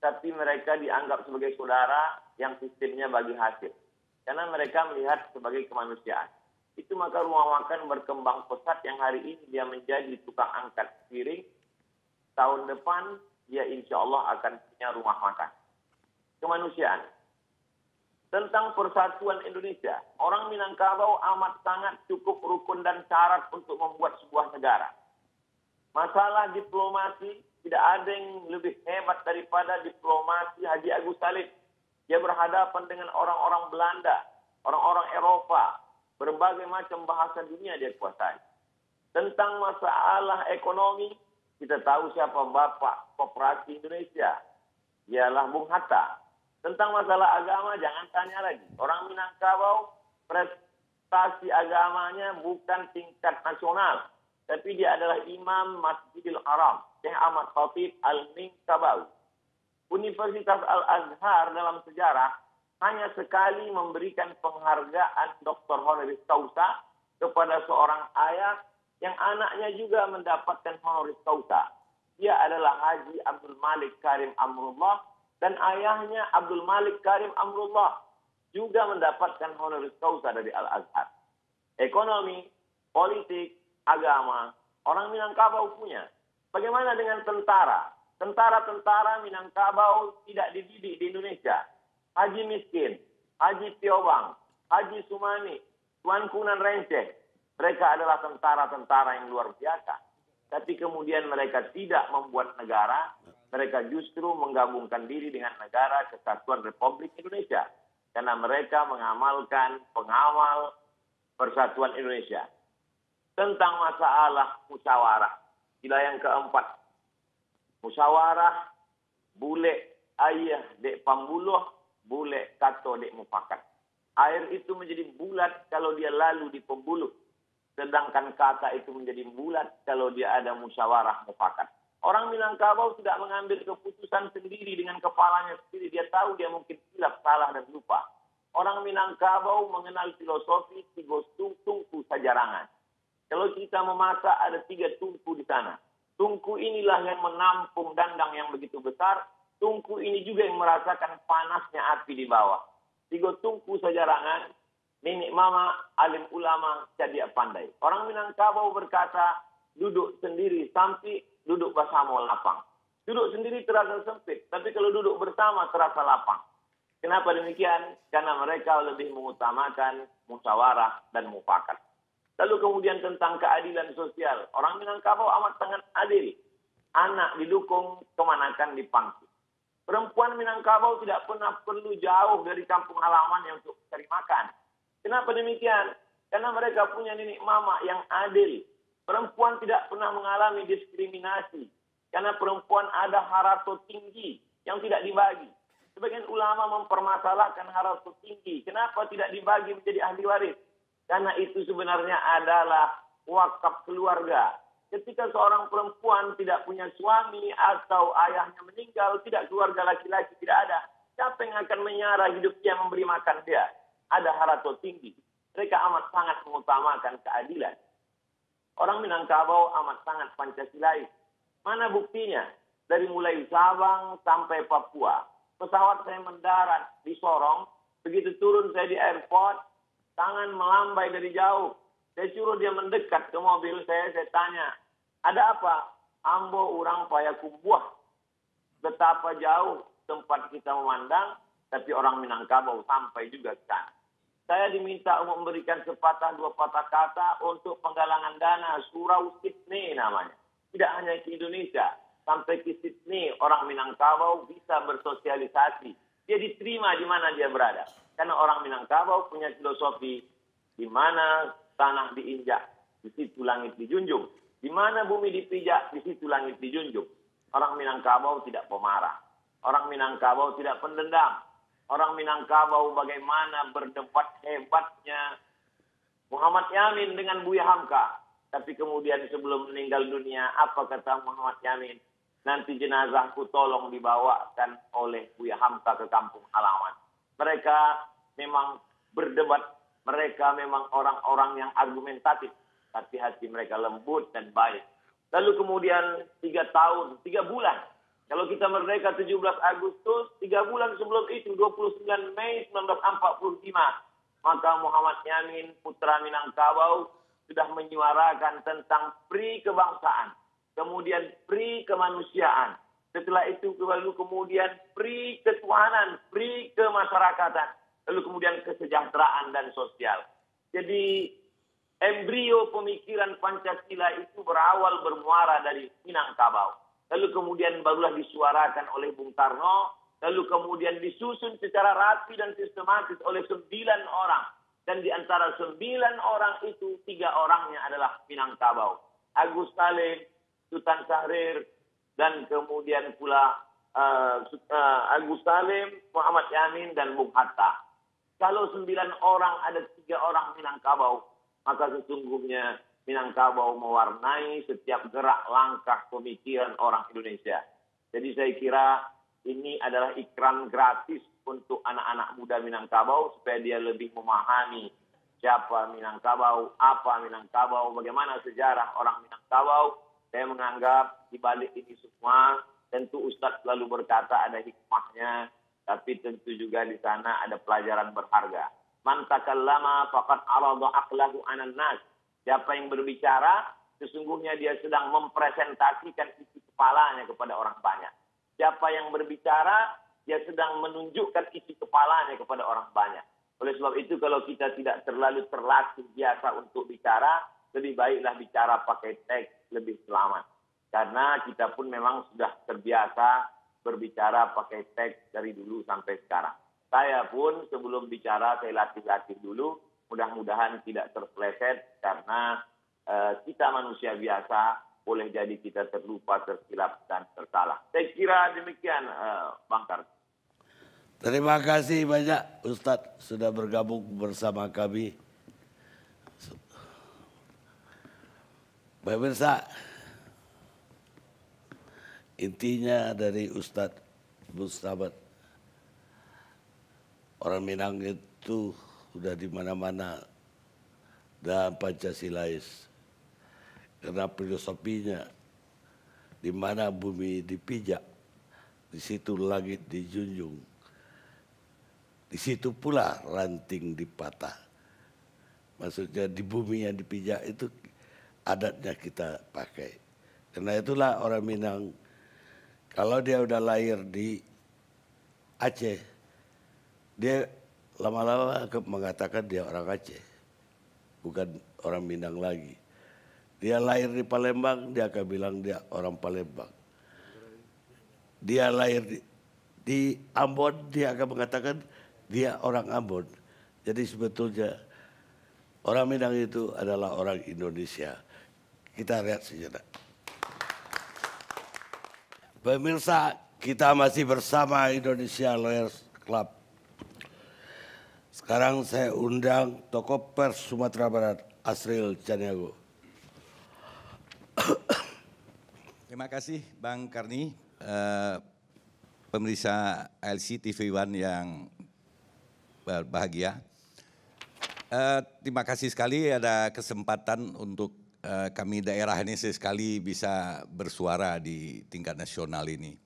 tapi mereka dianggap sebagai saudara yang sistemnya bagi hasil. Karena mereka melihat sebagai kemanusiaan itu maka rumah makan berkembang pesat yang hari ini dia menjadi tukang angkat piring. Tahun depan dia insya Allah akan punya rumah makan. Kemanusiaan. Tentang persatuan Indonesia. Orang Minangkabau amat sangat cukup rukun dan syarat untuk membuat sebuah negara. Masalah diplomasi tidak ada yang lebih hebat daripada diplomasi Haji Agus Salim. Dia berhadapan dengan orang-orang Belanda, orang-orang Eropa, Berbagai macam bahasa dunia dia kuasai. Tentang masalah ekonomi, kita tahu siapa Bapak Koperasi Indonesia. Ialah Bung Hatta. Tentang masalah agama, jangan tanya lagi. Orang Minangkabau, prestasi agamanya bukan tingkat nasional. Tapi dia adalah Imam Masjidil Haram. Syekh Ahmad Khatib al minkabau Universitas Al-Azhar dalam sejarah hanya sekali memberikan penghargaan Dr. Honoris Causa kepada seorang ayah yang anaknya juga mendapatkan honoris causa. Dia adalah Haji Abdul Malik Karim Amrullah dan ayahnya Abdul Malik Karim Amrullah juga mendapatkan honoris causa dari Al-Azhar. Ekonomi, politik, agama, orang Minangkabau punya. Bagaimana dengan tentara? Tentara-tentara Minangkabau tidak dididik di Indonesia Haji Miskin, Haji Tiowang, Haji Sumani, Tuan Kunan Renceh. Mereka adalah tentara-tentara yang luar biasa. Tapi kemudian mereka tidak membuat negara, mereka justru menggabungkan diri dengan negara Kesatuan Republik Indonesia. Karena mereka mengamalkan pengawal persatuan Indonesia. Tentang masalah musyawarah. Sila yang keempat. Musyawarah, bule, ayah, dek pambuluh, Bulat katolik mufakat. Air itu menjadi bulat kalau dia lalu di pembuluh. Sedangkan kata itu menjadi bulat kalau dia ada musyawarah mufakat. Orang Minangkabau tidak mengambil keputusan sendiri dengan kepalanya sendiri. Dia tahu dia mungkin silap, salah, dan lupa. Orang Minangkabau mengenal filosofi tiga tungku sajarangan. Kalau kita memasak ada tiga tungku di sana. Tungku inilah yang menampung dandang yang begitu besar Tungku ini juga yang merasakan panasnya api di bawah. Tiga tungku sejarangan, nenek mama, alim ulama, jadi pandai. Orang Minangkabau berkata, duduk sendiri sampai duduk bersama lapang. Duduk sendiri terasa sempit, tapi kalau duduk bersama terasa lapang. Kenapa demikian? Karena mereka lebih mengutamakan musyawarah dan mufakat. Lalu kemudian tentang keadilan sosial. Orang Minangkabau amat sangat adil. Anak didukung, kemanakan dipangku. Perempuan Minangkabau tidak pernah perlu jauh dari kampung halamannya untuk cari makan. Kenapa demikian? Karena mereka punya nenek mama yang adil. Perempuan tidak pernah mengalami diskriminasi. Karena perempuan ada harato tinggi yang tidak dibagi. Sebagian ulama mempermasalahkan harato tinggi. Kenapa tidak dibagi menjadi ahli waris? Karena itu sebenarnya adalah wakaf keluarga ketika seorang perempuan tidak punya suami atau ayahnya meninggal, tidak keluarga laki-laki, tidak ada. Siapa yang akan menyara hidup dia memberi makan dia? Ada harato tinggi. Mereka amat sangat mengutamakan keadilan. Orang Minangkabau amat sangat Pancasilais. Mana buktinya? Dari mulai Sabang sampai Papua. Pesawat saya mendarat di Sorong. Begitu turun saya di airport, tangan melambai dari jauh. Saya suruh dia mendekat ke mobil saya, saya tanya, ada apa? Ambo orang payaku buah. Betapa jauh tempat kita memandang, tapi orang Minangkabau sampai juga kan. Saya diminta untuk memberikan sepatah dua patah kata untuk penggalangan dana surau Sydney namanya. Tidak hanya ke Indonesia, sampai ke Sydney orang Minangkabau bisa bersosialisasi. Dia diterima di mana dia berada. Karena orang Minangkabau punya filosofi di mana tanah diinjak, di situ langit dijunjung. Di mana bumi dipijak, di situ langit dijunjung. Orang Minangkabau tidak pemarah. Orang Minangkabau tidak pendendam. Orang Minangkabau bagaimana berdebat hebatnya Muhammad Yamin dengan Buya Hamka. Tapi kemudian sebelum meninggal dunia, apa kata Muhammad Yamin? Nanti jenazahku tolong dibawakan oleh Buya Hamka ke kampung halaman. Mereka memang berdebat. Mereka memang orang-orang yang argumentatif tapi hati mereka lembut dan baik. Lalu kemudian tiga tahun, tiga bulan. Kalau kita merdeka 17 Agustus, tiga bulan sebelum itu, 29 Mei 1945, maka Muhammad Yamin, putra Minangkabau, sudah menyuarakan tentang pri kebangsaan, kemudian pri kemanusiaan. Setelah itu lalu kemudian pri ketuhanan, pri kemasyarakatan, lalu kemudian kesejahteraan dan sosial. Jadi Embrio pemikiran Pancasila itu berawal bermuara dari Minangkabau. Lalu kemudian barulah disuarakan oleh Bung Karno, lalu kemudian disusun secara rapi dan sistematis oleh sembilan orang. Dan di antara sembilan orang itu, tiga orangnya adalah Minangkabau. Agus Salim, Sultan Sahrir, dan kemudian pula uh, uh, Agus Salim, Muhammad Yamin, dan Bung Hatta. Kalau sembilan orang ada tiga orang Minangkabau, maka sesungguhnya Minangkabau mewarnai setiap gerak langkah pemikiran orang Indonesia. Jadi saya kira ini adalah ikran gratis untuk anak-anak muda Minangkabau supaya dia lebih memahami siapa Minangkabau, apa Minangkabau, bagaimana sejarah orang Minangkabau. Saya menganggap di balik ini semua tentu Ustadz selalu berkata ada hikmahnya, tapi tentu juga di sana ada pelajaran berharga. Man takallama faqad arada aqlahu anan nas. Siapa yang berbicara, sesungguhnya dia sedang mempresentasikan isi kepalanya kepada orang banyak. Siapa yang berbicara, dia sedang menunjukkan isi kepalanya kepada orang banyak. Oleh sebab itu kalau kita tidak terlalu terlatih biasa untuk bicara, lebih baiklah bicara pakai teks lebih selamat. Karena kita pun memang sudah terbiasa berbicara pakai teks dari dulu sampai sekarang saya pun sebelum bicara saya latih-latih dulu, mudah-mudahan tidak terpleset karena e, kita manusia biasa boleh jadi kita terlupa, tersilap dan tersalah. Saya kira demikian, e, Bang Kar. Terima kasih banyak Ustadz sudah bergabung bersama kami. Baik pemirsa, intinya dari Ustadz Mustabat Orang Minang itu sudah di mana-mana dan Pancasilais. Karena filosofinya di mana bumi dipijak, di situ langit dijunjung. Di situ pula ranting dipatah. Maksudnya di bumi yang dipijak itu adatnya kita pakai. Karena itulah orang Minang kalau dia udah lahir di Aceh, dia lama-lama mengatakan dia orang Aceh, bukan orang Minang lagi. Dia lahir di Palembang, dia akan bilang dia orang Palembang. Dia lahir di, di Ambon, dia akan mengatakan dia orang Ambon. Jadi sebetulnya orang Minang itu adalah orang Indonesia. Kita lihat sejenak. Pemirsa, kita masih bersama Indonesia Lawyers Club sekarang saya undang tokoh pers Sumatera Barat, Asril Caniago. Terima kasih Bang Karni. Uh, pemirsa LC TV One yang berbahagia. Uh, terima kasih sekali ada kesempatan untuk uh, kami daerah ini sekali bisa bersuara di tingkat nasional ini.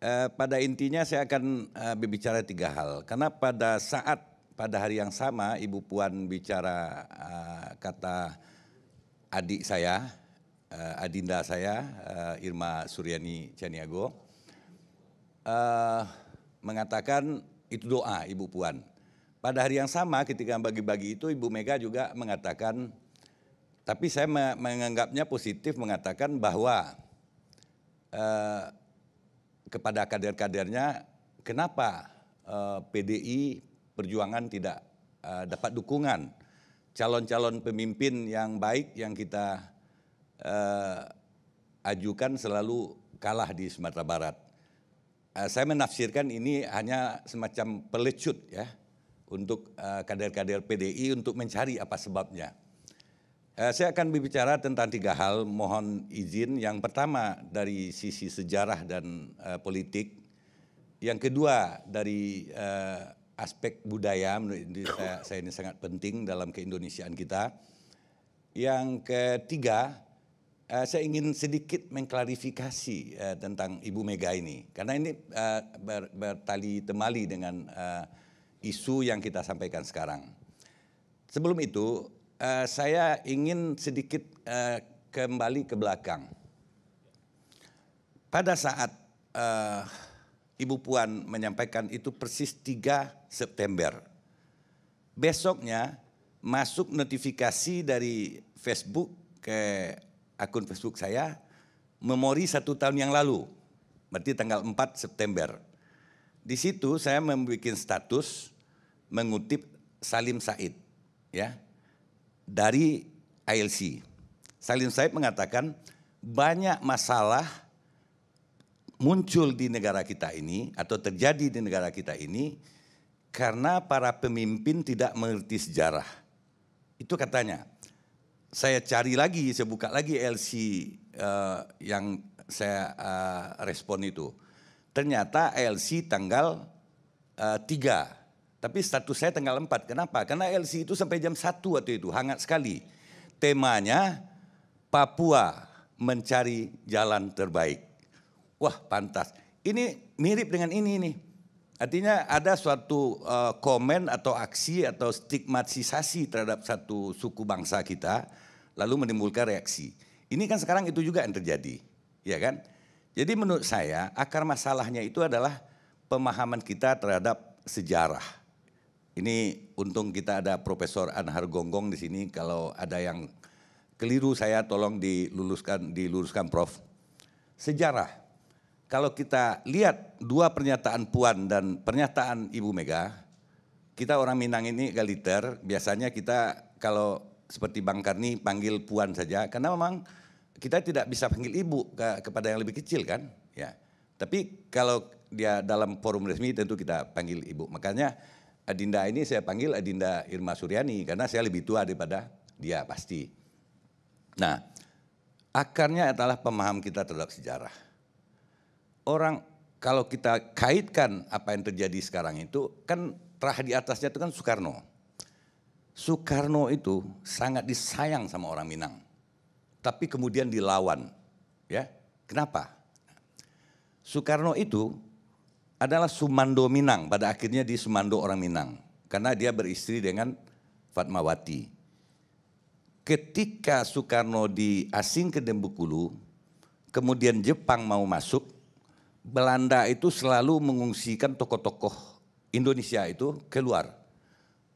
Eh, pada intinya saya akan eh, berbicara tiga hal. Karena pada saat pada hari yang sama Ibu Puan bicara eh, kata adik saya, eh, adinda saya eh, Irma Suryani Caniago eh, mengatakan itu doa Ibu Puan. Pada hari yang sama ketika bagi-bagi itu Ibu Mega juga mengatakan tapi saya menganggapnya positif mengatakan bahwa eh, kepada kader-kadernya, kenapa uh, eh, PDI Perjuangan tidak uh, dapat dukungan calon-calon pemimpin yang baik yang kita uh, ajukan selalu kalah di Sumatera Barat. Uh, saya menafsirkan ini hanya semacam pelecut ya untuk kader-kader uh, kader -kader PDI untuk mencari apa sebabnya. Eh, saya akan berbicara tentang tiga hal, mohon izin. Yang pertama dari sisi sejarah dan uh, politik. Yang kedua dari uh, aspek budaya, menurut saya, saya ini sangat penting dalam keindonesiaan kita. Yang ketiga, uh, saya ingin sedikit mengklarifikasi uh, tentang Ibu Mega ini. Karena ini uh, ber, bertali temali dengan uh, isu yang kita sampaikan sekarang. Sebelum itu, uh, saya ingin sedikit uh, kembali ke belakang. Pada saat uh, Ibu Puan menyampaikan itu persis 3 September. Besoknya masuk notifikasi dari Facebook ke akun Facebook saya, memori satu tahun yang lalu, berarti tanggal 4 September. Di situ saya membuat status mengutip Salim Said, ya dari ILC. Salim Said mengatakan banyak masalah muncul di negara kita ini atau terjadi di negara kita ini karena para pemimpin tidak mengerti sejarah. Itu katanya. Saya cari lagi, saya buka lagi LC uh, eh, yang saya uh, respon itu. Ternyata LC tanggal uh, eh, 3 tapi status saya tanggal 4. Kenapa? Karena LC itu sampai jam 1 waktu itu, hangat sekali. Temanya Papua mencari jalan terbaik. Wah, pantas. Ini mirip dengan ini nih. Artinya ada suatu uh, komen atau aksi atau stigmatisasi terhadap satu suku bangsa kita lalu menimbulkan reaksi. Ini kan sekarang itu juga yang terjadi, ya kan? Jadi menurut saya akar masalahnya itu adalah pemahaman kita terhadap sejarah. Ini untung kita ada Profesor Anhar Gonggong di sini. Kalau ada yang keliru saya tolong diluluskan diluruskan Prof. Sejarah. Kalau kita lihat dua pernyataan Puan dan pernyataan Ibu Mega, kita orang Minang ini galiter. biasanya kita kalau seperti Bang Karni panggil Puan saja karena memang kita tidak bisa panggil ibu ke, kepada yang lebih kecil kan, ya. Tapi kalau dia dalam forum resmi tentu kita panggil ibu. Makanya Adinda ini saya panggil Adinda Irma Suryani karena saya lebih tua daripada dia pasti. Nah, akarnya adalah pemaham kita terhadap sejarah. Orang kalau kita kaitkan apa yang terjadi sekarang itu kan terah di atasnya itu kan Soekarno. Soekarno itu sangat disayang sama orang Minang. Tapi kemudian dilawan. Ya. Kenapa? Soekarno itu adalah Sumando Minang. Pada akhirnya di Sumando orang Minang. Karena dia beristri dengan Fatmawati. Ketika Soekarno di asing ke Dembukulu, kemudian Jepang mau masuk, Belanda itu selalu mengungsikan tokoh-tokoh Indonesia itu keluar.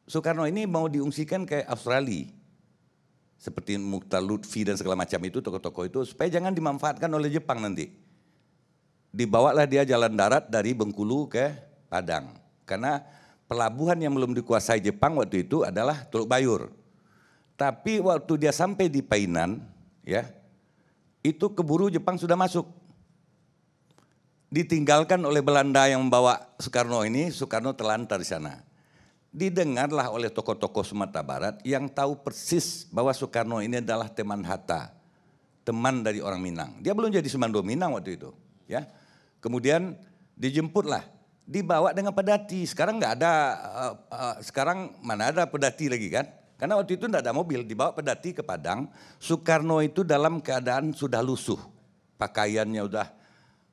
Soekarno ini mau diungsikan ke Australia. Seperti Mukhtar Lutfi dan segala macam itu tokoh-tokoh itu supaya jangan dimanfaatkan oleh Jepang nanti dibawalah dia jalan darat dari Bengkulu ke Padang. Karena pelabuhan yang belum dikuasai Jepang waktu itu adalah Teluk Bayur. Tapi waktu dia sampai di Painan, ya, itu keburu Jepang sudah masuk. Ditinggalkan oleh Belanda yang membawa Soekarno ini, Soekarno terlantar di sana. Didengarlah oleh tokoh-tokoh Sumatera Barat yang tahu persis bahwa Soekarno ini adalah teman Hatta, teman dari orang Minang. Dia belum jadi Sumando Minang waktu itu, ya. Kemudian dijemputlah, dibawa dengan pedati. Sekarang nggak ada, uh, uh, sekarang mana ada pedati lagi kan? Karena waktu itu tidak ada mobil, dibawa pedati ke Padang. Soekarno itu dalam keadaan sudah lusuh, pakaiannya udah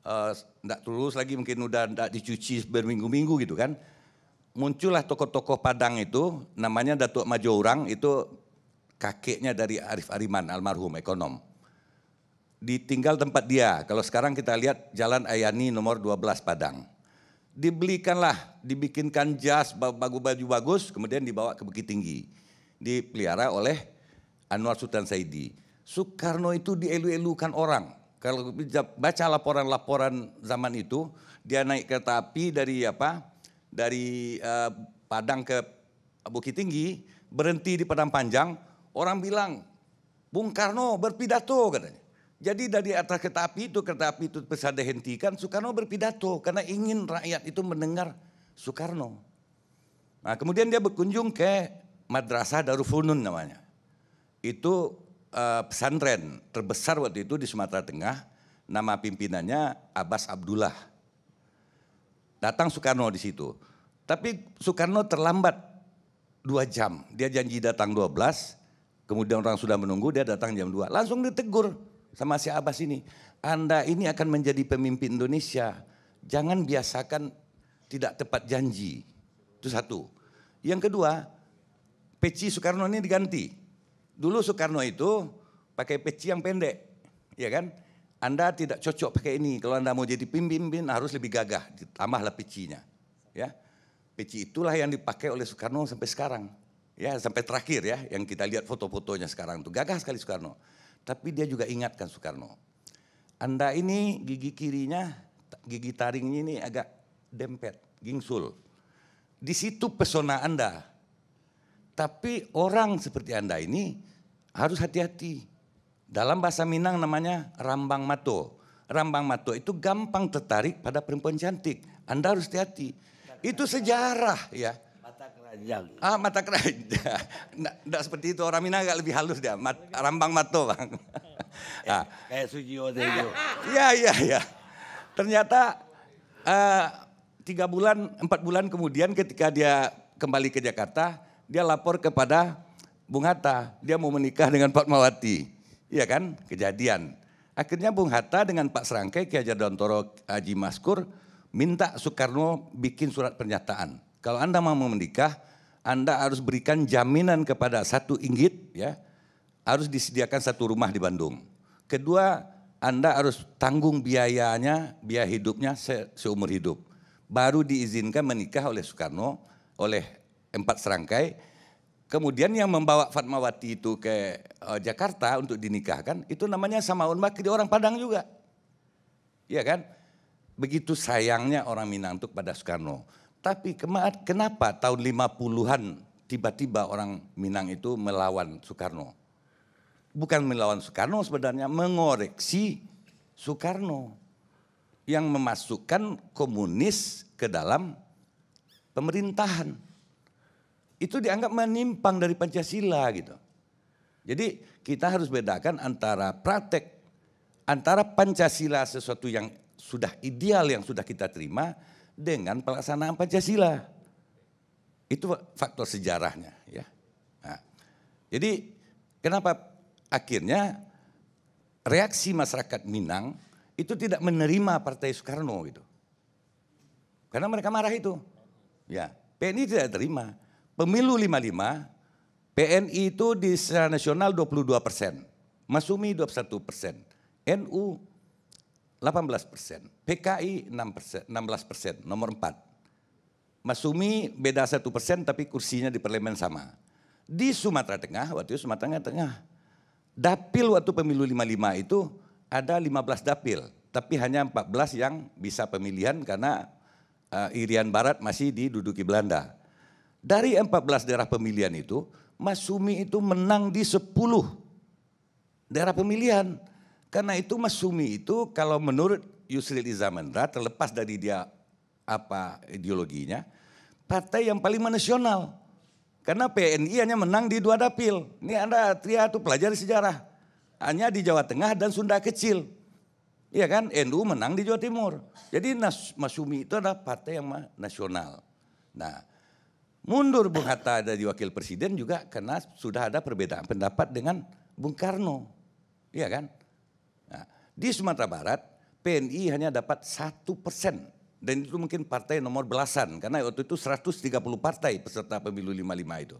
tidak eh, uh, tulus lagi, mungkin udah tidak dicuci berminggu-minggu gitu kan. Muncullah tokoh-tokoh Padang itu, namanya Datuk Orang itu kakeknya dari Arif Ariman, almarhum ekonom ditinggal tempat dia. Kalau sekarang kita lihat Jalan Ayani nomor 12 Padang. Dibelikanlah, dibikinkan jas, baju-baju bagus, kemudian dibawa ke Bukit Tinggi. Dipelihara oleh Anwar Sultan Saidi. Soekarno itu dielu-elukan orang. Kalau baca laporan-laporan zaman itu, dia naik kereta api dari apa? Dari uh, Padang ke Bukit Tinggi, berhenti di Padang Panjang. Orang bilang, Bung Karno berpidato katanya. Jadi dari atas kereta api itu, kereta api itu pesan dihentikan, Soekarno berpidato karena ingin rakyat itu mendengar Soekarno. Nah kemudian dia berkunjung ke Madrasah Darufunun namanya. Itu uh, pesantren terbesar waktu itu di Sumatera Tengah, nama pimpinannya Abbas Abdullah. Datang Soekarno di situ. Tapi Soekarno terlambat dua jam. Dia janji datang 12, kemudian orang sudah menunggu, dia datang jam 2. Langsung ditegur sama si Abbas ini, Anda ini akan menjadi pemimpin Indonesia. Jangan biasakan tidak tepat janji. Itu satu. Yang kedua, peci Soekarno ini diganti. Dulu Soekarno itu pakai peci yang pendek, ya kan? Anda tidak cocok pakai ini. Kalau Anda mau jadi pemimpin harus lebih gagah, ditambahlah pecinya. Ya. Peci itulah yang dipakai oleh Soekarno sampai sekarang. Ya, sampai terakhir ya yang kita lihat foto-fotonya sekarang itu gagah sekali Soekarno. Tapi dia juga ingatkan Soekarno. Anda ini gigi kirinya, gigi taringnya ini agak dempet, gingsul. Di situ pesona Anda. Tapi orang seperti Anda ini harus hati-hati. Dalam bahasa Minang namanya rambang mato. Rambang mato itu gampang tertarik pada perempuan cantik. Anda harus hati-hati. Itu sejarah ya keranjang. Ah, mata keranjang. Enggak seperti itu, orang Minang agak lebih halus dia. Mat, rambang mato, Bang. ah. Kayak Sujiwo Tejo. Iya, iya, iya. Ternyata uh, tiga bulan, empat bulan kemudian ketika dia kembali ke Jakarta, dia lapor kepada Bung Hatta. Dia mau menikah dengan Pak Mawati. Iya kan? Kejadian. Akhirnya Bung Hatta dengan Pak Serangkai, Kiajar Dontoro, Haji Maskur, minta Soekarno bikin surat pernyataan kalau Anda mau menikah, Anda harus berikan jaminan kepada satu inggit ya, harus disediakan satu rumah di Bandung. Kedua, Anda harus tanggung biayanya, biaya hidupnya se seumur hidup. Baru diizinkan menikah oleh Soekarno, oleh empat serangkai. Kemudian yang membawa Fatmawati itu ke eh, Jakarta untuk dinikahkan, itu namanya sama Samaun Bakri, orang Padang juga. Iya kan? Begitu sayangnya orang Minang itu kepada Soekarno. Tapi kenapa tahun 50-an tiba-tiba orang Minang itu melawan Soekarno? Bukan melawan Soekarno sebenarnya, mengoreksi Soekarno. Yang memasukkan komunis ke dalam pemerintahan. Itu dianggap menimpang dari Pancasila gitu. Jadi kita harus bedakan antara praktek, antara Pancasila sesuatu yang sudah ideal yang sudah kita terima dengan pelaksanaan Pancasila. Itu faktor sejarahnya ya. Nah, jadi kenapa akhirnya reaksi masyarakat Minang itu tidak menerima Partai Soekarno gitu. Karena mereka marah itu. Ya, PNI tidak terima. Pemilu 55, PNI itu di secara nasional 22 persen. Masumi 21 persen. NU 18 persen, PKI 6 persen, 16 persen, nomor 4. Masumi beda satu persen tapi kursinya di parlemen sama. Di Sumatera Tengah, waktu itu Sumatera Tengah, dapil waktu pemilu 55 itu ada 15 dapil. Tapi hanya 14 yang bisa pemilihan karena uh, Irian Barat masih diduduki Belanda. Dari 14 daerah pemilihan itu, Masumi itu menang di 10 daerah pemilihan karena itu Mas Sumi itu kalau menurut Yusril Izzamendra terlepas dari dia apa ideologinya, partai yang paling nasional. Karena PNI hanya menang di dua dapil. Ini Anda tria itu pelajari sejarah. Hanya di Jawa Tengah dan Sunda kecil. Iya kan? NU menang di Jawa Timur. Jadi Mas Sumi itu adalah partai yang nasional. Nah, mundur Bung Hatta dari wakil presiden juga karena sudah ada perbedaan pendapat dengan Bung Karno. Iya kan? Di Sumatera Barat, PNI hanya dapat satu persen dan itu mungkin partai nomor belasan karena waktu itu 130 partai peserta pemilu 55 itu.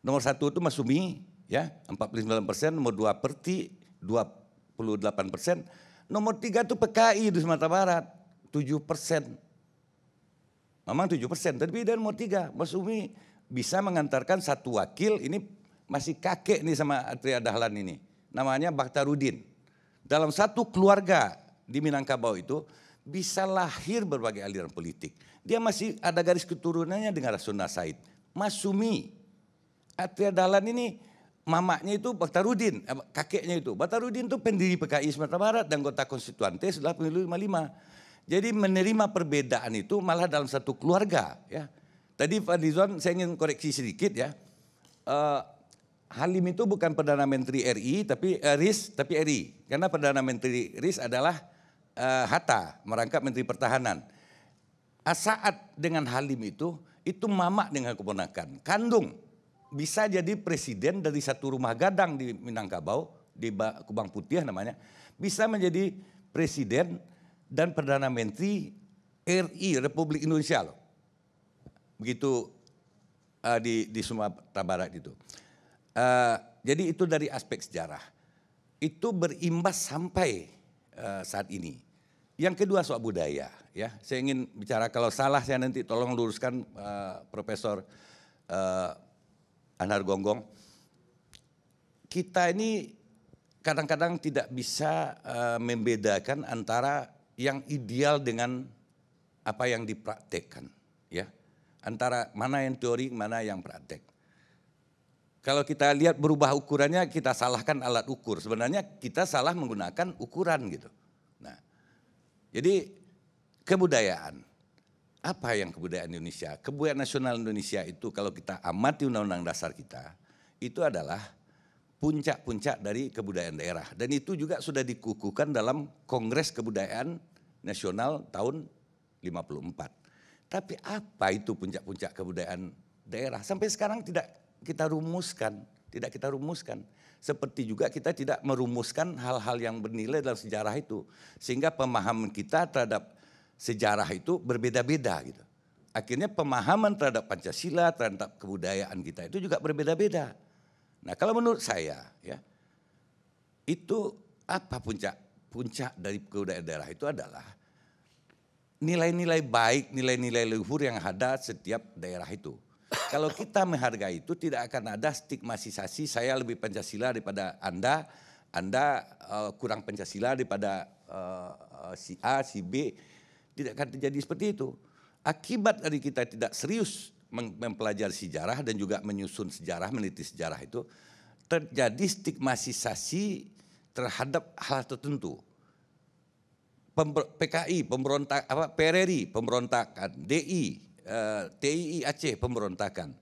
Nomor satu itu Masumi ya 49 persen, nomor dua Perti 28 persen, nomor tiga itu PKI di Sumatera Barat 7 persen. Memang 7 persen, tapi dari nomor tiga Masumi bisa mengantarkan satu wakil ini masih kakek nih sama Atria Dahlan ini. Namanya Bakhtarudin dalam satu keluarga di Minangkabau itu bisa lahir berbagai aliran politik. Dia masih ada garis keturunannya dengan Rasuna Said. Masumi, Atria Dalan ini mamaknya itu Batarudin, eh, kakeknya itu. Batarudin itu pendiri PKI Sumatera Barat dan Kota konstituante setelah pemilu 55. Jadi menerima perbedaan itu malah dalam satu keluarga ya. Tadi Pak Dizon saya ingin koreksi sedikit ya. Uh, Halim itu bukan Perdana Menteri RI, tapi uh, eh, RIS, tapi RI. Karena Perdana Menteri RIS adalah uh, Hatta, merangkap Menteri Pertahanan. Ah, saat dengan Halim itu, itu mamak dengan keponakan, kandung. Bisa jadi presiden dari satu rumah gadang di Minangkabau, di Kubang Putih namanya. Bisa menjadi presiden dan Perdana Menteri RI, Republik Indonesia loh. Begitu uh, di, di Sumatera Barat itu. Uh, jadi itu dari aspek sejarah. Itu berimbas sampai uh, saat ini. Yang kedua soal budaya, ya. Saya ingin bicara kalau salah saya nanti tolong luruskan uh, Profesor uh, Anhar Gonggong. Kita ini kadang-kadang tidak bisa uh, membedakan antara yang ideal dengan apa yang dipraktekkan, ya. Antara mana yang teori, mana yang praktek. Kalau kita lihat berubah ukurannya, kita salahkan alat ukur. Sebenarnya kita salah menggunakan ukuran gitu. Nah, jadi kebudayaan. Apa yang kebudayaan Indonesia? Kebudayaan nasional Indonesia itu kalau kita amati undang-undang dasar kita, itu adalah puncak-puncak dari kebudayaan daerah. Dan itu juga sudah dikukuhkan dalam Kongres Kebudayaan Nasional tahun 54. Tapi apa itu puncak-puncak kebudayaan daerah? Sampai sekarang tidak kita rumuskan, tidak kita rumuskan. Seperti juga kita tidak merumuskan hal-hal yang bernilai dalam sejarah itu. Sehingga pemahaman kita terhadap sejarah itu berbeda-beda gitu. Akhirnya pemahaman terhadap Pancasila, terhadap kebudayaan kita itu juga berbeda-beda. Nah kalau menurut saya ya, itu apa puncak? Puncak dari kebudayaan daerah itu adalah nilai-nilai baik, nilai-nilai leluhur yang ada setiap daerah itu. Kalau kita menghargai itu tidak akan ada stigmatisasi saya lebih Pancasila daripada Anda, Anda uh, kurang Pancasila daripada uh, si A, si B. Tidak akan terjadi seperti itu. Akibat dari kita tidak serius mempelajari sejarah dan juga menyusun sejarah, meneliti sejarah itu terjadi stigmatisasi terhadap hal tertentu. PKI, pemberontak apa PRRI, pemberontakan, DI, Eh, TII Aceh pemberontakan.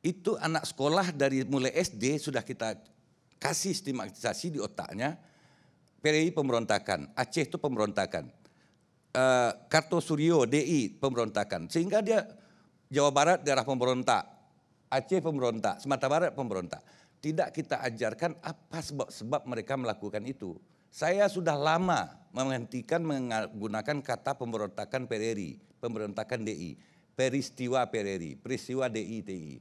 Itu anak sekolah dari mulai SD sudah kita kasih stigmatisasi di otaknya PDI pemberontakan, Aceh itu pemberontakan. E, eh, Suryo DI pemberontakan. Sehingga dia Jawa Barat daerah pemberontak, Aceh pemberontak, Sumatera Barat pemberontak. Tidak kita ajarkan apa sebab-sebab mereka melakukan itu. Saya sudah lama menghentikan menggunakan kata pemberontakan PRRI pemberontakan DI. Peristiwa Pereri, peristiwa DI TI.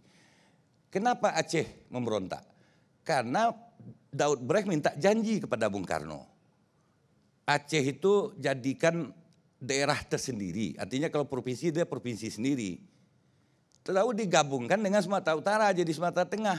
Kenapa Aceh memberontak? Karena Daud Brecht minta janji kepada Bung Karno. Aceh itu jadikan daerah tersendiri. Artinya kalau provinsi dia provinsi sendiri. terlalu digabungkan dengan Sumatera Utara jadi Sumatera Tengah.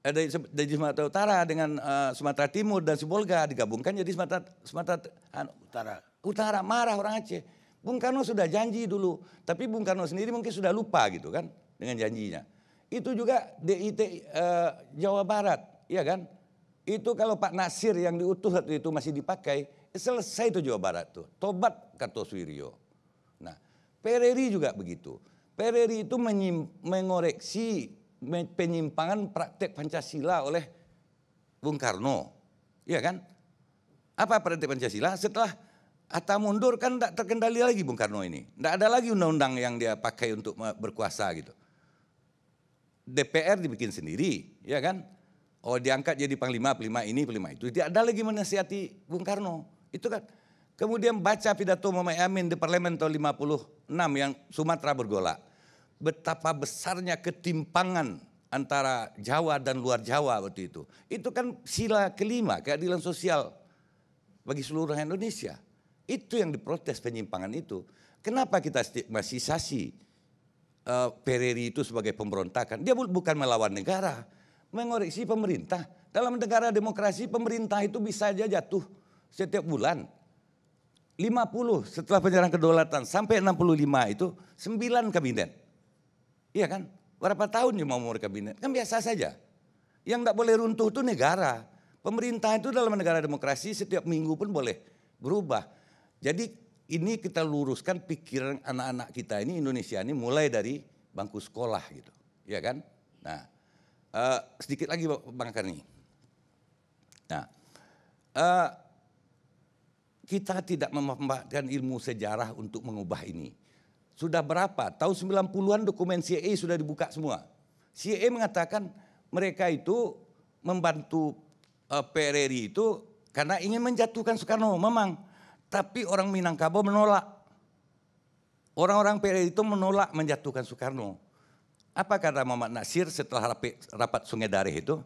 Eh, dari, Sumatera Utara dengan eh, Sumatera Timur dan Sibolga digabungkan jadi Sumatera Sumatera anu, Utara. Utara marah orang Aceh. Bung Karno sudah janji dulu, tapi Bung Karno sendiri mungkin sudah lupa gitu kan dengan janjinya. Itu juga DIT eh, Jawa Barat, ya kan? Itu kalau Pak Nasir yang diutus waktu itu masih dipakai, selesai itu Jawa Barat tuh. Tobat Kartosuwiryo. Nah, Pereri juga begitu. Pereri itu menyim, mengoreksi penyimpangan praktek Pancasila oleh Bung Karno. Iya kan? Apa praktek Pancasila? Setelah atau mundur kan tidak terkendali lagi Bung Karno ini. Tidak ada lagi undang-undang yang dia pakai untuk berkuasa gitu. DPR dibikin sendiri, ya kan? Oh diangkat jadi panglima, panglima ini, panglima itu. Tidak ada lagi menasihati Bung Karno. Itu kan. Kemudian baca pidato Muhammad Amin di parlemen tahun 56 yang Sumatera bergolak. Betapa besarnya ketimpangan antara Jawa dan luar Jawa waktu itu. Itu kan sila kelima keadilan sosial bagi seluruh Indonesia. Itu yang diprotes penyimpangan itu. Kenapa kita stigmatisasi uh, eh, Pereri itu sebagai pemberontakan? Dia bu bukan melawan negara, mengoreksi pemerintah. Dalam negara demokrasi pemerintah itu bisa aja jatuh setiap bulan. 50 setelah penyerang kedaulatan sampai 65 itu 9 kabinet. Iya kan? Berapa tahun cuma umur kabinet? Kan biasa saja. Yang tidak boleh runtuh itu negara. Pemerintah itu dalam negara demokrasi setiap minggu pun boleh berubah. Jadi ini kita luruskan pikiran anak-anak kita ini Indonesia ini mulai dari bangku sekolah gitu, ya kan? Nah, uh, sedikit lagi Bang Karni. Nah, uh, kita tidak memanfaatkan ilmu sejarah untuk mengubah ini. Sudah berapa? Tahun 90-an dokumen CIA e sudah dibuka semua. CIA e mengatakan mereka itu membantu uh, eh, PRRI itu karena ingin menjatuhkan Soekarno memang. Tapi orang Minangkabau menolak. Orang-orang PDI itu menolak menjatuhkan Soekarno. Apa kata Muhammad Nasir setelah rapat Sungai Dareh itu?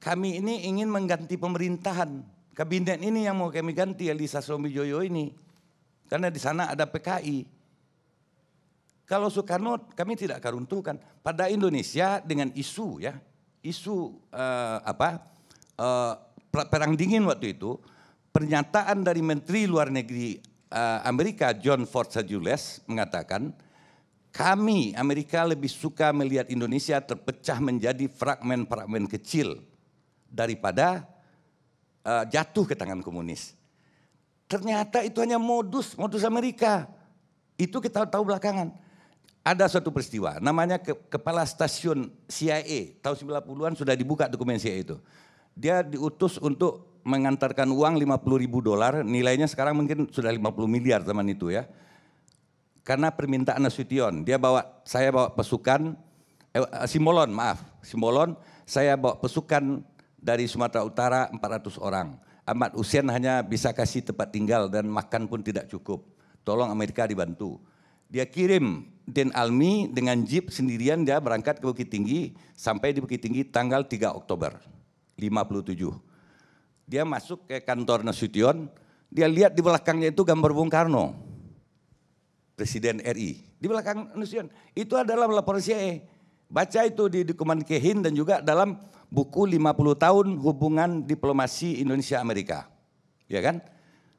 Kami ini ingin mengganti pemerintahan. Kabinet ini yang mau kami ganti Elisa Joyo ini. Karena di sana ada PKI. Kalau Soekarno kami tidak akan runtuhkan. Pada Indonesia dengan isu ya, isu uh, apa uh, perang dingin waktu itu, pernyataan dari Menteri Luar Negeri eh, Amerika John Ford Sajules mengatakan, kami Amerika lebih suka melihat Indonesia terpecah menjadi fragmen-fragmen kecil daripada uh, jatuh ke tangan komunis. Ternyata itu hanya modus, modus Amerika. Itu kita tahu belakangan. Ada suatu peristiwa namanya ke, kepala stasiun CIA tahun 90-an sudah dibuka dokumen CIA itu. Dia diutus untuk mengantarkan uang 50 ribu dolar, nilainya sekarang mungkin sudah 50 miliar zaman itu ya. Karena permintaan Nasution, dia bawa, saya bawa pasukan, eh, eh Simbolon maaf, Simbolon, saya bawa pasukan dari Sumatera Utara 400 orang. Ahmad Hussein hanya bisa kasih tempat tinggal dan makan pun tidak cukup. Tolong Amerika dibantu. Dia kirim Den Almi dengan jeep sendirian dia berangkat ke Bukit Tinggi sampai di Bukit Tinggi tanggal 3 Oktober 57. Dia masuk ke kantor Nasution, dia lihat di belakangnya itu gambar Bung Karno. Presiden RI. Di belakang Nasution. Itu adalah laporan CIA. E. Baca itu di dokumen Kehin dan juga dalam buku 50 tahun hubungan diplomasi Indonesia Amerika. Ya kan?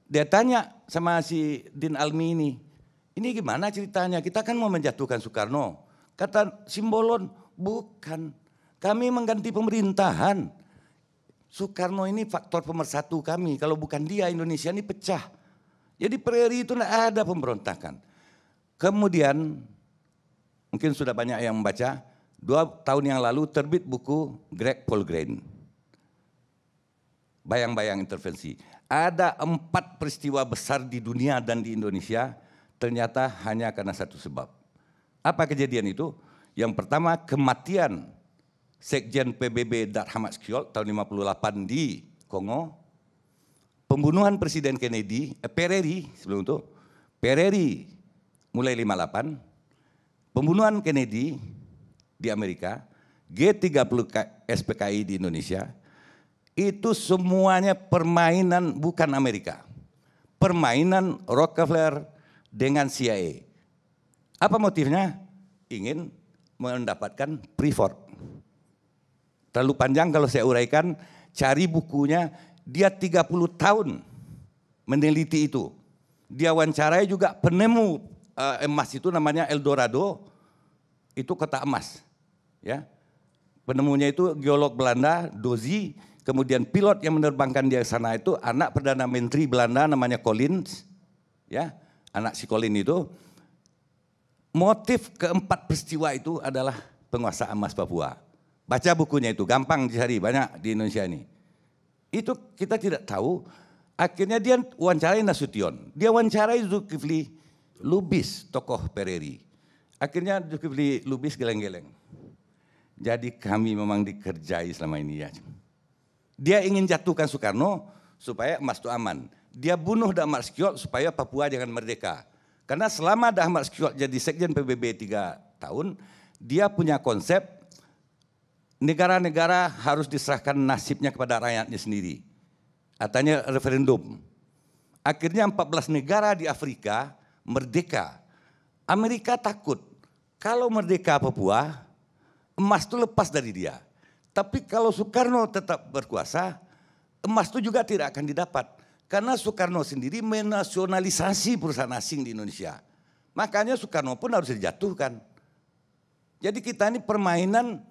Dia tanya sama si Din Almi ini, ini gimana ceritanya? Kita kan mau menjatuhkan Soekarno. Kata Simbolon, bukan. Kami mengganti pemerintahan. Soekarno ini faktor pemersatu kami. Kalau bukan dia Indonesia ini pecah. Jadi preri itu tidak ada pemberontakan. Kemudian mungkin sudah banyak yang membaca. Dua tahun yang lalu terbit buku Greg Polgrain. Bayang-bayang intervensi. Ada empat peristiwa besar di dunia dan di Indonesia ternyata hanya karena satu sebab. Apa kejadian itu? Yang pertama kematian Sekjen PBB Darhamat Skiol tahun 58 di Kongo. Pembunuhan Presiden Kennedy, eh, Pereri sebelum itu, Pereri mulai 58. Pembunuhan Kennedy di Amerika, G30 SPKI di Indonesia, itu semuanya permainan bukan Amerika. Permainan Rockefeller dengan CIA. Apa motifnya? Ingin mendapatkan Freeport. Terlalu panjang kalau saya uraikan, cari bukunya, dia 30 tahun meneliti itu. Dia wawancarai juga penemu uh, emas itu namanya Eldorado, itu kota emas. ya Penemunya itu geolog Belanda, Dozi, kemudian pilot yang menerbangkan dia sana itu anak Perdana Menteri Belanda namanya Collins, ya anak si Collins itu. Motif keempat peristiwa itu adalah penguasaan emas Papua. Baca bukunya itu, gampang dicari, banyak di Indonesia ini. Itu kita tidak tahu, akhirnya dia wawancarai Nasution. Dia wawancarai Zulkifli Lubis, tokoh Pereri. Akhirnya Zulkifli Lubis geleng-geleng. Jadi kami memang dikerjai selama ini ya. Dia ingin jatuhkan Soekarno supaya emas itu aman. Dia bunuh Damar Skiot supaya Papua jangan merdeka. Karena selama Damar Skiot jadi sekjen PBB tiga tahun, dia punya konsep negara-negara harus diserahkan nasibnya kepada rakyatnya sendiri. Katanya referendum. Akhirnya 14 negara di Afrika merdeka. Amerika takut kalau merdeka Papua, emas itu lepas dari dia. Tapi kalau Soekarno tetap berkuasa, emas itu juga tidak akan didapat. Karena Soekarno sendiri menasionalisasi perusahaan asing di Indonesia. Makanya Soekarno pun harus dijatuhkan. Jadi kita ini permainan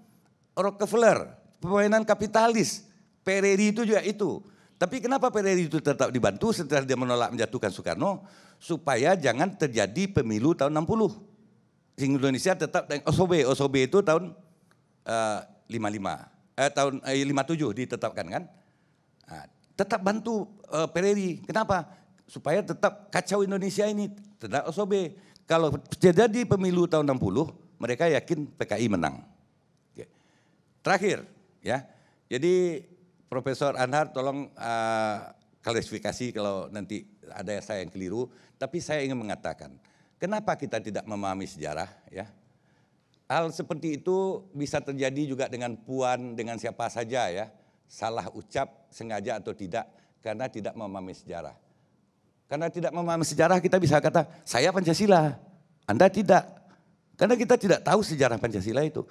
Rockefeller, pemainan kapitalis. Pereri itu juga itu. Tapi kenapa Pereri itu tetap dibantu setelah dia menolak menjatuhkan Soekarno? Supaya jangan terjadi pemilu tahun 60. Sehingga Indonesia tetap OSOB. OSOB itu tahun eh, uh, 55. Eh, tahun eh, 57 ditetapkan kan. Nah, tetap bantu uh, eh, Pereri. Kenapa? Supaya tetap kacau Indonesia ini. Tetap OSOB. Kalau terjadi pemilu tahun 60, mereka yakin PKI menang. Terakhir ya, jadi Profesor Anhar tolong uh, eh, klasifikasi kalau nanti ada saya yang keliru, tapi saya ingin mengatakan, kenapa kita tidak memahami sejarah ya? Hal seperti itu bisa terjadi juga dengan puan, dengan siapa saja ya. Salah ucap, sengaja atau tidak, karena tidak memahami sejarah. Karena tidak memahami sejarah kita bisa kata, saya Pancasila, Anda tidak. Karena kita tidak tahu sejarah Pancasila itu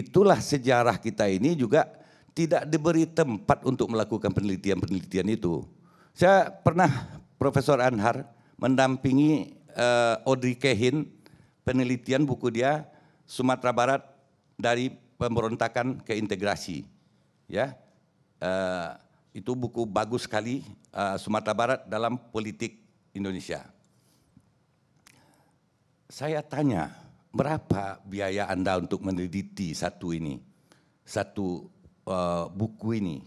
itulah sejarah kita ini juga tidak diberi tempat untuk melakukan penelitian-penelitian itu. Saya pernah Profesor Anhar mendampingi uh, Audrey Kehin penelitian buku dia Sumatera Barat dari pemberontakan ke integrasi. Ya. Uh, itu buku bagus sekali uh, Sumatera Barat dalam politik Indonesia. Saya tanya Berapa biaya Anda untuk meneliti satu ini? Satu uh, buku ini.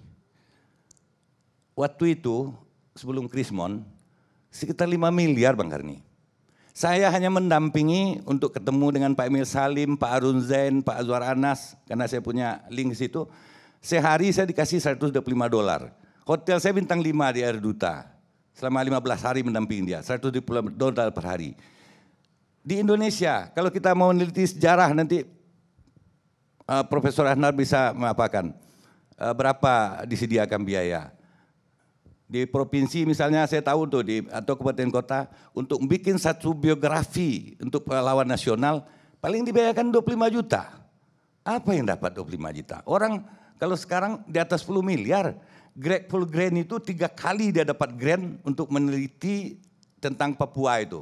Waktu itu sebelum Krismon sekitar 5 miliar Bang Karni. Saya hanya mendampingi untuk ketemu dengan Pak Emil Salim, Pak Arun Zain, Pak Azwar Anas karena saya punya link situ. Sehari saya dikasih 125 dolar. Hotel saya bintang 5 di Air Duta. Selama 15 hari mendampingi dia, 125 dolar per hari. Di Indonesia, kalau kita mau meneliti sejarah nanti uh, Profesor Ahnar bisa mengapakan uh, eh, berapa disediakan biaya. Di provinsi misalnya saya tahu tuh di atau kabupaten kota untuk bikin satu biografi untuk pahlawan nasional paling dibayarkan 25 juta. Apa yang dapat 25 juta? Orang kalau sekarang di atas 10 miliar, Greg full grand itu tiga kali dia dapat grant untuk meneliti tentang Papua itu.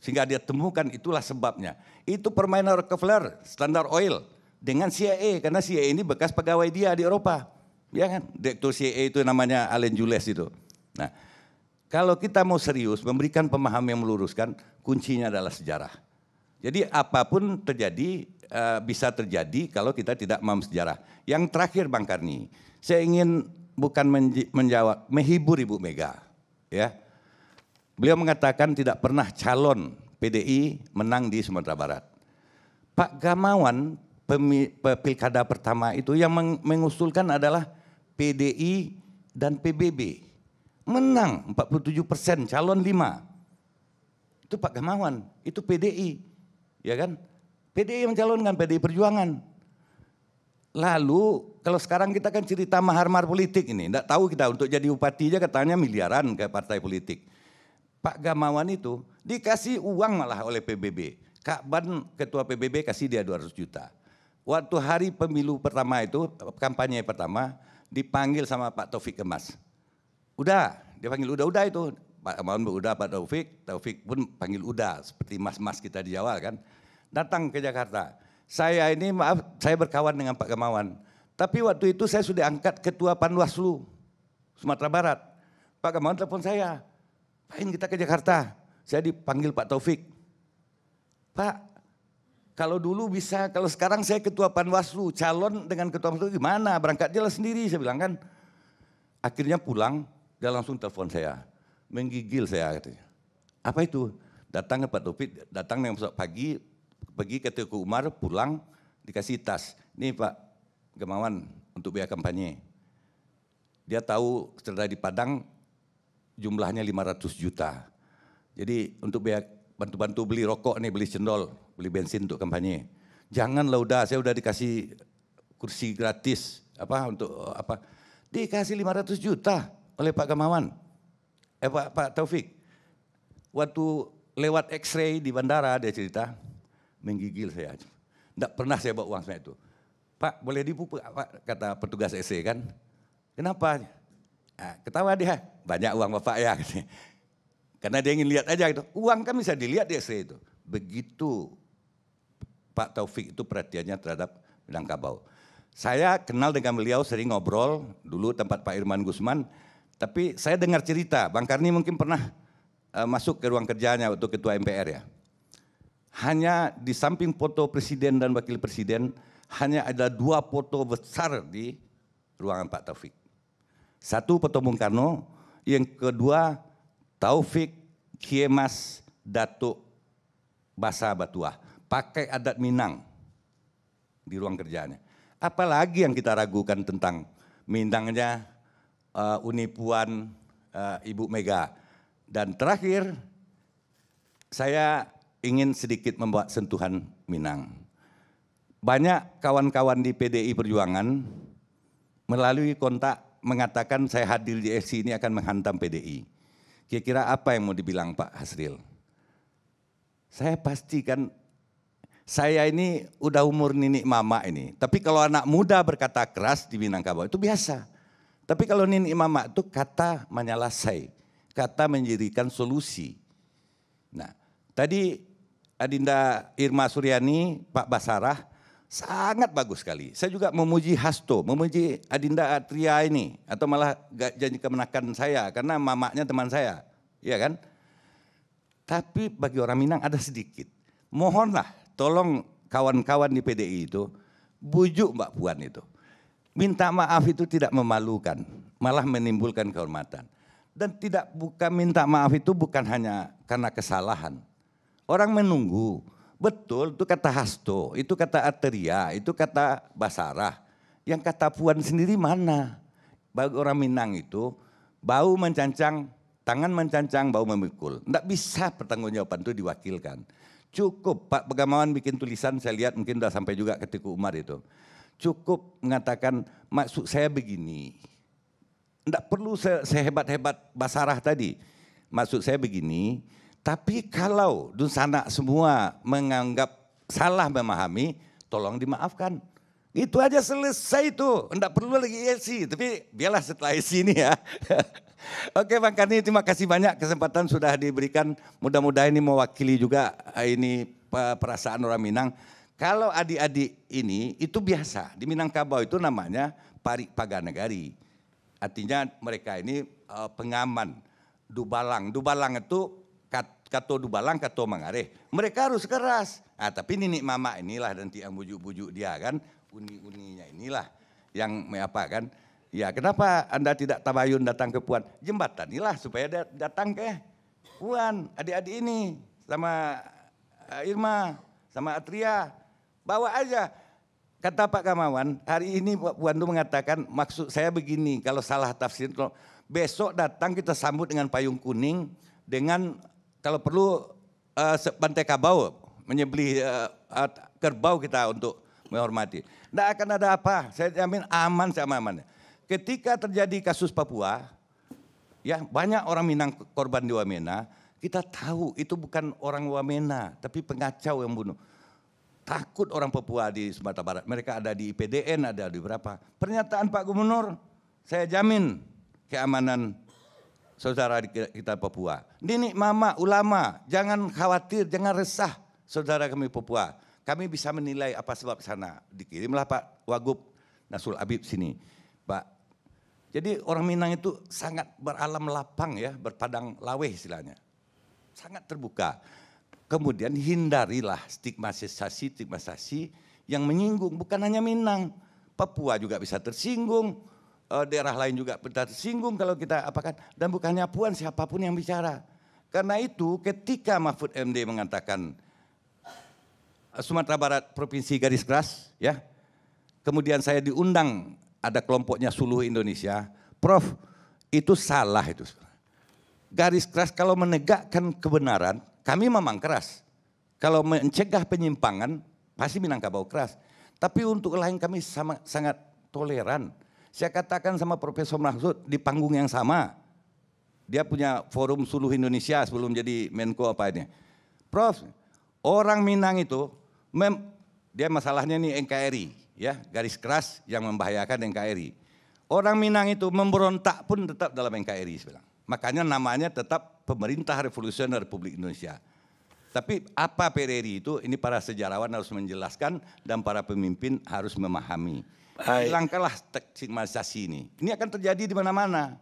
Sehingga dia temukan itulah sebabnya. Itu permainan Rockefeller, standar Oil dengan CIA karena CIA ini bekas pegawai dia di Eropa. Ya kan? Direktur CIA itu namanya Allen Jules itu. Nah, kalau kita mau serius memberikan pemahaman yang meluruskan, kuncinya adalah sejarah. Jadi apapun terjadi eh, bisa terjadi kalau kita tidak memaham sejarah. Yang terakhir Bang Karni, saya ingin bukan menjawab, menghibur Ibu Mega, ya. Beliau mengatakan tidak pernah calon PDI menang di Sumatera Barat. Pak Gamawan pilkada pertama itu yang mengusulkan adalah PDI dan PBB. Menang 47 persen, calon 5. Itu Pak Gamawan, itu PDI. Ya kan? PDI yang mencalonkan, PDI Perjuangan. Lalu kalau sekarang kita kan cerita mahar-mahar politik ini, tidak tahu kita untuk jadi bupati aja katanya miliaran ke partai politik. Pak Gamawan itu dikasih uang malah oleh PBB. Kak Ban ketua PBB kasih dia 200 juta. Waktu hari pemilu pertama itu, kampanye pertama, dipanggil sama Pak Taufik Kemas. Udah, dia panggil udah-udah itu. Pak Gamawan udah Pak Taufik, Taufik pun panggil udah seperti mas-mas kita di Jawa kan. Datang ke Jakarta. Saya ini maaf, saya berkawan dengan Pak Gamawan. Tapi waktu itu saya sudah angkat ketua Panwaslu Sumatera Barat. Pak Gamawan telepon saya, Ngapain kita ke Jakarta? Saya dipanggil Pak Taufik. Pak, kalau dulu bisa, kalau sekarang saya ketua Panwaslu, calon dengan ketua Panwaslu gimana? Berangkat jelas sendiri, saya bilang kan. Akhirnya pulang, dia langsung telepon saya. Menggigil saya katanya. Apa itu? Datang ke Pak Taufik, datang dengan pagi, pagi, pergi ke Teguh Umar, pulang, dikasih tas. Ini Pak Gemawan, untuk biaya kampanye. Dia tahu cerita di Padang, jumlahnya 500 juta. Jadi untuk bantu-bantu beli rokok nih, beli cendol, beli bensin untuk kampanye. Janganlah udah, saya udah dikasih kursi gratis apa untuk apa dikasih 500 juta oleh Pak Gamawan. Eh Pak, Pak Taufik. Waktu lewat X-ray di bandara dia cerita menggigil saya. Tidak pernah saya bawa uang saya itu. Pak boleh dipupuk Pak kata petugas X-ray kan. Kenapa? Nah, ketawa dia, banyak uang bapak ya. Karena dia ingin lihat aja gitu. Uang kan bisa dilihat di SD itu. Begitu Pak Taufik itu perhatiannya terhadap Minangkabau. Saya kenal dengan beliau sering ngobrol dulu tempat Pak Irman Gusman. Tapi saya dengar cerita, Bang Karni mungkin pernah uh, masuk ke ruang kerjanya untuk ketua MPR ya. Hanya di samping foto presiden dan wakil presiden, hanya ada dua foto besar di ruangan Pak Taufik satu Peto Bung Karno, yang kedua Taufik Kiemas Datuk Basa Batuah. Pakai adat Minang di ruang kerjanya. Apalagi yang kita ragukan tentang Minangnya uh, eh, Unipuan uh, eh, Ibu Mega. Dan terakhir, saya ingin sedikit membuat sentuhan Minang. Banyak kawan-kawan di PDI Perjuangan melalui kontak mengatakan saya hadir di FC ini akan menghantam PDI. Kira-kira apa yang mau dibilang Pak Hasril? Saya pastikan saya ini udah umur nenek mama ini. Tapi kalau anak muda berkata keras di Minangkabau itu biasa. Tapi kalau nenek mama itu kata menyelesai, kata menjadikan solusi. Nah, tadi Adinda Irma Suryani, Pak Basarah Sangat bagus sekali. Saya juga memuji Hasto, memuji Adinda Atria ini. Atau malah gak janji kemenakan saya, karena mamaknya teman saya. Iya kan? Tapi bagi orang Minang ada sedikit. Mohonlah, tolong kawan-kawan di PDI itu, bujuk Mbak Puan itu. Minta maaf itu tidak memalukan, malah menimbulkan kehormatan. Dan tidak bukan minta maaf itu bukan hanya karena kesalahan. Orang menunggu, Betul, itu kata Hasto, itu kata Ateria, itu kata Basarah. Yang kata Puan sendiri mana? Bagi orang Minang itu, bau mencancang, tangan mencancang, bau memikul. Tidak bisa pertanggungjawaban itu diwakilkan. Cukup Pak Pegamawan bikin tulisan, saya lihat mungkin sudah sampai juga ketika Umar itu. Cukup mengatakan maksud saya begini. Tidak perlu sehebat-hebat Basarah tadi. Maksud saya begini, tapi kalau di sana semua menganggap salah memahami, tolong dimaafkan. Itu aja selesai itu, enggak perlu lagi isi. Tapi biarlah setelah ESI ini ya. Oke Bang Karni, terima kasih banyak kesempatan sudah diberikan. Mudah-mudahan ini mewakili juga eh, ini perasaan orang Minang. Kalau adik-adik ini itu biasa, di Minangkabau itu namanya parik paganegari. Artinya mereka ini eh, pengaman, dubalang. Dubalang itu kat, kato dubalang, kato mangare. Mereka harus keras. Ah, tapi nini mama inilah dan tiang bujuk-bujuk dia kan, uni-uninya inilah yang apa kan. Ya kenapa Anda tidak tabayun datang ke Puan? Jembatan inilah supaya datang ke Puan, adik-adik ini sama eh, Irma, sama Atria. Bawa aja. Kata Pak Kamawan, hari ini Pak Puan itu mengatakan maksud saya begini, kalau salah tafsir, besok datang kita sambut dengan payung kuning, dengan kalau perlu uh, eh, pantai kabau menyebeli uh, eh, kerbau kita untuk menghormati. Tidak akan ada apa, saya jamin aman sama aman. Ketika terjadi kasus Papua, ya banyak orang Minang korban di Wamena, kita tahu itu bukan orang Wamena, tapi pengacau yang bunuh. Takut orang Papua di Sumatera Barat, mereka ada di IPDN, ada di berapa. Pernyataan Pak Gubernur, saya jamin keamanan saudara kita Papua. Nini, mama, ulama, jangan khawatir, jangan resah saudara kami Papua. Kami bisa menilai apa sebab sana. Dikirimlah Pak Wagub Nasul Abib sini. Pak, jadi orang Minang itu sangat beralam lapang ya, berpadang laweh istilahnya. Sangat terbuka. Kemudian hindarilah stigmatisasi-stigmatisasi yang menyinggung. Bukan hanya Minang, Papua juga bisa tersinggung, Eh, daerah lain juga singgung kalau kita apakan dan bukannya Puan siapapun yang bicara. Karena itu ketika Mahfud MD mengatakan eh, Sumatera Barat provinsi garis keras ya. Kemudian saya diundang ada kelompoknya Suluh Indonesia. Prof, itu salah itu. Garis keras kalau menegakkan kebenaran, kami memang keras. Kalau mencegah penyimpangan, pasti Minangkabau keras. Tapi untuk lain kami sama, sangat toleran. Saya katakan sama Profesor Mahfud di panggung yang sama. Dia punya forum seluruh Indonesia sebelum jadi Menko apa ini. Prof, orang Minang itu mem, dia masalahnya nih NKRI ya, garis keras yang membahayakan NKRI. Orang Minang itu memberontak pun tetap dalam NKRI sebenarnya. Makanya namanya tetap Pemerintah Revolusioner Republik Indonesia. Tapi apa PRRI itu ini para sejarawan harus menjelaskan dan para pemimpin harus memahami hilangkanlah stigmatisasi ini. Ini akan terjadi di mana-mana.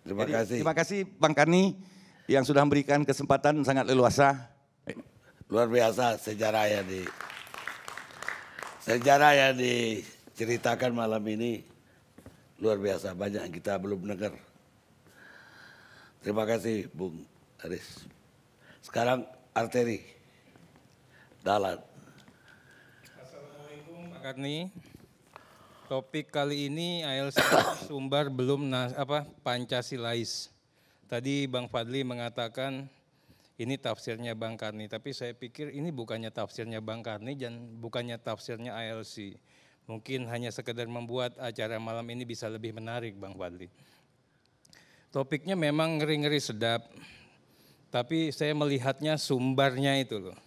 Terima Jadi, kasih. Terima kasih Bang Karni yang sudah memberikan kesempatan sangat leluasa. Eh, luar biasa sejarah yang di sejarah yang diceritakan malam ini luar biasa banyak yang kita belum dengar. Terima kasih Bung Aris. Sekarang arteri. Dalat. Assalamualaikum Pak Karni. Topik kali ini ALC Sumbar belum nas, apa Pancasilais. Tadi Bang Fadli mengatakan ini tafsirnya Bang Karni, tapi saya pikir ini bukannya tafsirnya Bang Karni dan bukannya tafsirnya ALC. Mungkin hanya sekedar membuat acara malam ini bisa lebih menarik Bang Fadli. Topiknya memang ngeri-ngeri sedap, tapi saya melihatnya sumbarnya itu loh.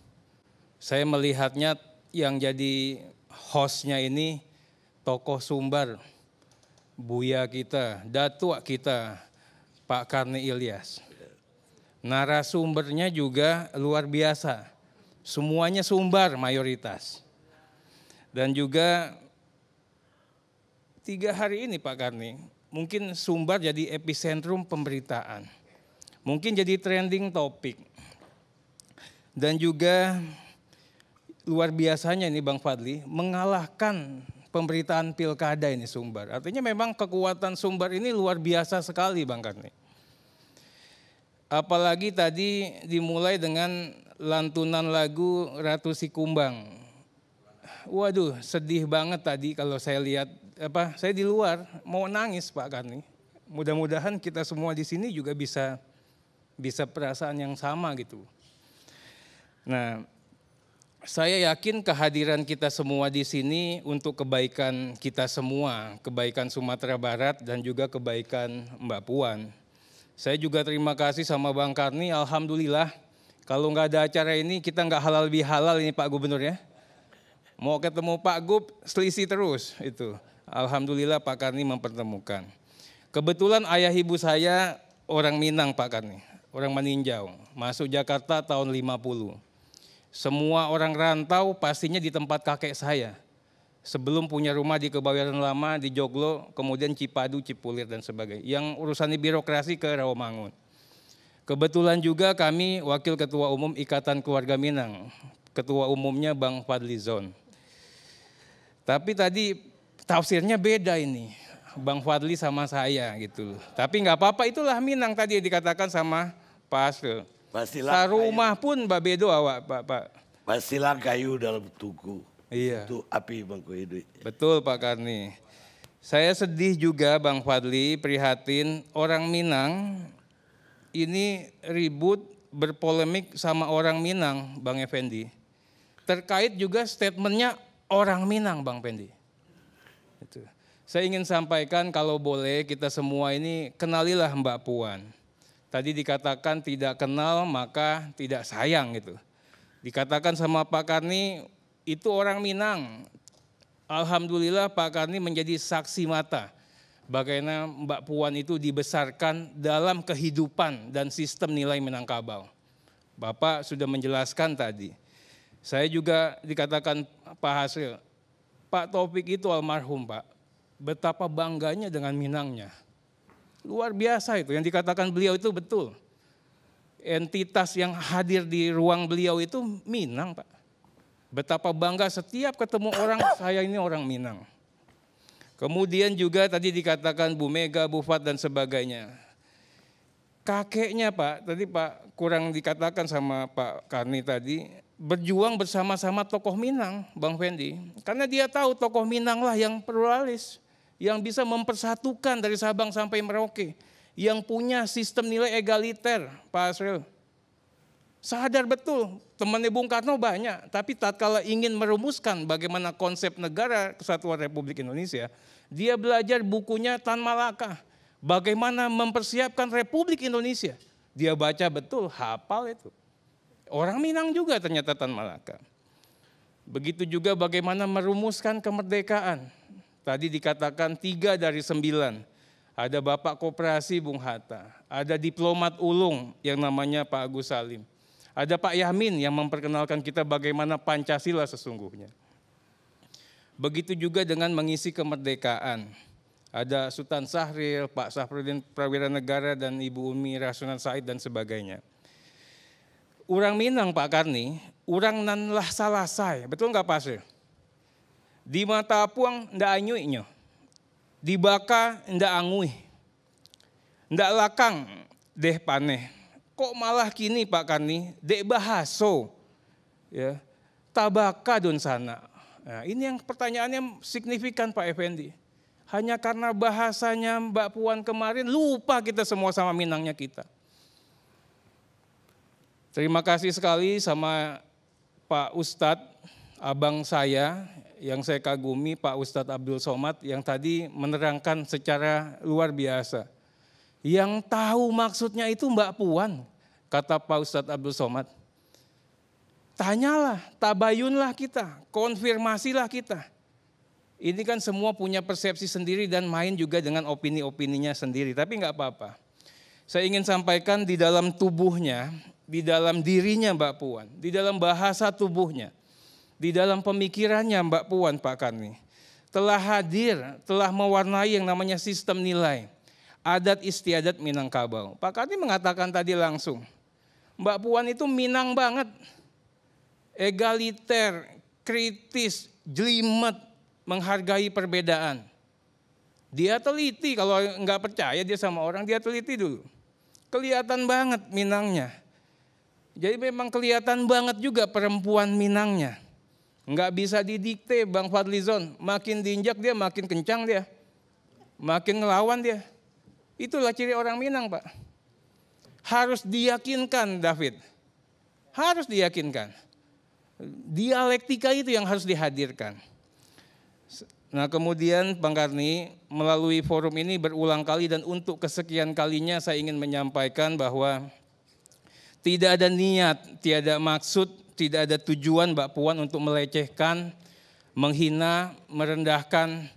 Saya melihatnya yang jadi hostnya ini tokoh Sumbar, Buya kita, Datuk kita, Pak Karni Ilyas. Narasumbernya juga luar biasa. Semuanya Sumbar mayoritas. Dan juga tiga hari ini Pak Karni, mungkin Sumbar jadi epicentrum pemberitaan. Mungkin jadi trending topik. Dan juga luar biasanya ini Bang Fadli, mengalahkan pemberitaan pilkada ini sumber, Artinya memang kekuatan sumber ini luar biasa sekali Bang Karni. Apalagi tadi dimulai dengan lantunan lagu Ratu Sikumbang. Waduh, sedih banget tadi kalau saya lihat apa saya di luar mau nangis Pak Karni. Mudah-mudahan kita semua di sini juga bisa bisa perasaan yang sama gitu. Nah, saya yakin kehadiran kita semua di sini untuk kebaikan kita semua, kebaikan Sumatera Barat dan juga kebaikan Mbak Puan. Saya juga terima kasih sama Bang Karni, Alhamdulillah. Kalau nggak ada acara ini, kita nggak halal bihalal ini Pak Gubernur ya. Mau ketemu Pak Gub, selisih terus itu. Alhamdulillah Pak Karni mempertemukan. Kebetulan ayah ibu saya orang Minang Pak Karni, orang Maninjau Masuk Jakarta tahun 50 semua orang rantau pastinya di tempat kakek saya. Sebelum punya rumah di Kebayoran Lama, di Joglo, kemudian Cipadu, Cipulir dan sebagainya. Yang urusannya birokrasi ke Rawamangun. Kebetulan juga kami Wakil Ketua Umum Ikatan Keluarga Minang. Ketua umumnya Bang Fadli Zon. Tapi tadi tafsirnya beda ini. Bang Fadli sama saya gitu. Tapi nggak apa-apa itulah Minang tadi dikatakan sama Pak Asril. Pastilah Sarumah ya. kayu. pun babedo awak Pak Pak. Pastilah kayu ya dalam tugu. Iya. Itu api bangku hidup. Betul Pak Karni. Saya sedih juga Bang Fadli, prihatin orang Minang ini ribut berpolemik sama orang Minang Bang Effendi. Terkait juga statementnya orang Minang Bang Effendi. Saya ingin sampaikan kalau boleh kita semua ini kenalilah Mbak Puan. Tadi dikatakan tidak kenal maka tidak sayang gitu. Dikatakan sama Pak Karni itu orang Minang. Alhamdulillah Pak Karni menjadi saksi mata bagaimana Mbak Puan itu dibesarkan dalam kehidupan dan sistem nilai Minangkabau. Bapak sudah menjelaskan tadi. Saya juga dikatakan Pak Hasil, Pak Topik itu almarhum Pak, betapa bangganya dengan Minangnya Luar biasa itu yang dikatakan beliau itu betul. Entitas yang hadir di ruang beliau itu Minang, Pak. Betapa bangga setiap ketemu orang saya ini orang Minang. Kemudian juga tadi dikatakan Bu Mega, Bu Fat dan sebagainya. Kakeknya Pak, tadi Pak kurang dikatakan sama Pak Karni tadi, berjuang bersama-sama tokoh Minang, Bang Fendi. Karena dia tahu tokoh Minang lah yang pluralis yang bisa mempersatukan dari Sabang sampai Merauke, yang punya sistem nilai egaliter, Pak Asril. Sadar betul, temannya Bung Karno banyak, tapi tatkala ingin merumuskan bagaimana konsep negara kesatuan Republik Indonesia, dia belajar bukunya Tan Malaka, bagaimana mempersiapkan Republik Indonesia. Dia baca betul, hafal itu. Orang Minang juga ternyata Tan Malaka. Begitu juga bagaimana merumuskan kemerdekaan. Tadi dikatakan tiga dari sembilan. Ada Bapak Koperasi Bung Hatta, ada diplomat ulung yang namanya Pak Agus Salim. Ada Pak Yamin yang memperkenalkan kita bagaimana Pancasila sesungguhnya. Begitu juga dengan mengisi kemerdekaan. Ada Sultan Sahril, Pak Sahrudin Prawira Negara, dan Ibu Umi Rasunan Said, dan sebagainya. Urang Minang Pak Karni, urang nanlah saya. Betul nggak Pak Sir? Di mata puang ndak anyuinya. Di baka ndak angui. Ndak lakang deh paneh. Kok malah kini Pak Kani dek bahaso. Ya. Tabaka don sana. Nah, ini yang pertanyaannya signifikan Pak Effendi. Hanya karena bahasanya Mbak Puan kemarin lupa kita semua sama minangnya kita. Terima kasih sekali sama Pak Ustadz, abang saya yang saya kagumi Pak Ustadz Abdul Somad yang tadi menerangkan secara luar biasa. Yang tahu maksudnya itu Mbak Puan, kata Pak Ustadz Abdul Somad. Tanyalah, tabayunlah kita, konfirmasilah kita. Ini kan semua punya persepsi sendiri dan main juga dengan opini-opininya sendiri, tapi nggak apa-apa. Saya ingin sampaikan di dalam tubuhnya, di dalam dirinya Mbak Puan, di dalam bahasa tubuhnya – di dalam pemikirannya Mbak Puan Pak Karni telah hadir, telah mewarnai yang namanya sistem nilai adat istiadat Minangkabau. Pak Karni mengatakan tadi langsung, Mbak Puan itu Minang banget, egaliter, kritis, jelimet, menghargai perbedaan. Dia teliti, kalau nggak percaya dia sama orang, dia teliti dulu. Kelihatan banget Minangnya. Jadi memang kelihatan banget juga perempuan Minangnya. Nggak bisa didikte Bang Fadlizon. Makin diinjak dia makin kencang dia. Makin ngelawan dia. Itulah ciri orang Minang Pak. Harus diyakinkan David. Harus diyakinkan. Dialektika itu yang harus dihadirkan. Nah kemudian Bang Karni melalui forum ini berulang kali dan untuk kesekian kalinya saya ingin menyampaikan bahwa tidak ada niat, tiada maksud tidak ada tujuan Mbak Puan untuk melecehkan, menghina, merendahkan,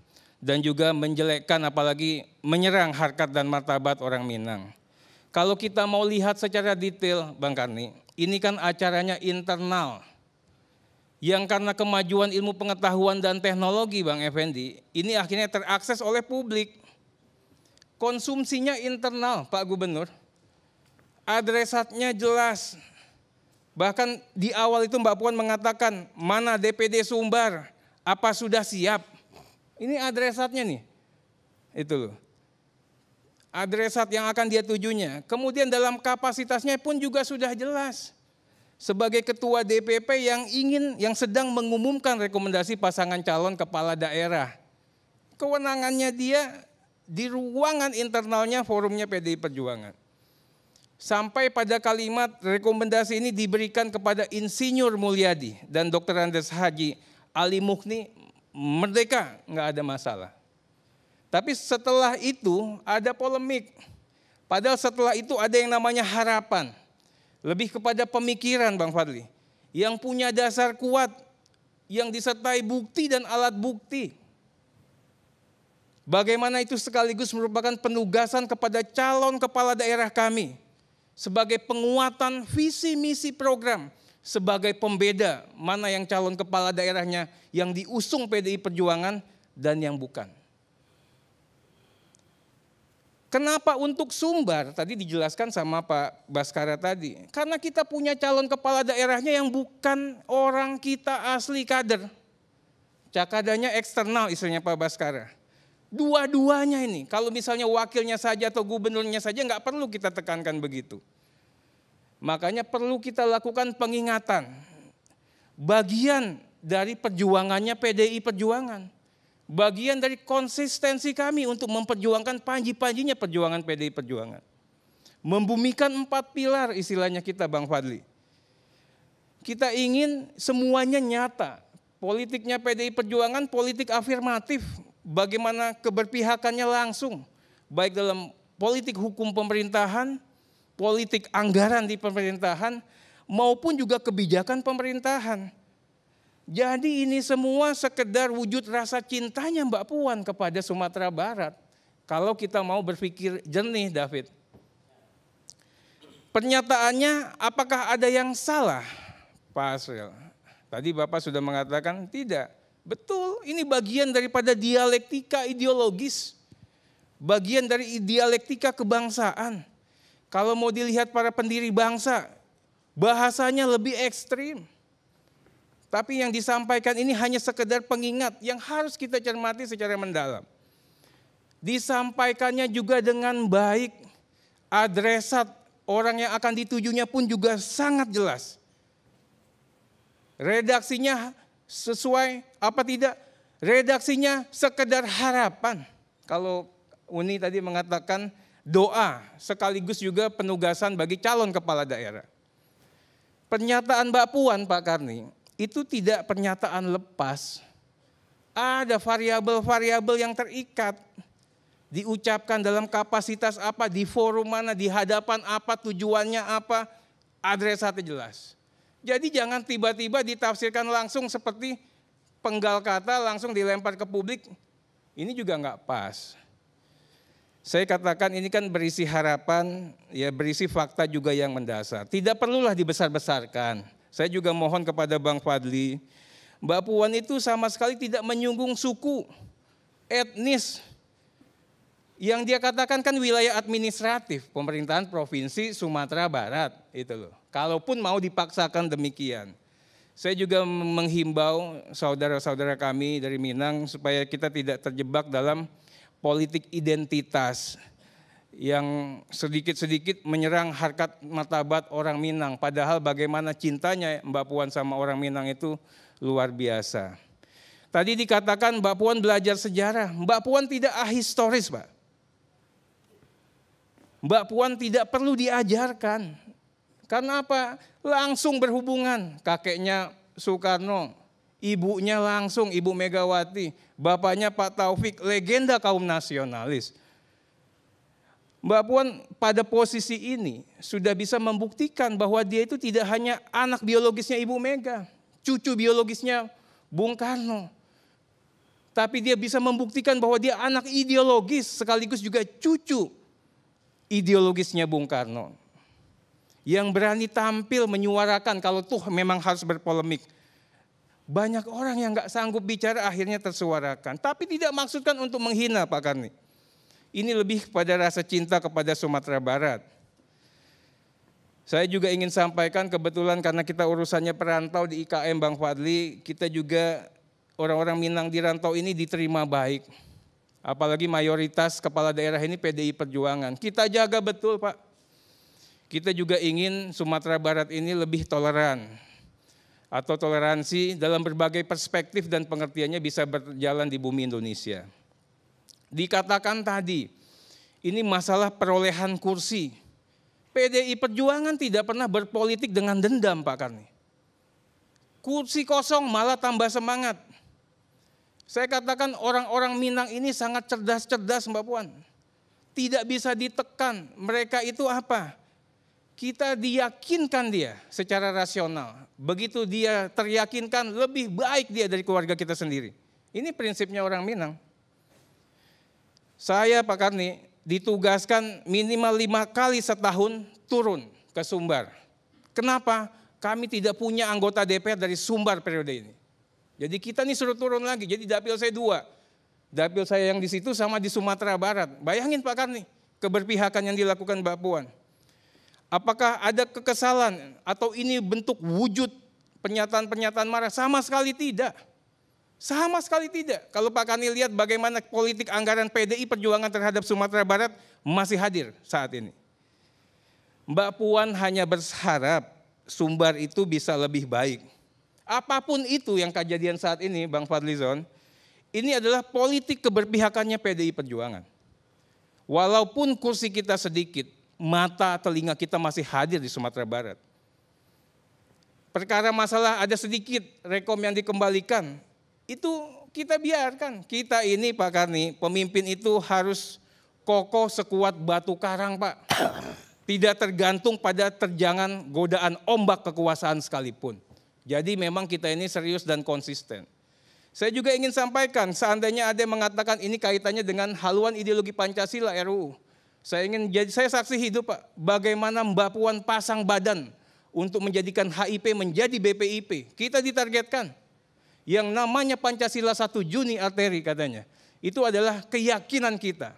dan juga menjelekkan apalagi menyerang harkat dan martabat orang Minang. Kalau kita mau lihat secara detail Bang Karni, ini kan acaranya internal. Yang karena kemajuan ilmu pengetahuan dan teknologi Bang Effendi, ini akhirnya terakses oleh publik. Konsumsinya internal Pak Gubernur. Adresatnya jelas, Bahkan di awal itu Mbak Puan mengatakan, mana DPD Sumbar, apa sudah siap? Ini adresatnya nih. Itu loh. Adresat yang akan dia tujunya. Kemudian dalam kapasitasnya pun juga sudah jelas. Sebagai ketua DPP yang ingin, yang sedang mengumumkan rekomendasi pasangan calon kepala daerah. Kewenangannya dia di ruangan internalnya forumnya PDI Perjuangan. Sampai pada kalimat rekomendasi ini diberikan kepada Insinyur Mulyadi dan Dr. Andes Haji Ali Mukni merdeka, nggak ada masalah. Tapi setelah itu ada polemik. Padahal setelah itu ada yang namanya harapan. Lebih kepada pemikiran Bang Fadli. Yang punya dasar kuat, yang disertai bukti dan alat bukti. Bagaimana itu sekaligus merupakan penugasan kepada calon kepala daerah kami sebagai penguatan visi misi program sebagai pembeda mana yang calon kepala daerahnya yang diusung PDI Perjuangan dan yang bukan. Kenapa untuk Sumbar tadi dijelaskan sama Pak Baskara tadi? Karena kita punya calon kepala daerahnya yang bukan orang kita asli kader. Cakadanya eksternal istilahnya Pak Baskara. Dua-duanya ini, kalau misalnya wakilnya saja atau gubernurnya saja nggak perlu kita tekankan begitu. Makanya perlu kita lakukan pengingatan. Bagian dari perjuangannya PDI Perjuangan. Bagian dari konsistensi kami untuk memperjuangkan panji-panjinya perjuangan PDI Perjuangan. Membumikan empat pilar istilahnya kita Bang Fadli. Kita ingin semuanya nyata. Politiknya PDI Perjuangan politik afirmatif, bagaimana keberpihakannya langsung, baik dalam politik hukum pemerintahan, politik anggaran di pemerintahan, maupun juga kebijakan pemerintahan. Jadi ini semua sekedar wujud rasa cintanya Mbak Puan kepada Sumatera Barat. Kalau kita mau berpikir jernih David. Pernyataannya apakah ada yang salah? Pak Asril. Tadi Bapak sudah mengatakan tidak. Betul, ini bagian daripada dialektika ideologis. Bagian dari dialektika kebangsaan. Kalau mau dilihat para pendiri bangsa, bahasanya lebih ekstrim. Tapi yang disampaikan ini hanya sekedar pengingat yang harus kita cermati secara mendalam. Disampaikannya juga dengan baik, adresat orang yang akan ditujunya pun juga sangat jelas. Redaksinya sesuai apa tidak. Redaksinya sekedar harapan. Kalau Uni tadi mengatakan doa sekaligus juga penugasan bagi calon kepala daerah. Pernyataan Mbak Puan Pak Karni itu tidak pernyataan lepas. Ada variabel-variabel yang terikat diucapkan dalam kapasitas apa, di forum mana, di hadapan apa, tujuannya apa, adresatnya jelas. Jadi jangan tiba-tiba ditafsirkan langsung seperti penggal kata langsung dilempar ke publik. Ini juga nggak pas. Saya katakan ini kan berisi harapan, ya berisi fakta juga yang mendasar. Tidak perlulah dibesar-besarkan. Saya juga mohon kepada Bang Fadli, Mbak Puan itu sama sekali tidak menyunggung suku, etnis. Yang dia katakan kan wilayah administratif pemerintahan provinsi Sumatera Barat, itu loh. Kalaupun mau dipaksakan demikian. Saya juga menghimbau saudara-saudara kami dari Minang supaya kita tidak terjebak dalam politik identitas yang sedikit-sedikit menyerang harkat martabat orang Minang. Padahal bagaimana cintanya Mbak Puan sama orang Minang itu luar biasa. Tadi dikatakan Mbak Puan belajar sejarah. Mbak Puan tidak ahistoris, Pak. Mbak Puan tidak perlu diajarkan. Karena apa? Langsung berhubungan. Kakeknya Soekarno, ibunya langsung Ibu Megawati, bapaknya Pak Taufik, legenda kaum nasionalis. Mbak Puan pada posisi ini sudah bisa membuktikan bahwa dia itu tidak hanya anak biologisnya Ibu Mega, cucu biologisnya Bung Karno. Tapi dia bisa membuktikan bahwa dia anak ideologis sekaligus juga cucu ideologisnya Bung Karno yang berani tampil menyuarakan kalau tuh memang harus berpolemik. Banyak orang yang nggak sanggup bicara akhirnya tersuarakan. Tapi tidak maksudkan untuk menghina Pak Karni. Ini lebih kepada rasa cinta kepada Sumatera Barat. Saya juga ingin sampaikan kebetulan karena kita urusannya perantau di IKM Bang Fadli, kita juga orang-orang Minang di rantau ini diterima baik. Apalagi mayoritas kepala daerah ini PDI Perjuangan. Kita jaga betul Pak. Kita juga ingin Sumatera Barat ini lebih toleran atau toleransi dalam berbagai perspektif dan pengertiannya bisa berjalan di bumi Indonesia. Dikatakan tadi, ini masalah perolehan kursi. PDI Perjuangan tidak pernah berpolitik dengan dendam Pak Karni. Kursi kosong malah tambah semangat. Saya katakan orang-orang Minang ini sangat cerdas-cerdas Mbak Puan. Tidak bisa ditekan. Mereka itu apa? kita diyakinkan dia secara rasional. Begitu dia teryakinkan lebih baik dia dari keluarga kita sendiri. Ini prinsipnya orang Minang. Saya Pak Karni ditugaskan minimal lima kali setahun turun ke Sumbar. Kenapa? Kami tidak punya anggota DPR dari Sumbar periode ini. Jadi kita nih suruh turun lagi. Jadi dapil saya dua. Dapil saya yang di situ sama di Sumatera Barat. Bayangin Pak Karni keberpihakan yang dilakukan Mbak Puan. Apakah ada kekesalan atau ini bentuk wujud pernyataan-pernyataan marah? Sama sekali tidak. Sama sekali tidak. Kalau Pak Kani lihat bagaimana politik anggaran PDI Perjuangan terhadap Sumatera Barat masih hadir saat ini. Mbak Puan hanya berharap Sumbar itu bisa lebih baik. Apapun itu yang kejadian saat ini Bang Fadlizon, ini adalah politik keberpihakannya PDI Perjuangan. Walaupun kursi kita sedikit, mata, telinga kita masih hadir di Sumatera Barat. Perkara masalah ada sedikit rekom yang dikembalikan, itu kita biarkan. Kita ini Pak Karni, pemimpin itu harus kokoh sekuat batu karang Pak. Tidak tergantung pada terjangan godaan ombak kekuasaan sekalipun. Jadi memang kita ini serius dan konsisten. Saya juga ingin sampaikan, seandainya ada yang mengatakan ini kaitannya dengan haluan ideologi Pancasila RUU. Saya ingin jadi saya saksi hidup Pak, bagaimana Mbak Puan pasang badan untuk menjadikan HIP menjadi BPIP. Kita ditargetkan yang namanya Pancasila 1 Juni arteri katanya. Itu adalah keyakinan kita.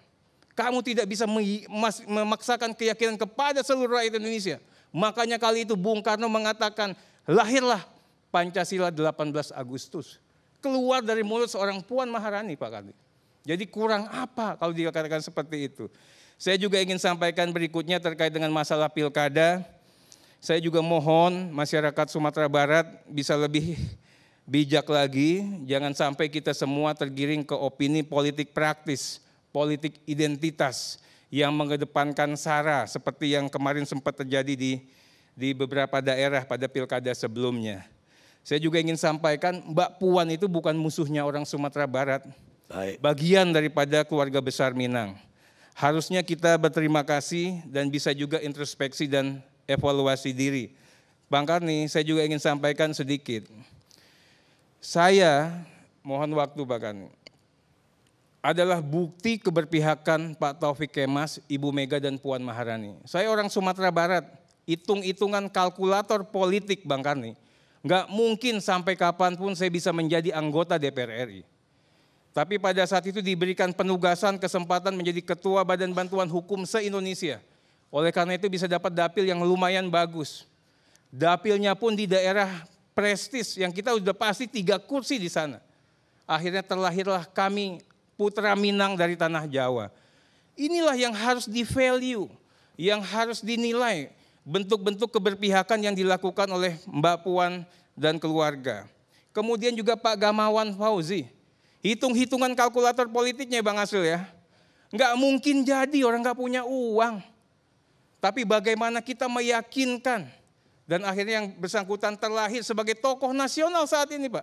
Kamu tidak bisa memaksakan keyakinan kepada seluruh rakyat Indonesia. Makanya kali itu Bung Karno mengatakan, lahirlah Pancasila 18 Agustus. Keluar dari mulut seorang Puan Maharani Pak Kandi. Jadi kurang apa kalau dikatakan seperti itu. Saya juga ingin sampaikan berikutnya terkait dengan masalah pilkada. Saya juga mohon masyarakat Sumatera Barat bisa lebih bijak lagi, jangan sampai kita semua tergiring ke opini politik praktis, politik identitas yang mengedepankan sara seperti yang kemarin sempat terjadi di di beberapa daerah pada pilkada sebelumnya. Saya juga ingin sampaikan Mbak Puan itu bukan musuhnya orang Sumatera Barat. Baik. Bagian daripada keluarga besar Minang. Harusnya kita berterima kasih dan bisa juga introspeksi dan evaluasi diri. Bang Karni, saya juga ingin sampaikan sedikit. Saya, mohon waktu Bang Karni, adalah bukti keberpihakan Pak Taufik Kemas, Ibu Mega dan Puan Maharani. Saya orang Sumatera Barat, hitung-hitungan kalkulator politik Bang Karni. Enggak mungkin sampai kapanpun saya bisa menjadi anggota DPR RI. Tapi pada saat itu diberikan penugasan kesempatan menjadi ketua Badan Bantuan Hukum se-Indonesia. Oleh karena itu bisa dapat dapil yang lumayan bagus. Dapilnya pun di daerah prestis yang kita sudah pasti tiga kursi di sana. Akhirnya terlahirlah kami putra Minang dari tanah Jawa. Inilah yang harus di value, yang harus dinilai bentuk-bentuk keberpihakan yang dilakukan oleh Mbak Puan dan keluarga. Kemudian juga Pak Gamawan Fauzi, Hitung-hitungan kalkulator politiknya Bang Asul ya. Nggak mungkin jadi orang nggak punya uang. Tapi bagaimana kita meyakinkan dan akhirnya yang bersangkutan terlahir sebagai tokoh nasional saat ini Pak.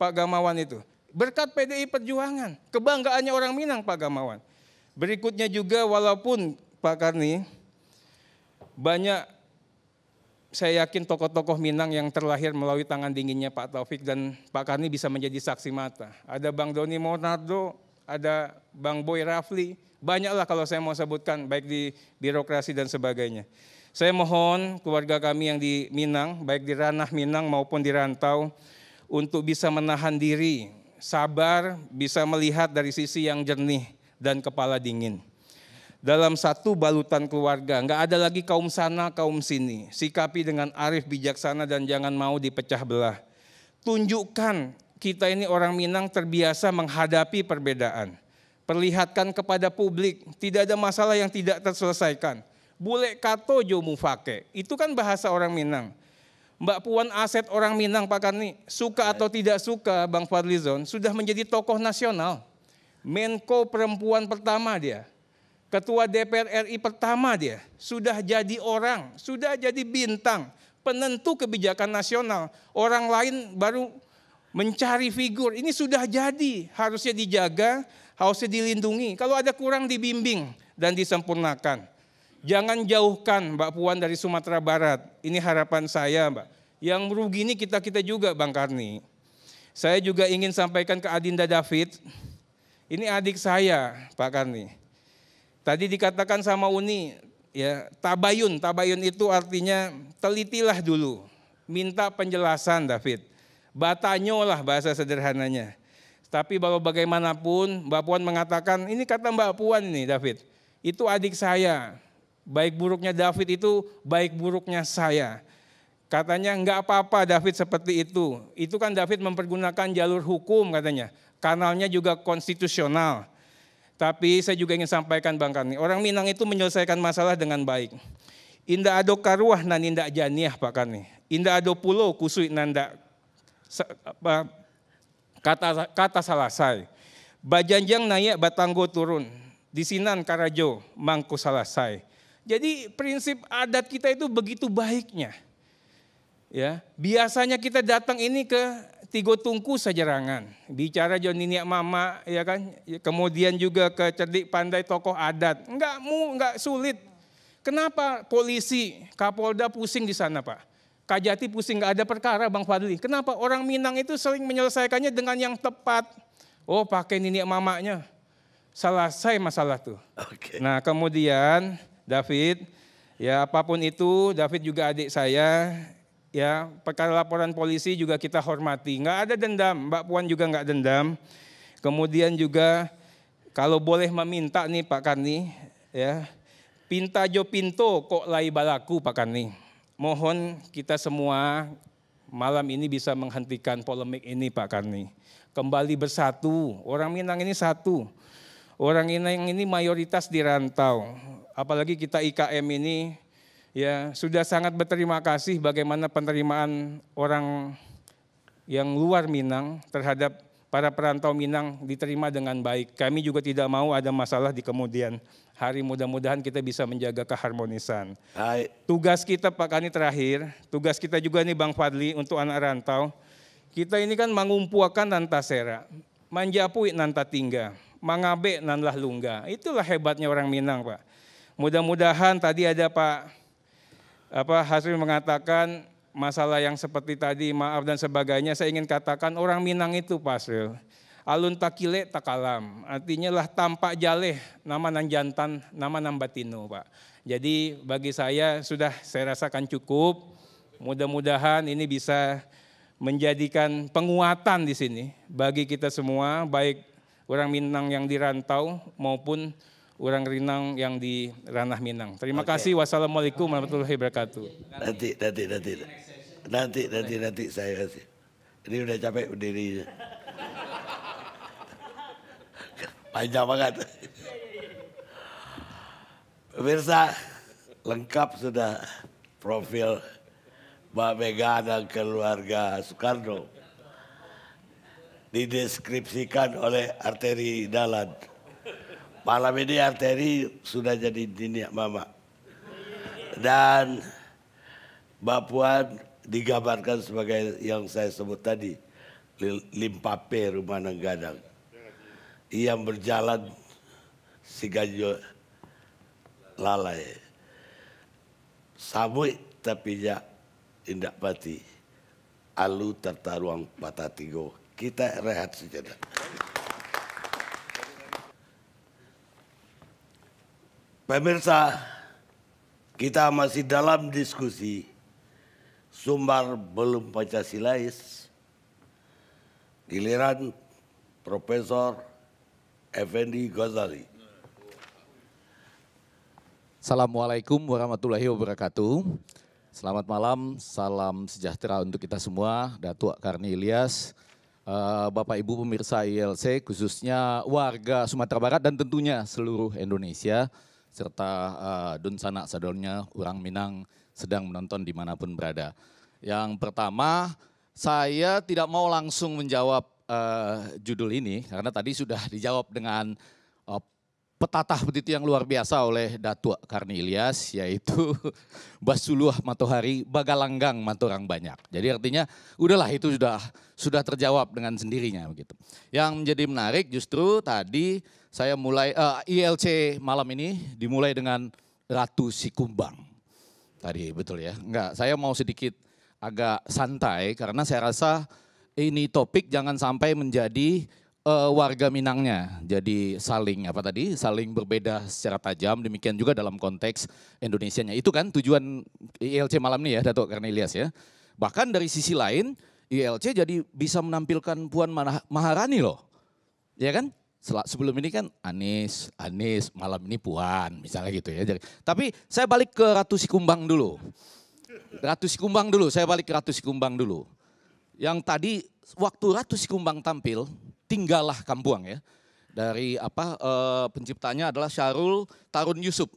Pak Gamawan itu. Berkat PDI Perjuangan. Kebanggaannya orang Minang Pak Gamawan. Berikutnya juga walaupun Pak Karni banyak saya yakin tokoh-tokoh Minang yang terlahir melalui tangan dinginnya Pak Taufik dan Pak Karni bisa menjadi saksi mata. Ada Bang Doni Monardo, ada Bang Boy Rafli, banyaklah kalau saya mau sebutkan baik di birokrasi dan sebagainya. Saya mohon keluarga kami yang di Minang, baik di ranah Minang maupun di rantau, untuk bisa menahan diri, sabar, bisa melihat dari sisi yang jernih dan kepala dingin dalam satu balutan keluarga. Enggak ada lagi kaum sana, kaum sini. Sikapi dengan arif bijaksana dan jangan mau dipecah belah. Tunjukkan kita ini orang Minang terbiasa menghadapi perbedaan. Perlihatkan kepada publik, tidak ada masalah yang tidak terselesaikan. Bule kato jo mufake, itu kan bahasa orang Minang. Mbak Puan aset orang Minang Pak Karni, suka atau tidak suka Bang Fadlizon, sudah menjadi tokoh nasional. Menko perempuan pertama dia. Ketua DPR RI pertama dia, sudah jadi orang, sudah jadi bintang, penentu kebijakan nasional. Orang lain baru mencari figur. Ini sudah jadi, harusnya dijaga, harusnya dilindungi. Kalau ada kurang dibimbing dan disempurnakan. Jangan jauhkan Mbak Puan dari Sumatera Barat. Ini harapan saya, Mbak. Yang merugi ini kita-kita juga, Bang Karni. Saya juga ingin sampaikan ke Adinda David. Ini adik saya, Pak Karni. Tadi dikatakan sama Uni, ya, tabayun, tabayun itu artinya telitilah dulu, minta penjelasan David. Batanyolah bahasa sederhananya. Tapi bahwa bagaimanapun Mbak Puan mengatakan, ini kata Mbak Puan ini David, itu adik saya. Baik buruknya David itu baik buruknya saya. Katanya enggak apa-apa David seperti itu. Itu kan David mempergunakan jalur hukum katanya. Kanalnya juga konstitusional. Tapi saya juga ingin sampaikan Bang Karni, orang Minang itu menyelesaikan masalah dengan baik. Indah ado karuah nan indah janiah Pak Karni. indah ado pulau kusui nanda apa, kata kata selesai. Bajanjang naya batanggo turun. di sinan karajo mangku selesai. Jadi prinsip adat kita itu begitu baiknya. Ya, biasanya kita datang ini ke Tigo Tungku Sejerangan, bicara John Niniak Mama, ya kan? Kemudian juga ke cerdik pandai tokoh adat. Enggak mu, enggak sulit. Kenapa polisi, Kapolda pusing di sana, Pak? Kajati pusing, enggak ada perkara, Bang Fadli. Kenapa orang Minang itu sering menyelesaikannya dengan yang tepat? Oh, pakai niniak mamanya. Selesai masalah tuh. Nah, kemudian David, ya apapun itu, David juga adik saya, ya perkara laporan polisi juga kita hormati. Nggak ada dendam, Mbak Puan juga nggak dendam. Kemudian juga kalau boleh meminta nih Pak Karni, ya pinta jo pinto kok lai balaku Pak Karni. Mohon kita semua malam ini bisa menghentikan polemik ini Pak Karni. Kembali bersatu, orang Minang ini satu. Orang Minang ini mayoritas di Rantau. Apalagi kita IKM ini ya sudah sangat berterima kasih bagaimana penerimaan orang yang luar Minang terhadap para perantau Minang diterima dengan baik. Kami juga tidak mau ada masalah di kemudian hari. Mudah-mudahan kita bisa menjaga keharmonisan. Hai. Tugas kita Pak Kani terakhir, tugas kita juga nih Bang Fadli untuk anak rantau. Kita ini kan mengumpuakan sera manjapui nanta tingga, mangabe nanlah lungga. Itulah hebatnya orang Minang Pak. Mudah-mudahan tadi ada Pak apa Hasri mengatakan masalah yang seperti tadi maaf dan sebagainya saya ingin katakan orang Minang itu Pak Hasril alun takile takalam. Artinya lah tampak jaleh nama nan jantan, nama nan batino, Pak. Jadi bagi saya sudah saya rasakan cukup. Mudah-mudahan ini bisa menjadikan penguatan di sini bagi kita semua, baik orang Minang yang dirantau maupun orang Rinang yang di ranah Minang. Terima okay. kasih. Wassalamualaikum warahmatullahi wabarakatuh. Nanti, nanti, nanti, nanti, nanti, nanti saya kasih. Ini udah capek berdiri. Panjang banget. Pemirsa, lengkap sudah profil Mbak Mega dan keluarga Soekarno dideskripsikan oleh arteri dalan malam ini arteri sudah jadi dini mama. Dan Mbak Puan digambarkan sebagai yang saya sebut tadi, limpape rumah nenggadang. Yang berjalan si ganjo lalai. Samui tapi ya indak pati. Alu tertaruang patatigo. Kita rehat sejadah. Pemirsa, kita masih dalam diskusi Sumbar belum Pancasilais. Giliran Profesor Effendi Ghazali. Assalamualaikum warahmatullahi wabarakatuh. Selamat malam, salam sejahtera untuk kita semua. Datuk Karni Ilyas, eh, Bapak Ibu pemirsa ILC, khususnya warga Sumatera Barat dan tentunya seluruh Indonesia serta uh, dun sanak sadornya orang Minang sedang menonton dimanapun berada. Yang pertama, saya tidak mau langsung menjawab uh, judul ini karena tadi sudah dijawab dengan uh, petatah begitu yang luar biasa oleh Datuk Karni Ilyas yaitu Basuluh Matohari Bagalanggang Matorang Banyak. Jadi artinya udahlah itu sudah sudah terjawab dengan sendirinya begitu. Yang menjadi menarik justru tadi saya mulai uh, eh, ILC malam ini dimulai dengan Ratu Sikumbang. Tadi betul ya. Enggak, saya mau sedikit agak santai karena saya rasa ini topik jangan sampai menjadi uh, warga Minangnya. Jadi saling apa tadi? Saling berbeda secara tajam. Demikian juga dalam konteks Indonesianya. Itu kan tujuan ILC malam ini ya, Datuk Karnelias ya. Bahkan dari sisi lain, ILC jadi bisa menampilkan Puan Maharani loh. Ya kan? Sebelum ini kan Anies, Anies, malam ini Puan misalnya gitu ya. Jadi, tapi saya balik ke Ratu Sikumbang dulu. Ratu Sikumbang dulu, saya balik ke Ratu Sikumbang dulu. Yang tadi waktu Ratu Sikumbang tampil, tinggallah Kambuang ya. Dari apa e, penciptanya adalah Syarul Tarun Yusuf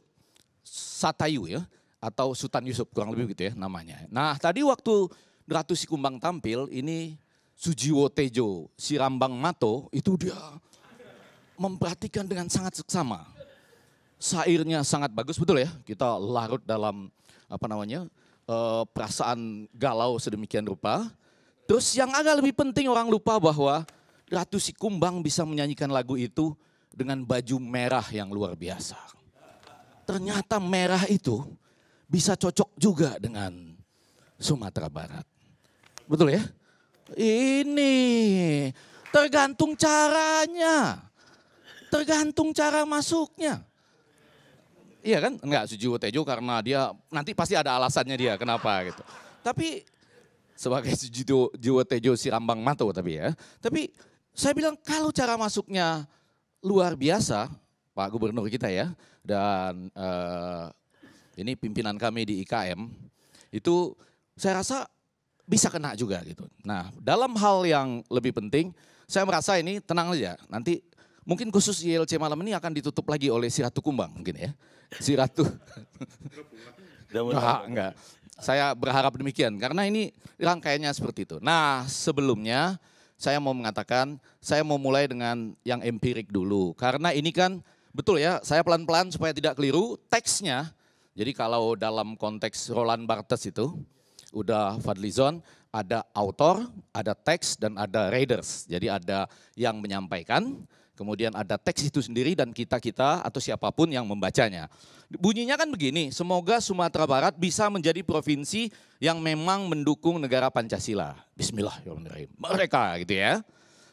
Satayu ya atau Sultan Yusuf kurang lebih gitu ya namanya. Nah, tadi waktu Ratu Sikumbang tampil ini Sujiwo Tejo, si Rambang Mato itu dia memperhatikan dengan sangat seksama. Sairnya sangat bagus betul ya. Kita larut dalam apa namanya? E, perasaan galau sedemikian rupa. Terus yang agak lebih penting orang lupa bahwa Ratu kumbang bisa menyanyikan lagu itu dengan baju merah yang luar biasa. Ternyata merah itu bisa cocok juga dengan Sumatera Barat. Betul ya? Ini tergantung caranya. Tergantung cara masuknya. Iya kan? Enggak, Sujiwo Tejo karena dia nanti pasti ada alasannya dia kenapa gitu. Tapi sebagai Sujiwo Tejo si Rambang Mato tapi ya. Tapi saya bilang kalau cara masuknya luar biasa, Pak Gubernur kita ya, dan uh, ini pimpinan kami di IKM, itu saya rasa bisa kena juga gitu. Nah, dalam hal yang lebih penting, saya merasa ini tenang aja. Nanti mungkin khusus YLC malam ini akan ditutup lagi oleh si Ratu Kumbang mungkin ya. Si Ratu. enggak, enggak. Saya berharap demikian karena ini rangkaiannya seperti itu. Nah, sebelumnya saya mau mengatakan, saya mau mulai dengan yang empirik dulu. Karena ini kan betul ya, saya pelan-pelan supaya tidak keliru, teksnya, jadi kalau dalam konteks Roland Barthes itu, udah Fadlizon, ada autor, ada teks, dan ada readers. Jadi ada yang menyampaikan, Kemudian ada teks itu sendiri dan kita-kita atau siapapun yang membacanya. Bunyinya kan begini, semoga Sumatera Barat bisa menjadi provinsi yang memang mendukung negara Pancasila. Bismillahirrahmanirrahim. Mereka gitu ya.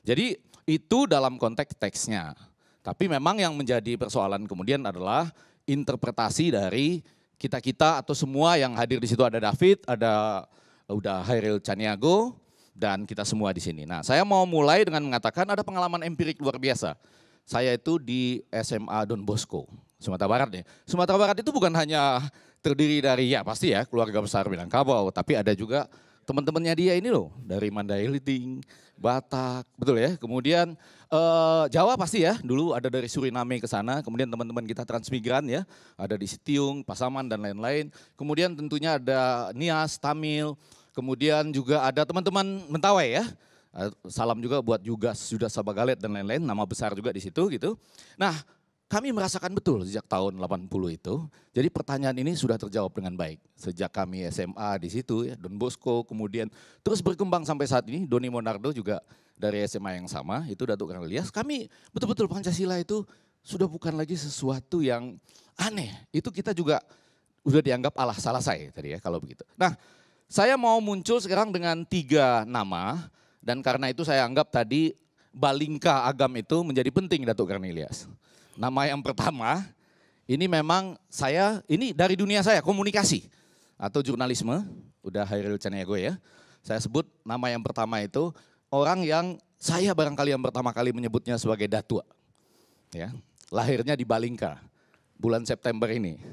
Jadi itu dalam konteks teksnya. Tapi memang yang menjadi persoalan kemudian adalah interpretasi dari kita-kita atau semua yang hadir di situ ada David, ada udah Hairil Caniago, dan kita semua di sini. Nah, saya mau mulai dengan mengatakan ada pengalaman empirik luar biasa. Saya itu di SMA Don Bosco, Sumatera Barat nih. Sumatera Barat itu bukan hanya terdiri dari ya pasti ya keluarga besar Minangkabau, tapi ada juga teman-temannya dia ini loh dari Mandailing, Batak, betul ya. Kemudian eh, Jawa pasti ya. Dulu ada dari Suriname ke sana, kemudian teman-teman kita transmigran ya, ada di Sitiung, Pasaman dan lain-lain. Kemudian tentunya ada Nias, Tamil, Kemudian juga ada teman-teman Mentawai ya. Eh, salam juga buat juga sudah Sabagalet dan lain-lain, nama besar juga di situ gitu. Nah, kami merasakan betul sejak tahun 80 itu. Jadi pertanyaan ini sudah terjawab dengan baik. Sejak kami SMA di situ ya, Don Bosco kemudian terus berkembang sampai saat ini Doni Monardo juga dari SMA yang sama itu Datuk Kang Lias. Kami betul-betul Pancasila itu sudah bukan lagi sesuatu yang aneh. Itu kita juga sudah dianggap alah salah saya tadi ya kalau begitu. Nah, saya mau muncul sekarang dengan tiga nama dan karena itu saya anggap tadi balingka agam itu menjadi penting Datuk Cornelius. Nama yang pertama ini memang saya ini dari dunia saya komunikasi atau jurnalisme udah Hairil Caniago ya. Saya sebut nama yang pertama itu orang yang saya barangkali yang pertama kali menyebutnya sebagai Datuk Ya, lahirnya di Balingka bulan September ini.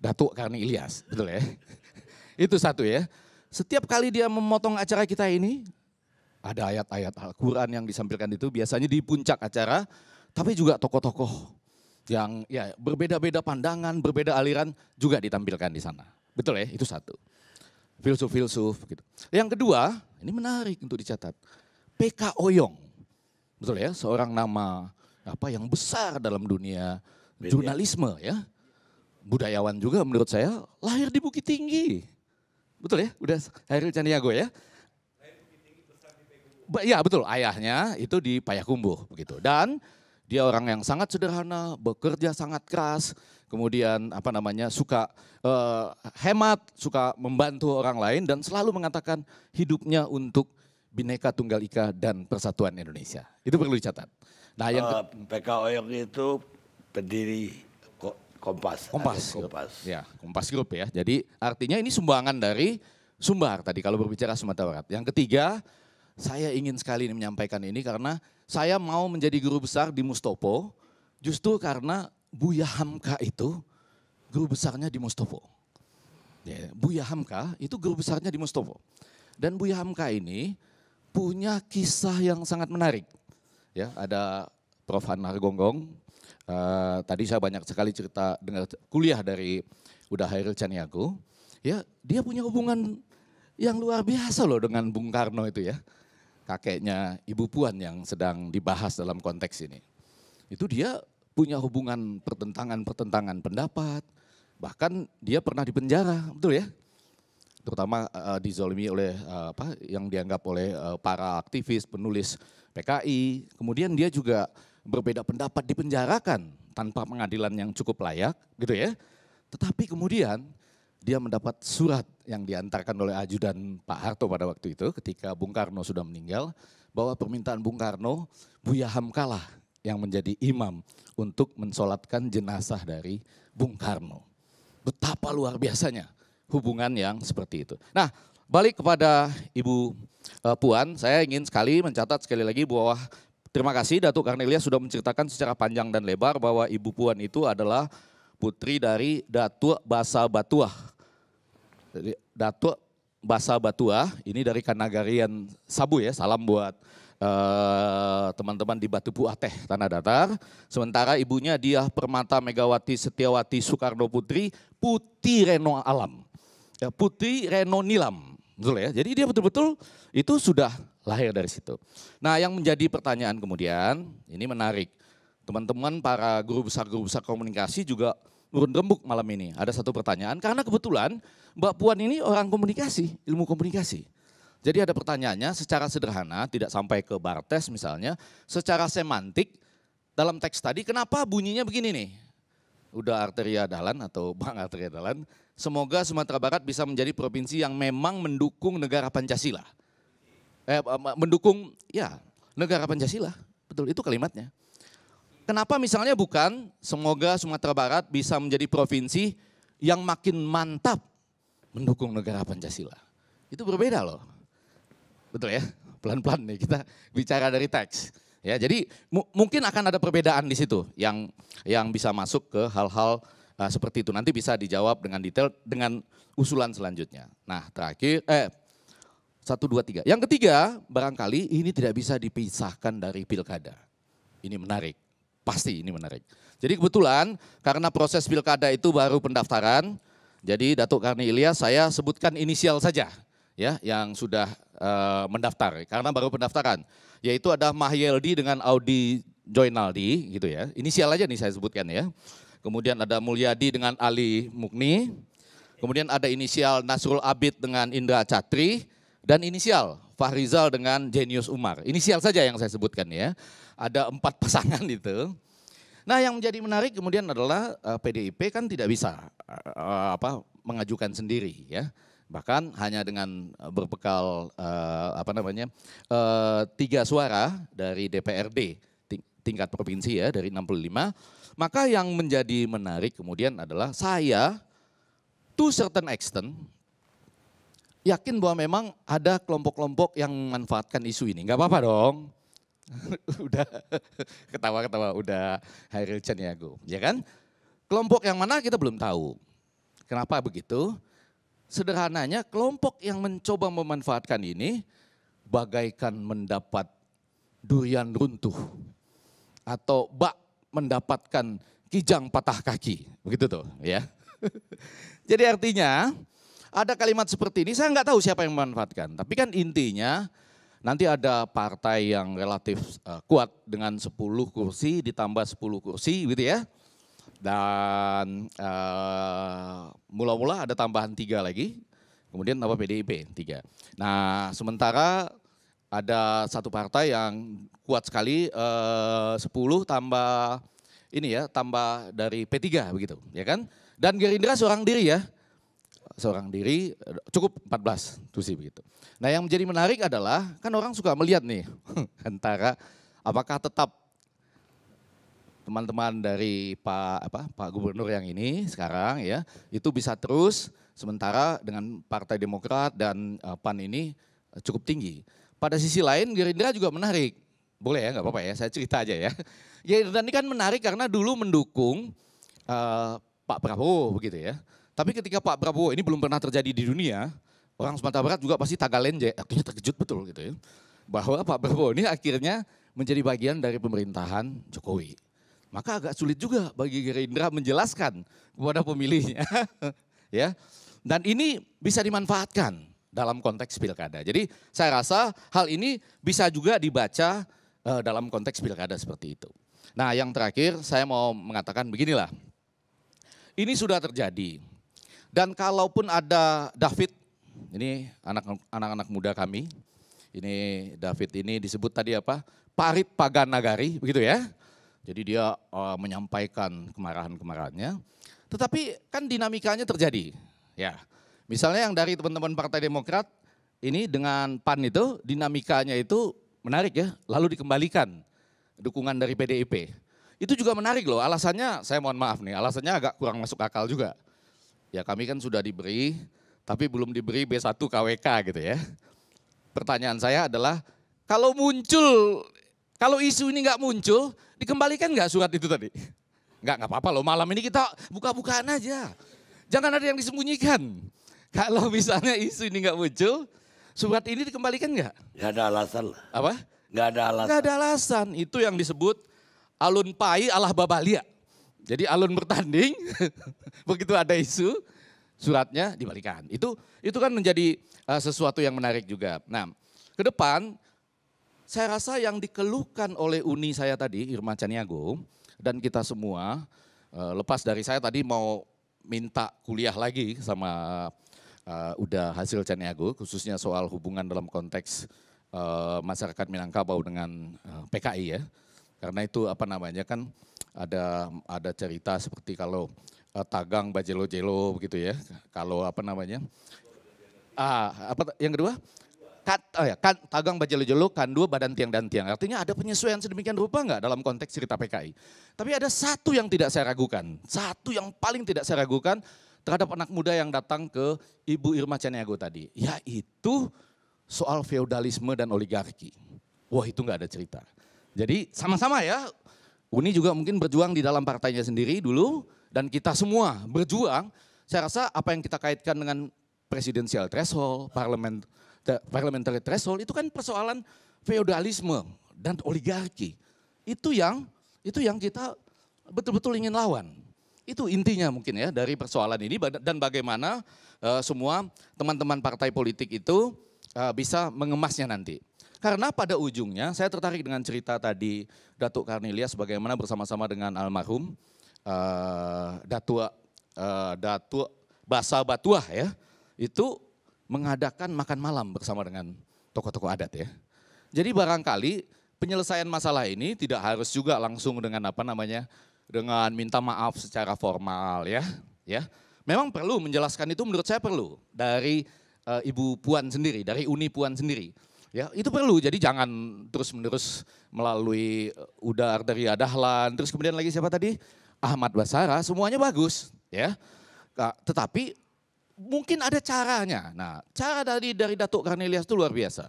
Datuk Karni Ilyas, betul ya? Itu satu ya. Setiap kali dia memotong acara kita ini, ada ayat-ayat Al-Quran yang disampaikan itu biasanya di puncak acara, tapi juga tokoh-tokoh yang ya berbeda-beda pandangan, berbeda aliran juga ditampilkan di sana. Betul ya, itu satu. Filsuf-filsuf gitu. Yang kedua, ini menarik untuk dicatat. PK Oyong. Betul ya, seorang nama apa yang besar dalam dunia jurnalisme ya. Budayawan juga menurut saya, lahir di Bukit Tinggi Betul ya? Udah Hairil Chaniago ya? Ba ya betul, ayahnya itu di Payakumbuh begitu. Dan dia orang yang sangat sederhana, bekerja sangat keras, kemudian apa namanya suka uh, hemat, suka membantu orang lain dan selalu mengatakan hidupnya untuk Bineka Tunggal Ika dan Persatuan Indonesia. Itu perlu dicatat. Nah, yang uh, itu pendiri Kompas. Kompas. Kompas. Ya, Kompas Group ya. Jadi artinya ini sumbangan dari Sumbar tadi kalau berbicara Sumatera Barat. Yang ketiga, saya ingin sekali menyampaikan ini karena saya mau menjadi guru besar di Mustopo justru karena Buya Hamka itu guru besarnya di Mustopo. Ya, Buya Hamka itu guru besarnya di Mustopo. Dan Buya Hamka ini punya kisah yang sangat menarik. Ya, ada Prof. Hanar Gonggong, Uh, tadi saya banyak sekali cerita dengar kuliah dari Uda Hairil Caniago. Ya, dia punya hubungan yang luar biasa loh dengan Bung Karno itu ya. Kakeknya Ibu Puan yang sedang dibahas dalam konteks ini. Itu dia punya hubungan pertentangan-pertentangan pendapat. Bahkan dia pernah dipenjara, betul ya? terutama uh, dizolimi oleh uh, apa yang dianggap oleh uh, para aktivis penulis PKI. Kemudian dia juga berbeda pendapat dipenjarakan tanpa pengadilan yang cukup layak, gitu ya. Tetapi kemudian dia mendapat surat yang diantarkan oleh ajudan Pak Harto pada waktu itu ketika Bung Karno sudah meninggal bahwa permintaan Bung Karno Buya Hamkalah yang menjadi imam untuk mensolatkan jenazah dari Bung Karno. Betapa luar biasanya hubungan yang seperti itu. Nah, balik kepada Ibu eh, Puan, saya ingin sekali mencatat sekali lagi bahwa Terima kasih Datuk Karnelia sudah menceritakan secara panjang dan lebar bahwa Ibu Puan itu adalah putri dari Datuk Basa Batuah. Jadi Datuk Basa Batuah ini dari Kanagarian Sabu ya, salam buat eh, teman-teman uh, di Batu Puah Teh Tanah Datar. Sementara ibunya dia Permata Megawati Setiawati Soekarno Putri, Putri Reno Alam. Ya, Putri Reno Nilam. Betul ya? Jadi dia betul-betul itu sudah lahir dari situ. Nah yang menjadi pertanyaan kemudian, ini menarik. Teman-teman para guru besar-guru besar komunikasi juga urun rembuk malam ini. Ada satu pertanyaan, karena kebetulan Mbak Puan ini orang komunikasi, ilmu komunikasi. Jadi ada pertanyaannya secara sederhana, tidak sampai ke Bartes misalnya, secara semantik dalam teks tadi kenapa bunyinya begini nih? Udah arteria dalan atau Bang Arteria Dalan, semoga Sumatera Barat bisa menjadi provinsi yang memang mendukung negara Pancasila eh, mendukung ya negara Pancasila. Betul itu kalimatnya. Kenapa misalnya bukan semoga Sumatera Barat bisa menjadi provinsi yang makin mantap mendukung negara Pancasila. Itu berbeda loh. Betul ya? Pelan-pelan nih kita bicara dari teks. Ya, jadi mu mungkin akan ada perbedaan di situ yang yang bisa masuk ke hal-hal uh, seperti itu. Nanti bisa dijawab dengan detail dengan usulan selanjutnya. Nah, terakhir eh satu, dua, tiga. Yang ketiga, barangkali ini tidak bisa dipisahkan dari pilkada. Ini menarik, pasti ini menarik. Jadi kebetulan karena proses pilkada itu baru pendaftaran, jadi Datuk Karni Ilyas saya sebutkan inisial saja ya yang sudah uh, mendaftar karena baru pendaftaran yaitu ada Mahyeldi dengan Audi Joinaldi gitu ya. Inisial aja nih saya sebutkan ya. Kemudian ada Mulyadi dengan Ali Mukni. Kemudian ada inisial Nasrul Abid dengan Indra Catri dan inisial Fahrizal dengan Genius Umar. Inisial saja yang saya sebutkan ya. Ada empat pasangan itu. Nah yang menjadi menarik kemudian adalah PDIP eh, kan tidak bisa eh, eh, apa mengajukan sendiri ya. Bahkan hanya dengan berbekal apa namanya tiga suara dari DPRD tingkat provinsi ya dari 65. Maka yang menjadi menarik kemudian adalah saya to certain extent yakin bahwa memang ada kelompok-kelompok yang memanfaatkan isu ini. Enggak apa-apa dong. udah ketawa-ketawa udah Hairil Chaniago, ya, ya kan? Kelompok yang mana kita belum tahu. Kenapa begitu? Sederhananya kelompok yang mencoba memanfaatkan ini bagaikan mendapat durian runtuh atau bak mendapatkan kijang patah kaki. Begitu tuh, ya. Jadi artinya ada kalimat seperti ini, saya nggak tahu siapa yang memanfaatkan. Tapi kan intinya nanti ada partai yang relatif uh, kuat dengan 10 kursi ditambah 10 kursi gitu ya. Dan uh, mula-mula ada tambahan tiga lagi, kemudian apa PDIP tiga. Nah sementara ada satu partai yang kuat sekali eh, uh, 10 tambah ini ya tambah dari P3 begitu ya kan. Dan Gerindra seorang diri ya seorang diri eh, cukup 14 tusi begitu. Nah yang menjadi menarik adalah kan orang suka melihat nih antara apakah tetap teman-teman dari Pak apa Pak Gubernur yang ini sekarang ya itu bisa terus sementara dengan Partai Demokrat dan eh, PAN ini eh, cukup tinggi. Pada sisi lain Gerindra juga menarik. Boleh ya nggak apa-apa ya saya cerita aja ya. Gerindra ini kan menarik karena dulu mendukung uh, Pak Prabowo begitu ya tapi ketika Pak Prabowo ini belum pernah terjadi di dunia, orang Sumatera Barat juga pasti tagalenje, akhirnya eh, terkejut betul gitu ya. Bahwa Pak Prabowo ini akhirnya menjadi bagian dari pemerintahan Jokowi. Maka agak sulit juga bagi Gerindra menjelaskan kepada pemilihnya. ya. Dan ini bisa dimanfaatkan dalam konteks pilkada. Jadi saya rasa hal ini bisa juga dibaca eh, dalam konteks pilkada seperti itu. Nah yang terakhir saya mau mengatakan beginilah. Ini sudah terjadi dan kalaupun ada David, ini anak-anak muda kami, ini David ini disebut tadi apa? Parit Paganagari, begitu ya. Jadi dia uh, menyampaikan kemarahan-kemarahannya. Tetapi kan dinamikanya terjadi. Ya. Misalnya yang dari teman-teman Partai Demokrat ini dengan PAN itu dinamikanya itu menarik ya, lalu dikembalikan dukungan dari PDIP. Itu juga menarik loh, alasannya saya mohon maaf nih, alasannya agak kurang masuk akal juga. Ya kami kan sudah diberi, tapi belum diberi B1 KWK gitu ya. Pertanyaan saya adalah, kalau muncul, kalau isu ini nggak muncul, dikembalikan nggak surat itu tadi? Nggak, nggak apa-apa loh, malam ini kita buka-bukaan aja. Jangan ada yang disembunyikan. Kalau misalnya isu ini nggak muncul, surat ini dikembalikan nggak? Nggak ada alasan. Apa? Nggak ada alasan. Nggak ada alasan. Itu yang disebut alun pai alah babalia. Jadi alun bertanding, begitu ada isu, suratnya dibalikan. Itu itu kan menjadi uh, sesuatu yang menarik juga. Nah, ke depan saya rasa yang dikeluhkan oleh Uni saya tadi Irma Caniago dan kita semua uh, lepas dari saya tadi mau minta kuliah lagi sama uh, Uda Hasil Caniago khususnya soal hubungan dalam konteks uh, masyarakat Minangkabau dengan uh, PKI ya. Karena itu apa namanya kan ada ada cerita seperti kalau uh, Tagang Bajelo-jelo begitu ya. Kalau apa namanya? Ah, apa yang kedua? Kat, oh ya, kan, tagang bajelo-jelo, kandua, badan tiang dan tiang. Artinya ada penyesuaian sedemikian rupa nggak dalam konteks cerita PKI. Tapi ada satu yang tidak saya ragukan, satu yang paling tidak saya ragukan terhadap anak muda yang datang ke Ibu Irma Caniago tadi, yaitu soal feodalisme dan oligarki. Wah itu nggak ada cerita. Jadi sama-sama ya, Uni juga mungkin berjuang di dalam partainya sendiri dulu, dan kita semua berjuang, saya rasa apa yang kita kaitkan dengan presidensial threshold, parliament, parliamentary threshold, itu kan persoalan feodalisme dan oligarki. Itu yang itu yang kita betul-betul ingin lawan. Itu intinya mungkin ya dari persoalan ini dan bagaimana uh, semua teman-teman partai politik itu uh, bisa mengemasnya nanti. Karena pada ujungnya saya tertarik dengan cerita tadi Datuk Karnilia sebagaimana bersama-sama dengan almarhum uh, eh, Datua uh, eh, Datua Basa Batuah ya itu mengadakan makan malam bersama dengan tokoh-tokoh adat ya. Jadi barangkali penyelesaian masalah ini tidak harus juga langsung dengan apa namanya dengan minta maaf secara formal ya, ya. Memang perlu menjelaskan itu menurut saya perlu dari eh, Ibu Puan sendiri, dari Uni Puan sendiri. Ya, itu perlu. Jadi jangan terus-menerus melalui eh, Udar dari Dahlan, terus kemudian lagi siapa tadi? Ahmad Basara, semuanya bagus, ya. Nah, tetapi mungkin ada caranya. Nah, cara dari dari Datuk Karnelias itu luar biasa.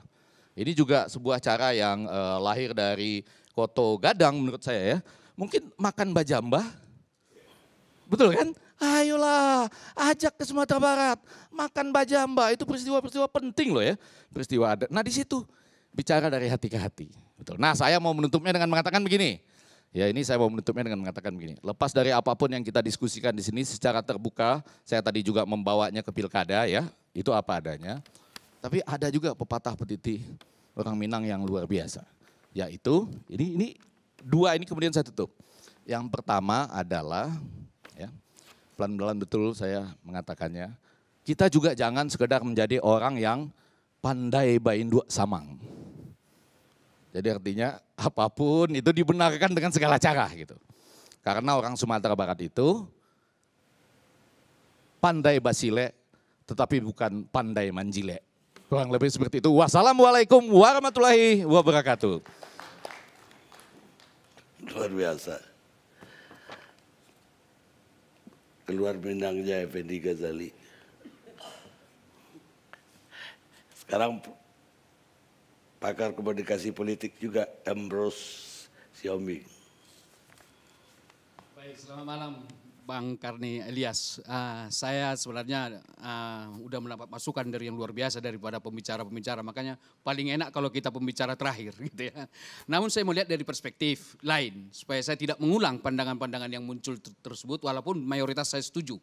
Ini juga sebuah cara yang eh, lahir dari Koto Gadang menurut saya ya. Mungkin makan bajamba. Betul kan? Ayolah, ajak ke Sumatera Barat. Makan bajamba itu peristiwa-peristiwa penting loh ya. Peristiwa ada. Nah di situ bicara dari hati ke hati. Betul. Nah saya mau menutupnya dengan mengatakan begini. Ya ini saya mau menutupnya dengan mengatakan begini. Lepas dari apapun yang kita diskusikan di sini secara terbuka, saya tadi juga membawanya ke pilkada ya, itu apa adanya. Tapi ada juga pepatah petiti orang Minang yang luar biasa. Yaitu ini ini dua ini kemudian saya tutup. Yang pertama adalah ya pelan-pelan betul saya mengatakannya kita juga jangan sekedar menjadi orang yang pandai baindu samang. Jadi artinya apapun itu dibenarkan dengan segala cara gitu. Karena orang Sumatera Barat itu pandai basile tetapi bukan pandai manjile. Kurang lebih seperti itu. Wassalamualaikum warahmatullahi wabarakatuh. Luar biasa. Keluar benangnya Effendi Ghazali. Sekarang pakar komunikasi politik juga Ambrose Siombing. Baik, selamat malam Bang Karni Elias, uh, saya sebenarnya uh, udah mendapat masukan dari yang luar biasa daripada pembicara-pembicara, makanya paling enak kalau kita pembicara terakhir gitu ya. Namun saya melihat dari perspektif lain, supaya saya tidak mengulang pandangan-pandangan yang muncul ter tersebut, walaupun mayoritas saya setuju.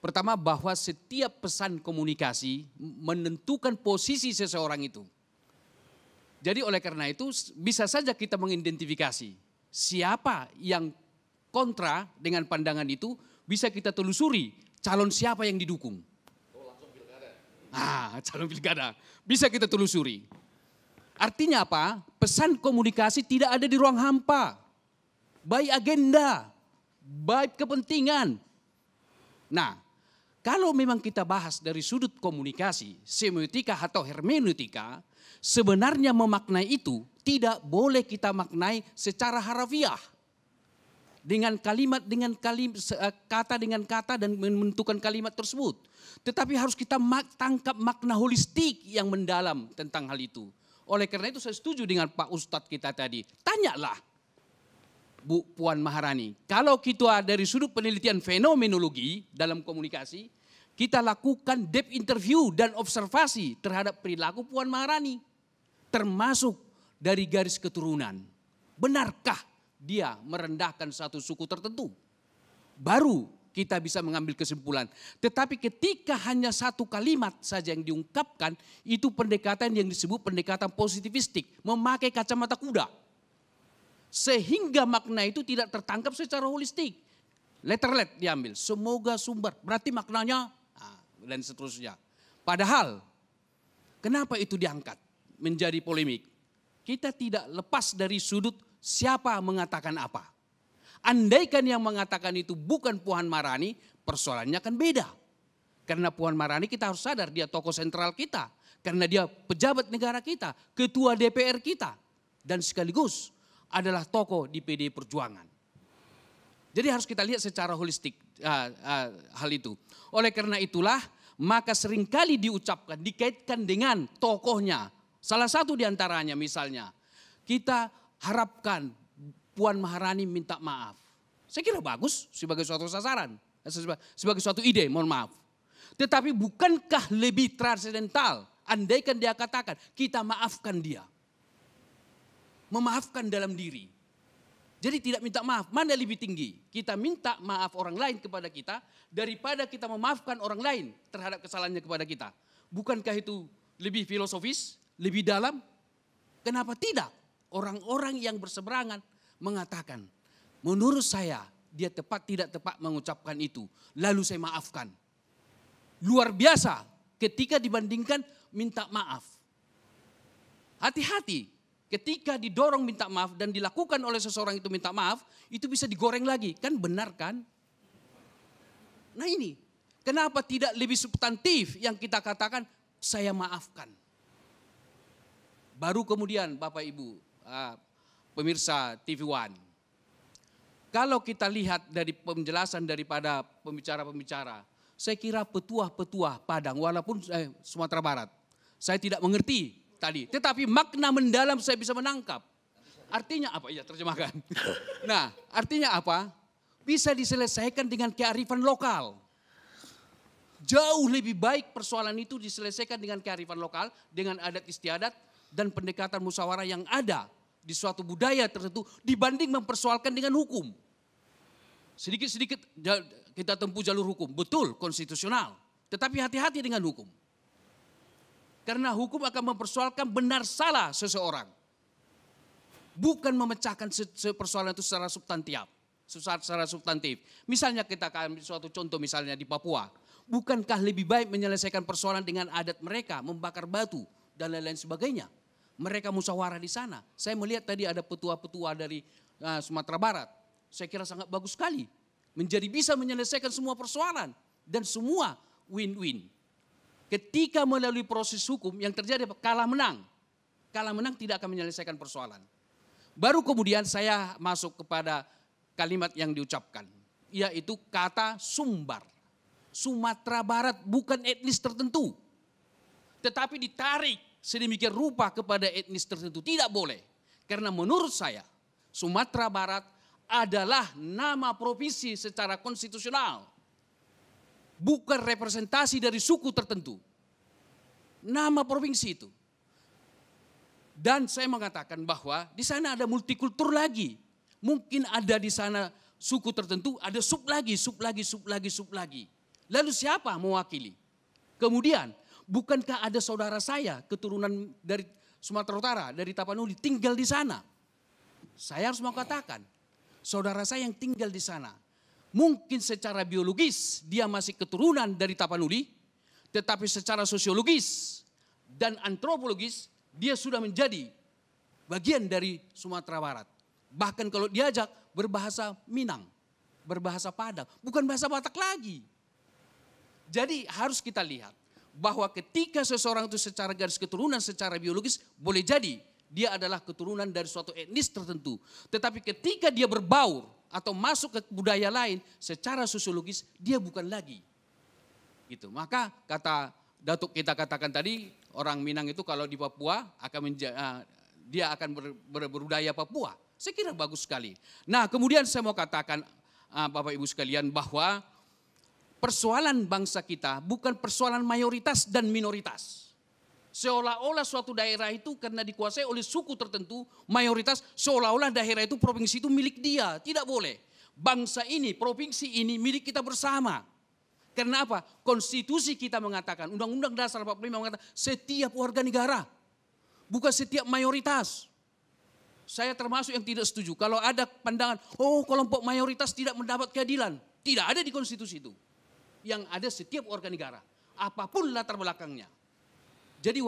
Pertama bahwa setiap pesan komunikasi menentukan posisi seseorang itu. Jadi oleh karena itu bisa saja kita mengidentifikasi siapa yang kontra dengan pandangan itu bisa kita telusuri calon siapa yang didukung. Ah, calon pilkada. Bisa kita telusuri. Artinya apa? Pesan komunikasi tidak ada di ruang hampa. Baik agenda, baik kepentingan. Nah, kalau memang kita bahas dari sudut komunikasi, semiotika atau hermeneutika, sebenarnya memaknai itu tidak boleh kita maknai secara harafiah. Dengan kalimat, dengan kalimat eh, kata dengan kata dan menentukan kalimat tersebut. Tetapi harus kita tangkap makna holistik yang mendalam tentang hal itu. Oleh karena itu saya setuju dengan Pak Ustadz kita tadi. Tanyalah Bu Puan Maharani. Kalau kita dari sudut penelitian fenomenologi dalam komunikasi, kita lakukan deep interview dan observasi terhadap perilaku Puan Maharani. Termasuk dari garis keturunan. Benarkah dia merendahkan satu suku tertentu? Baru kita bisa mengambil kesimpulan. Tetapi ketika hanya satu kalimat saja yang diungkapkan, itu pendekatan yang disebut pendekatan positivistik. Memakai kacamata kuda sehingga makna itu tidak tertangkap secara holistik. Letterlet diambil, semoga sumber. Berarti maknanya ah, dan seterusnya. Padahal kenapa itu diangkat menjadi polemik? Kita tidak lepas dari sudut siapa mengatakan apa. Andaikan yang mengatakan itu bukan Puan Marani, persoalannya akan beda. Karena Puan Marani kita harus sadar dia tokoh sentral kita. Karena dia pejabat negara kita, ketua DPR kita. Dan sekaligus adalah tokoh di PD Perjuangan. Jadi harus kita lihat secara holistik uh, uh, hal itu. Oleh karena itulah maka seringkali diucapkan dikaitkan dengan tokohnya. Salah satu diantaranya misalnya kita harapkan Puan Maharani minta maaf. Saya kira bagus sebagai suatu sasaran, sebagai suatu ide, mohon maaf. Tetapi bukankah lebih transcendental, andaikan dia katakan kita maafkan dia memaafkan dalam diri. Jadi tidak minta maaf, mana lebih tinggi? Kita minta maaf orang lain kepada kita daripada kita memaafkan orang lain terhadap kesalahannya kepada kita. Bukankah itu lebih filosofis, lebih dalam? Kenapa tidak? Orang-orang yang berseberangan mengatakan, menurut saya dia tepat tidak tepat mengucapkan itu. Lalu saya maafkan. Luar biasa ketika dibandingkan minta maaf. Hati-hati Ketika didorong minta maaf dan dilakukan oleh seseorang itu minta maaf, itu bisa digoreng lagi. Kan benar kan? Nah ini, kenapa tidak lebih substantif yang kita katakan, saya maafkan. Baru kemudian Bapak Ibu, ah, pemirsa TV One. Kalau kita lihat dari penjelasan daripada pembicara-pembicara, saya kira petuah-petuah Padang walaupun eh, Sumatera Barat. Saya tidak mengerti tadi. Tetapi makna mendalam saya bisa menangkap. Artinya apa? Ya terjemahkan. Nah artinya apa? Bisa diselesaikan dengan kearifan lokal. Jauh lebih baik persoalan itu diselesaikan dengan kearifan lokal, dengan adat istiadat, dan pendekatan musyawarah yang ada di suatu budaya tertentu dibanding mempersoalkan dengan hukum. Sedikit-sedikit kita tempuh jalur hukum, betul konstitusional. Tetapi hati-hati dengan hukum. Karena hukum akan mempersoalkan benar salah seseorang. Bukan memecahkan persoalan itu secara substantif. Secara substantif. Misalnya kita akan suatu contoh misalnya di Papua. Bukankah lebih baik menyelesaikan persoalan dengan adat mereka, membakar batu dan lain-lain sebagainya. Mereka musyawarah di sana. Saya melihat tadi ada petua-petua dari uh, Sumatera Barat. Saya kira sangat bagus sekali. Menjadi bisa menyelesaikan semua persoalan. Dan semua win-win ketika melalui proses hukum yang terjadi kalah menang. Kalah menang tidak akan menyelesaikan persoalan. Baru kemudian saya masuk kepada kalimat yang diucapkan, yaitu kata sumbar. Sumatera Barat bukan etnis tertentu, tetapi ditarik sedemikian rupa kepada etnis tertentu. Tidak boleh, karena menurut saya Sumatera Barat adalah nama provinsi secara konstitusional bukan representasi dari suku tertentu. Nama provinsi itu. Dan saya mengatakan bahwa di sana ada multikultur lagi. Mungkin ada di sana suku tertentu, ada sub lagi, sub lagi, sub lagi, sub lagi. Lalu siapa mewakili? Kemudian, bukankah ada saudara saya keturunan dari Sumatera Utara, dari Tapanuli tinggal di sana? Saya harus mengatakan, saudara saya yang tinggal di sana Mungkin secara biologis dia masih keturunan dari Tapanuli, tetapi secara sosiologis dan antropologis dia sudah menjadi bagian dari Sumatera Barat. Bahkan kalau diajak berbahasa Minang, berbahasa Padang, bukan bahasa Batak lagi. Jadi harus kita lihat bahwa ketika seseorang itu secara garis keturunan, secara biologis boleh jadi dia adalah keturunan dari suatu etnis tertentu. Tetapi ketika dia berbaur atau masuk ke budaya lain secara sosiologis dia bukan lagi. Gitu. Maka kata Datuk kita katakan tadi orang Minang itu kalau di Papua akan menja, eh, dia akan ber, ber, berbudaya Papua. Saya kira bagus sekali. Nah, kemudian saya mau katakan eh, Bapak Ibu sekalian bahwa persoalan bangsa kita bukan persoalan mayoritas dan minoritas. Seolah-olah suatu daerah itu karena dikuasai oleh suku tertentu, mayoritas seolah-olah daerah itu provinsi itu milik dia. Tidak boleh. Bangsa ini, provinsi ini milik kita bersama. Karena apa? Konstitusi kita mengatakan, Undang-Undang Dasar 45 mengatakan setiap warga negara. Bukan setiap mayoritas saya termasuk yang tidak setuju. Kalau ada pandangan, oh kelompok mayoritas tidak mendapat keadilan. Tidak ada di konstitusi itu. Yang ada setiap warga negara. Apapun latar belakangnya. Jadi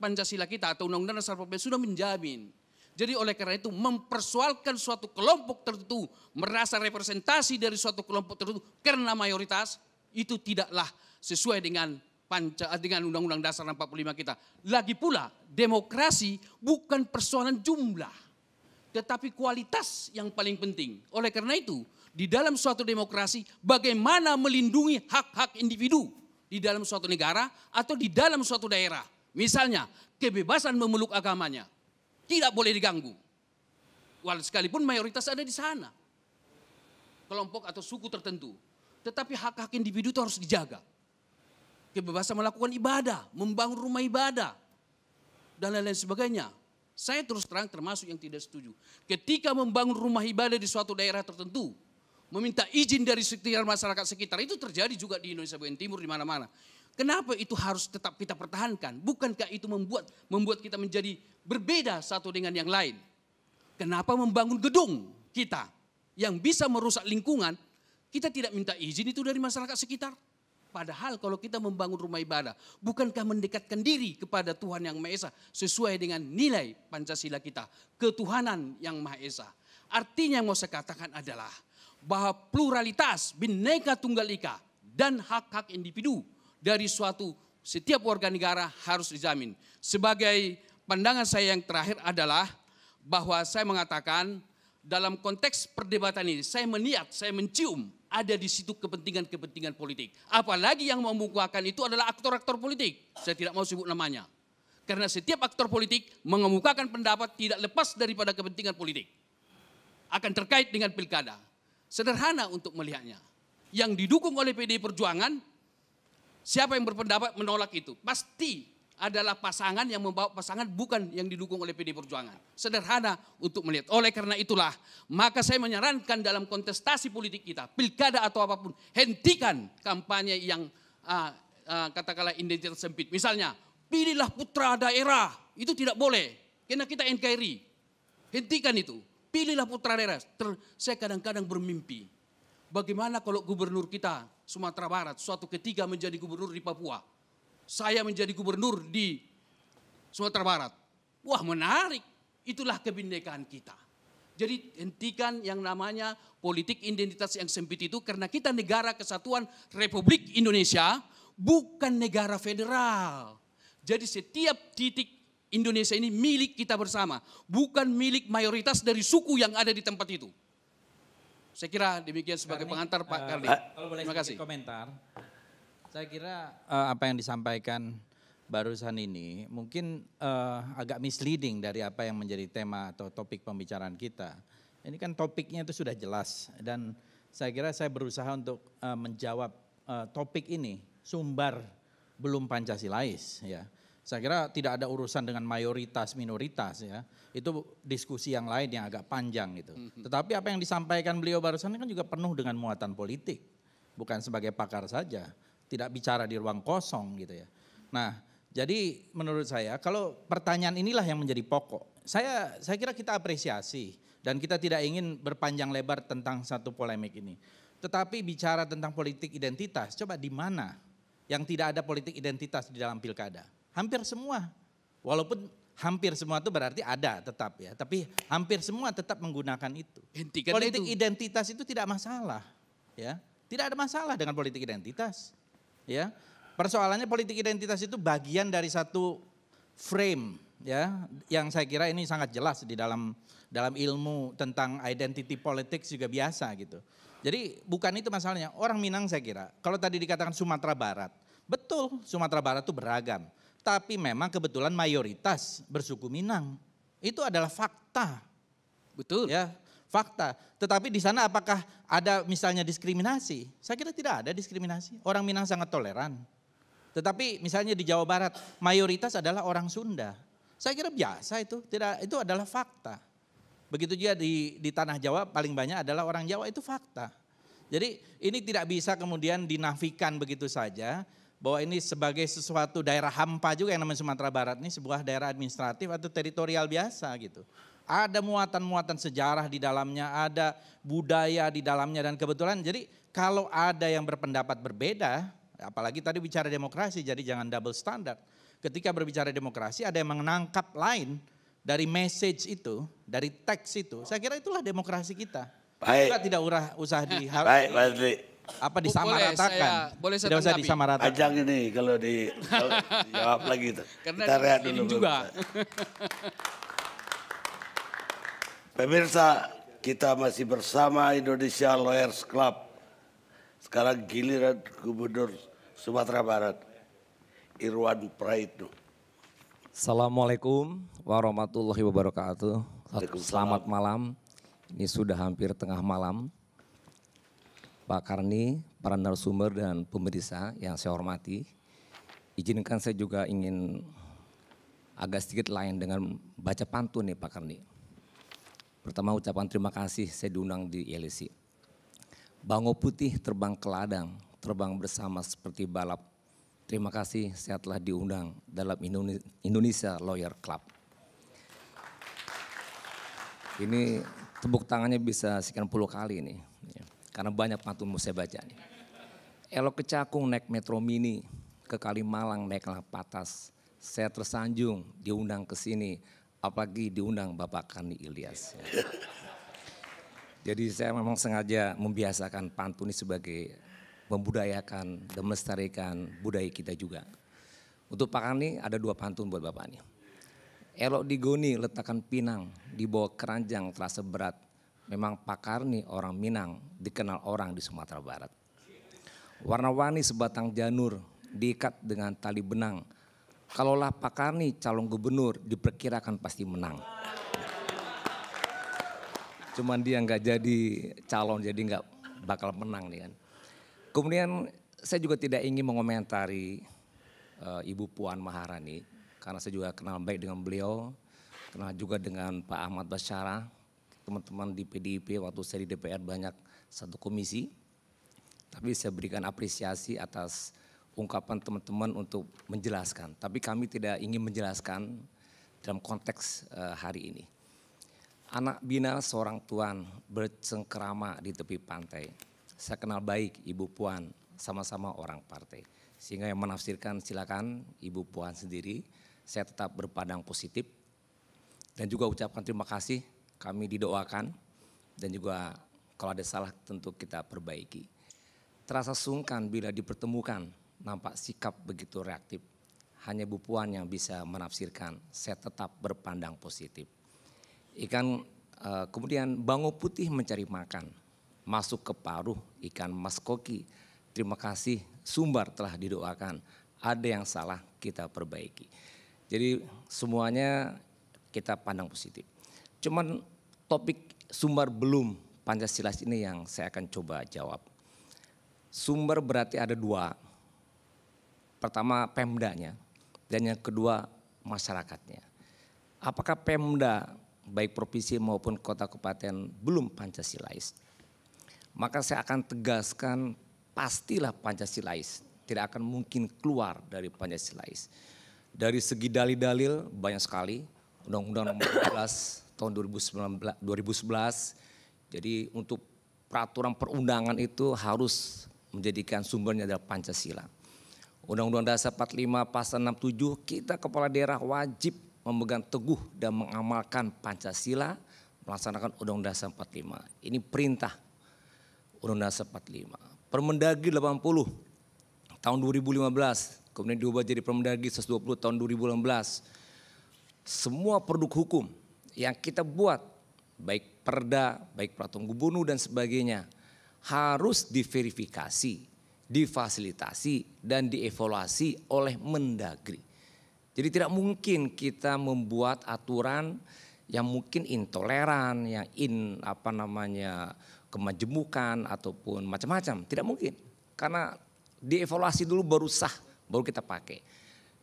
Pancasila kita atau Undang-Undang Dasar Pancasila sudah menjamin. Jadi oleh karena itu mempersoalkan suatu kelompok tertentu merasa representasi dari suatu kelompok tertentu karena mayoritas itu tidaklah sesuai dengan panca eh, dengan Undang-Undang Dasar 45 kita. Lagi pula demokrasi bukan persoalan jumlah tetapi kualitas yang paling penting. Oleh karena itu, di dalam suatu demokrasi bagaimana melindungi hak-hak individu? di dalam suatu negara atau di dalam suatu daerah. Misalnya, kebebasan memeluk agamanya tidak boleh diganggu. Walau sekalipun mayoritas ada di sana. Kelompok atau suku tertentu. Tetapi hak-hak individu itu harus dijaga. Kebebasan melakukan ibadah, membangun rumah ibadah, dan lain-lain sebagainya. Saya terus terang termasuk yang tidak setuju. Ketika membangun rumah ibadah di suatu daerah tertentu, meminta izin dari sekitar masyarakat sekitar itu terjadi juga di Indonesia bagian timur di mana-mana. Kenapa itu harus tetap kita pertahankan? Bukankah itu membuat membuat kita menjadi berbeda satu dengan yang lain? Kenapa membangun gedung kita yang bisa merusak lingkungan, kita tidak minta izin itu dari masyarakat sekitar? Padahal kalau kita membangun rumah ibadah, bukankah mendekatkan diri kepada Tuhan Yang Maha Esa sesuai dengan nilai Pancasila kita, ketuhanan Yang Maha Esa. Artinya yang mau saya katakan adalah bahwa pluralitas bineka tunggal ika dan hak-hak individu dari suatu setiap warga negara harus dijamin. Sebagai pandangan saya yang terakhir adalah bahwa saya mengatakan dalam konteks perdebatan ini saya meniat, saya mencium ada di situ kepentingan-kepentingan politik. Apalagi yang mengemukakan itu adalah aktor-aktor politik. Saya tidak mau sebut namanya. Karena setiap aktor politik mengemukakan pendapat tidak lepas daripada kepentingan politik. Akan terkait dengan pilkada sederhana untuk melihatnya. Yang didukung oleh PDI Perjuangan, siapa yang berpendapat menolak itu? Pasti adalah pasangan yang membawa pasangan bukan yang didukung oleh PDI Perjuangan. Sederhana untuk melihat. Oleh karena itulah, maka saya menyarankan dalam kontestasi politik kita, pilkada atau apapun, hentikan kampanye yang uh, uh, katakanlah identitas sempit. Misalnya, pilihlah putra daerah, itu tidak boleh. Karena kita NKRI. Hentikan itu. Pilihlah putra daerah. Ter, saya kadang-kadang bermimpi. Bagaimana kalau gubernur kita Sumatera Barat suatu ketika menjadi gubernur di Papua. Saya menjadi gubernur di Sumatera Barat. Wah menarik. Itulah kebinekaan kita. Jadi hentikan yang namanya politik identitas yang sempit itu karena kita negara kesatuan Republik Indonesia bukan negara federal. Jadi setiap titik Indonesia ini milik kita bersama, bukan milik mayoritas dari suku yang ada di tempat itu. Saya kira demikian sebagai Karni, pengantar Pak uh, Karni. Eh, Kalau boleh Terima kasih. komentar. Saya kira uh, apa yang disampaikan barusan ini mungkin uh, agak misleading dari apa yang menjadi tema atau topik pembicaraan kita. Ini kan topiknya itu sudah jelas dan saya kira saya berusaha untuk uh, menjawab uh, topik ini sumber belum Pancasilais ya. Saya kira tidak ada urusan dengan mayoritas minoritas ya. Itu diskusi yang lain yang agak panjang gitu. Mm-hmm. Tetapi apa yang disampaikan beliau barusan kan juga penuh dengan muatan politik. Bukan sebagai pakar saja, tidak bicara di ruang kosong gitu ya. Nah, jadi menurut saya kalau pertanyaan inilah yang menjadi pokok. Saya saya kira kita apresiasi dan kita tidak ingin berpanjang lebar tentang satu polemik ini. Tetapi bicara tentang politik identitas, coba di mana yang tidak ada politik identitas di dalam pilkada? Hampir semua. Walaupun hampir semua itu berarti ada tetap ya, tapi hampir semua tetap menggunakan itu. Hentikan politik itu. identitas itu tidak masalah, ya. Tidak ada masalah dengan politik identitas. Ya. Persoalannya politik identitas itu bagian dari satu frame ya yang saya kira ini sangat jelas di dalam dalam ilmu tentang identity politics juga biasa gitu. Jadi bukan itu masalahnya. Orang Minang saya kira, kalau tadi dikatakan Sumatera Barat, betul Sumatera Barat itu beragam. Tapi memang kebetulan mayoritas bersuku Minang. Itu adalah fakta. Betul. Ya, fakta. Tetapi di sana apakah ada misalnya diskriminasi? Saya kira tidak ada diskriminasi. Orang Minang sangat toleran. Tetapi misalnya di Jawa Barat mayoritas adalah orang Sunda. Saya kira biasa itu, tidak itu adalah fakta. Begitu juga di di tanah Jawa paling banyak adalah orang Jawa itu fakta. Jadi ini tidak bisa kemudian dinafikan begitu saja bahwa ini sebagai sesuatu daerah hampa juga yang namanya Sumatera Barat ini sebuah daerah administratif atau teritorial biasa gitu. Ada muatan-muatan sejarah di dalamnya, ada budaya di dalamnya dan kebetulan jadi kalau ada yang berpendapat berbeda, apalagi tadi bicara demokrasi jadi jangan double standard. Ketika berbicara demokrasi ada yang menangkap lain dari message itu, dari teks itu. Saya kira itulah demokrasi kita. Baik. Juga tidak usah di Baik, Pak apa oh, disamaratakan. Boleh saya, boleh saya Tidak usah disamaratakan. Ajang ini kalau di jawab lagi itu. Karena Kita lihat dulu. Juga. Pemirsa, kita masih bersama Indonesia Lawyers Club. Sekarang giliran Gubernur Sumatera Barat, Irwan Praitno. Assalamualaikum warahmatullahi wabarakatuh. Selamat malam. Ini sudah hampir tengah malam. Pak Karni, para narasumber dan pemeriksa yang saya hormati. Izinkan saya juga ingin agak sedikit lain dengan baca pantun nih Pak Karni. Pertama ucapan terima kasih saya diundang di ILC. Bango putih terbang ke ladang, terbang bersama seperti balap. Terima kasih saya telah diundang dalam Indonesia Lawyer Club. Ini tepuk tangannya bisa sekian puluh kali nih. Karena banyak pantun mau saya baca nih. Elok kecakung Cakung naik metro mini, ke Kalimalang naik Patas. Saya tersanjung diundang ke sini, apalagi diundang Bapak Kani Ilyas. Jadi saya memang sengaja membiasakan pantun ini sebagai membudayakan dan melestarikan budaya kita juga. Untuk Pak Kani ada dua pantun buat Bapak nih. Elok digoni letakkan pinang, di bawah keranjang terasa berat, memang pakar nih orang Minang dikenal orang di Sumatera Barat. Warna-warni sebatang janur diikat dengan tali benang. Kalaulah nih calon gubernur diperkirakan pasti menang. Cuman dia nggak jadi calon jadi nggak bakal menang nih kan. Kemudian saya juga tidak ingin mengomentari uh, Ibu Puan Maharani karena saya juga kenal baik dengan beliau, kenal juga dengan Pak Ahmad Basara teman-teman di PDIP waktu saya di DPR banyak satu komisi. Tapi saya berikan apresiasi atas ungkapan teman-teman untuk menjelaskan. Tapi kami tidak ingin menjelaskan dalam konteks eh, hari ini. Anak bina seorang tuan bercengkerama di tepi pantai. Saya kenal baik Ibu Puan, sama-sama orang partai. Sehingga yang menafsirkan silakan Ibu Puan sendiri. Saya tetap berpandang positif dan juga ucapkan terima kasih kami didoakan dan juga kalau ada salah tentu kita perbaiki. Terasa sungkan bila dipertemukan nampak sikap begitu reaktif. Hanya Bu Puan yang bisa menafsirkan, saya tetap berpandang positif. Ikan eh, kemudian bango putih mencari makan, masuk ke paruh ikan mas koki. Terima kasih sumbar telah didoakan, ada yang salah kita perbaiki. Jadi semuanya kita pandang positif. Cuman topik sumber belum Pancasila ini yang saya akan coba jawab. Sumber berarti ada dua. Pertama Pemdanya dan yang kedua masyarakatnya. Apakah Pemda baik provinsi maupun kota kabupaten belum Pancasilais? Maka saya akan tegaskan pastilah Pancasilais tidak akan mungkin keluar dari Pancasilais. Dari segi dalil-dalil banyak sekali, Undang-Undang nomor 11 tahun 2019, 2011. Jadi untuk peraturan perundangan itu harus menjadikan sumbernya adalah Pancasila. Undang-Undang Dasar 45 Pasal 67 kita kepala daerah wajib memegang teguh dan mengamalkan Pancasila melaksanakan Undang-Undang Dasar 45. Ini perintah Undang-Undang Dasar 45. Permendagri 80 tahun 2015 kemudian diubah jadi Permendagri 120 tahun 2016. Semua produk hukum yang kita buat, baik perda, baik peraturan gubernur dan sebagainya, harus diverifikasi, difasilitasi, dan dievaluasi oleh mendagri. Jadi tidak mungkin kita membuat aturan yang mungkin intoleran, yang in apa namanya kemajemukan ataupun macam-macam, tidak mungkin. Karena dievaluasi dulu baru sah, baru kita pakai.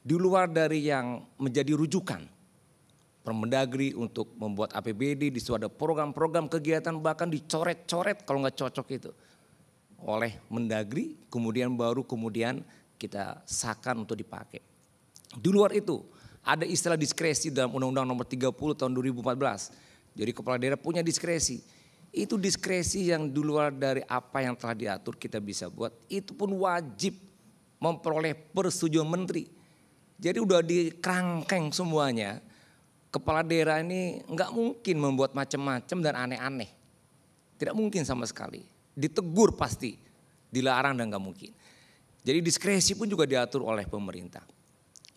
Di luar dari yang menjadi rujukan, Permendagri untuk membuat APBD, di situ ada program-program kegiatan bahkan dicoret-coret kalau nggak cocok itu oleh Mendagri, kemudian baru kemudian kita sahkan untuk dipakai. Di luar itu ada istilah diskresi dalam Undang-Undang Nomor 30 tahun 2014. Jadi kepala daerah punya diskresi. Itu diskresi yang di luar dari apa yang telah diatur kita bisa buat. Itu pun wajib memperoleh persetujuan menteri. Jadi udah dikerangkeng semuanya kepala daerah ini nggak mungkin membuat macam-macam dan aneh-aneh. Tidak mungkin sama sekali. Ditegur pasti, dilarang dan nggak mungkin. Jadi diskresi pun juga diatur oleh pemerintah.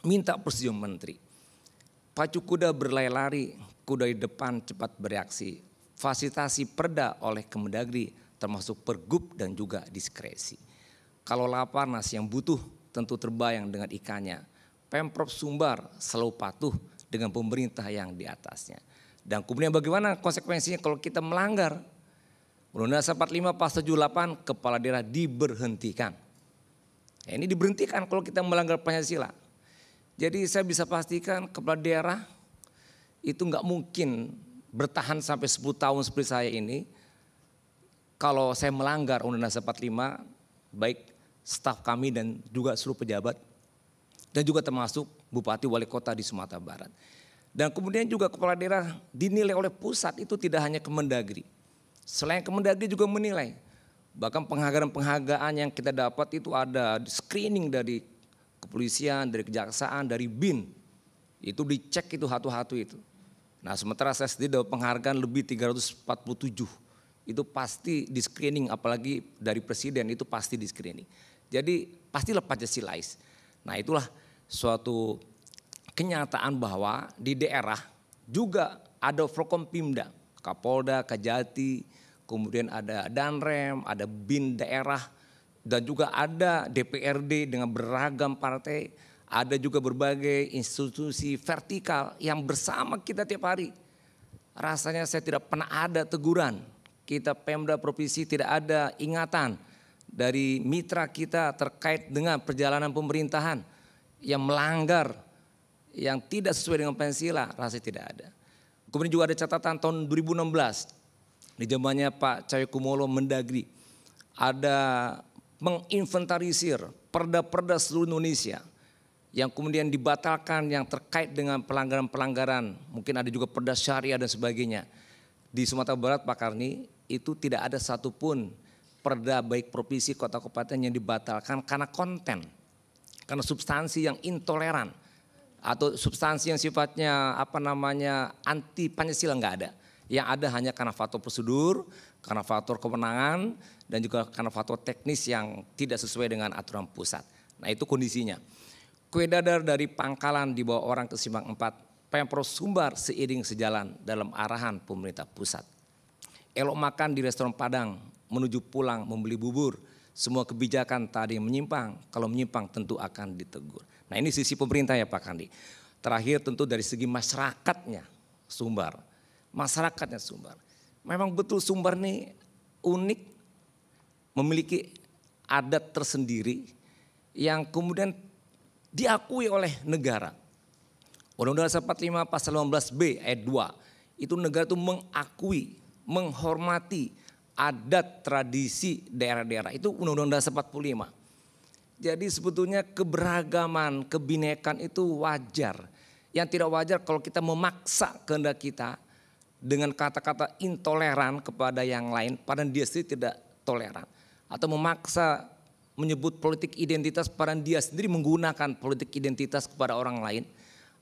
Minta persetujuan menteri. Pacu kuda berlari-lari, kuda di depan cepat bereaksi. Fasilitasi perda oleh Kemendagri termasuk pergub dan juga diskresi. Kalau lapar nasi yang butuh tentu terbayang dengan ikannya. Pemprov Sumbar selalu patuh dengan pemerintah yang di atasnya. Dan kemudian bagaimana konsekuensinya kalau kita melanggar? Undang-Undang 45 pasal 78 kepala daerah diberhentikan. Ya, ini diberhentikan kalau kita melanggar Pancasila. Jadi saya bisa pastikan kepala daerah itu nggak mungkin bertahan sampai 10 tahun seperti saya ini. Kalau saya melanggar Undang-Undang 45 baik staf kami dan juga seluruh pejabat dan juga termasuk bupati wali kota di Sumatera Barat. Dan kemudian juga kepala daerah dinilai oleh pusat itu tidak hanya Kemendagri. Selain Kemendagri juga menilai. Bahkan penghargaan-penghargaan yang kita dapat itu ada screening dari kepolisian, dari kejaksaan, dari BIN. Itu dicek itu satu-satu itu. Nah sementara saya sendiri dapat penghargaan lebih 347. Itu pasti di screening apalagi dari presiden itu pasti di screening. Jadi pastilah Pancasilais. Nah itulah suatu kenyataan bahwa di daerah juga ada Pemda, Kapolda, Kajati, kemudian ada Danrem, ada BIN daerah, dan juga ada DPRD dengan beragam partai, ada juga berbagai institusi vertikal yang bersama kita tiap hari. Rasanya saya tidak pernah ada teguran, kita Pemda Provinsi tidak ada ingatan dari mitra kita terkait dengan perjalanan pemerintahan yang melanggar, yang tidak sesuai dengan Pancasila rasa tidak ada. Kemudian juga ada catatan tahun 2016 di zamannya Pak Cahyokumolo Mendagri ada menginventarisir perda-perda seluruh Indonesia yang kemudian dibatalkan yang terkait dengan pelanggaran-pelanggaran. Mungkin ada juga perda syariah dan sebagainya. Di Sumatera Barat Pak Karni itu tidak ada satupun perda baik provinsi, kota, kabupaten yang dibatalkan karena konten. Karena substansi yang intoleran atau substansi yang sifatnya apa namanya anti Pancasila nggak ada. Yang ada hanya karena faktor prosedur, karena faktor kemenangan dan juga karena faktor teknis yang tidak sesuai dengan aturan pusat. Nah itu kondisinya. Kue dadar dari pangkalan dibawa orang ke Simbang 4, Pemprov Sumbar seiring sejalan dalam arahan pemerintah pusat. Elok makan di restoran Padang, menuju pulang membeli bubur, semua kebijakan tadi menyimpang, kalau menyimpang tentu akan ditegur. Nah ini sisi pemerintah ya Pak Kandi. Terakhir tentu dari segi masyarakatnya Sumbar. Masyarakatnya Sumbar. Memang betul Sumbar ini unik, memiliki adat tersendiri yang kemudian diakui oleh negara. Undang-Undang 45 pasal 18 b ayat 2 itu negara itu mengakui, menghormati adat tradisi daerah-daerah. Itu Undang-Undang Dasar 45. Jadi sebetulnya keberagaman, kebinekaan itu wajar. Yang tidak wajar kalau kita memaksa kehendak kita dengan kata-kata intoleran kepada yang lain, padahal dia sendiri tidak toleran. Atau memaksa menyebut politik identitas, padahal dia sendiri menggunakan politik identitas kepada orang lain.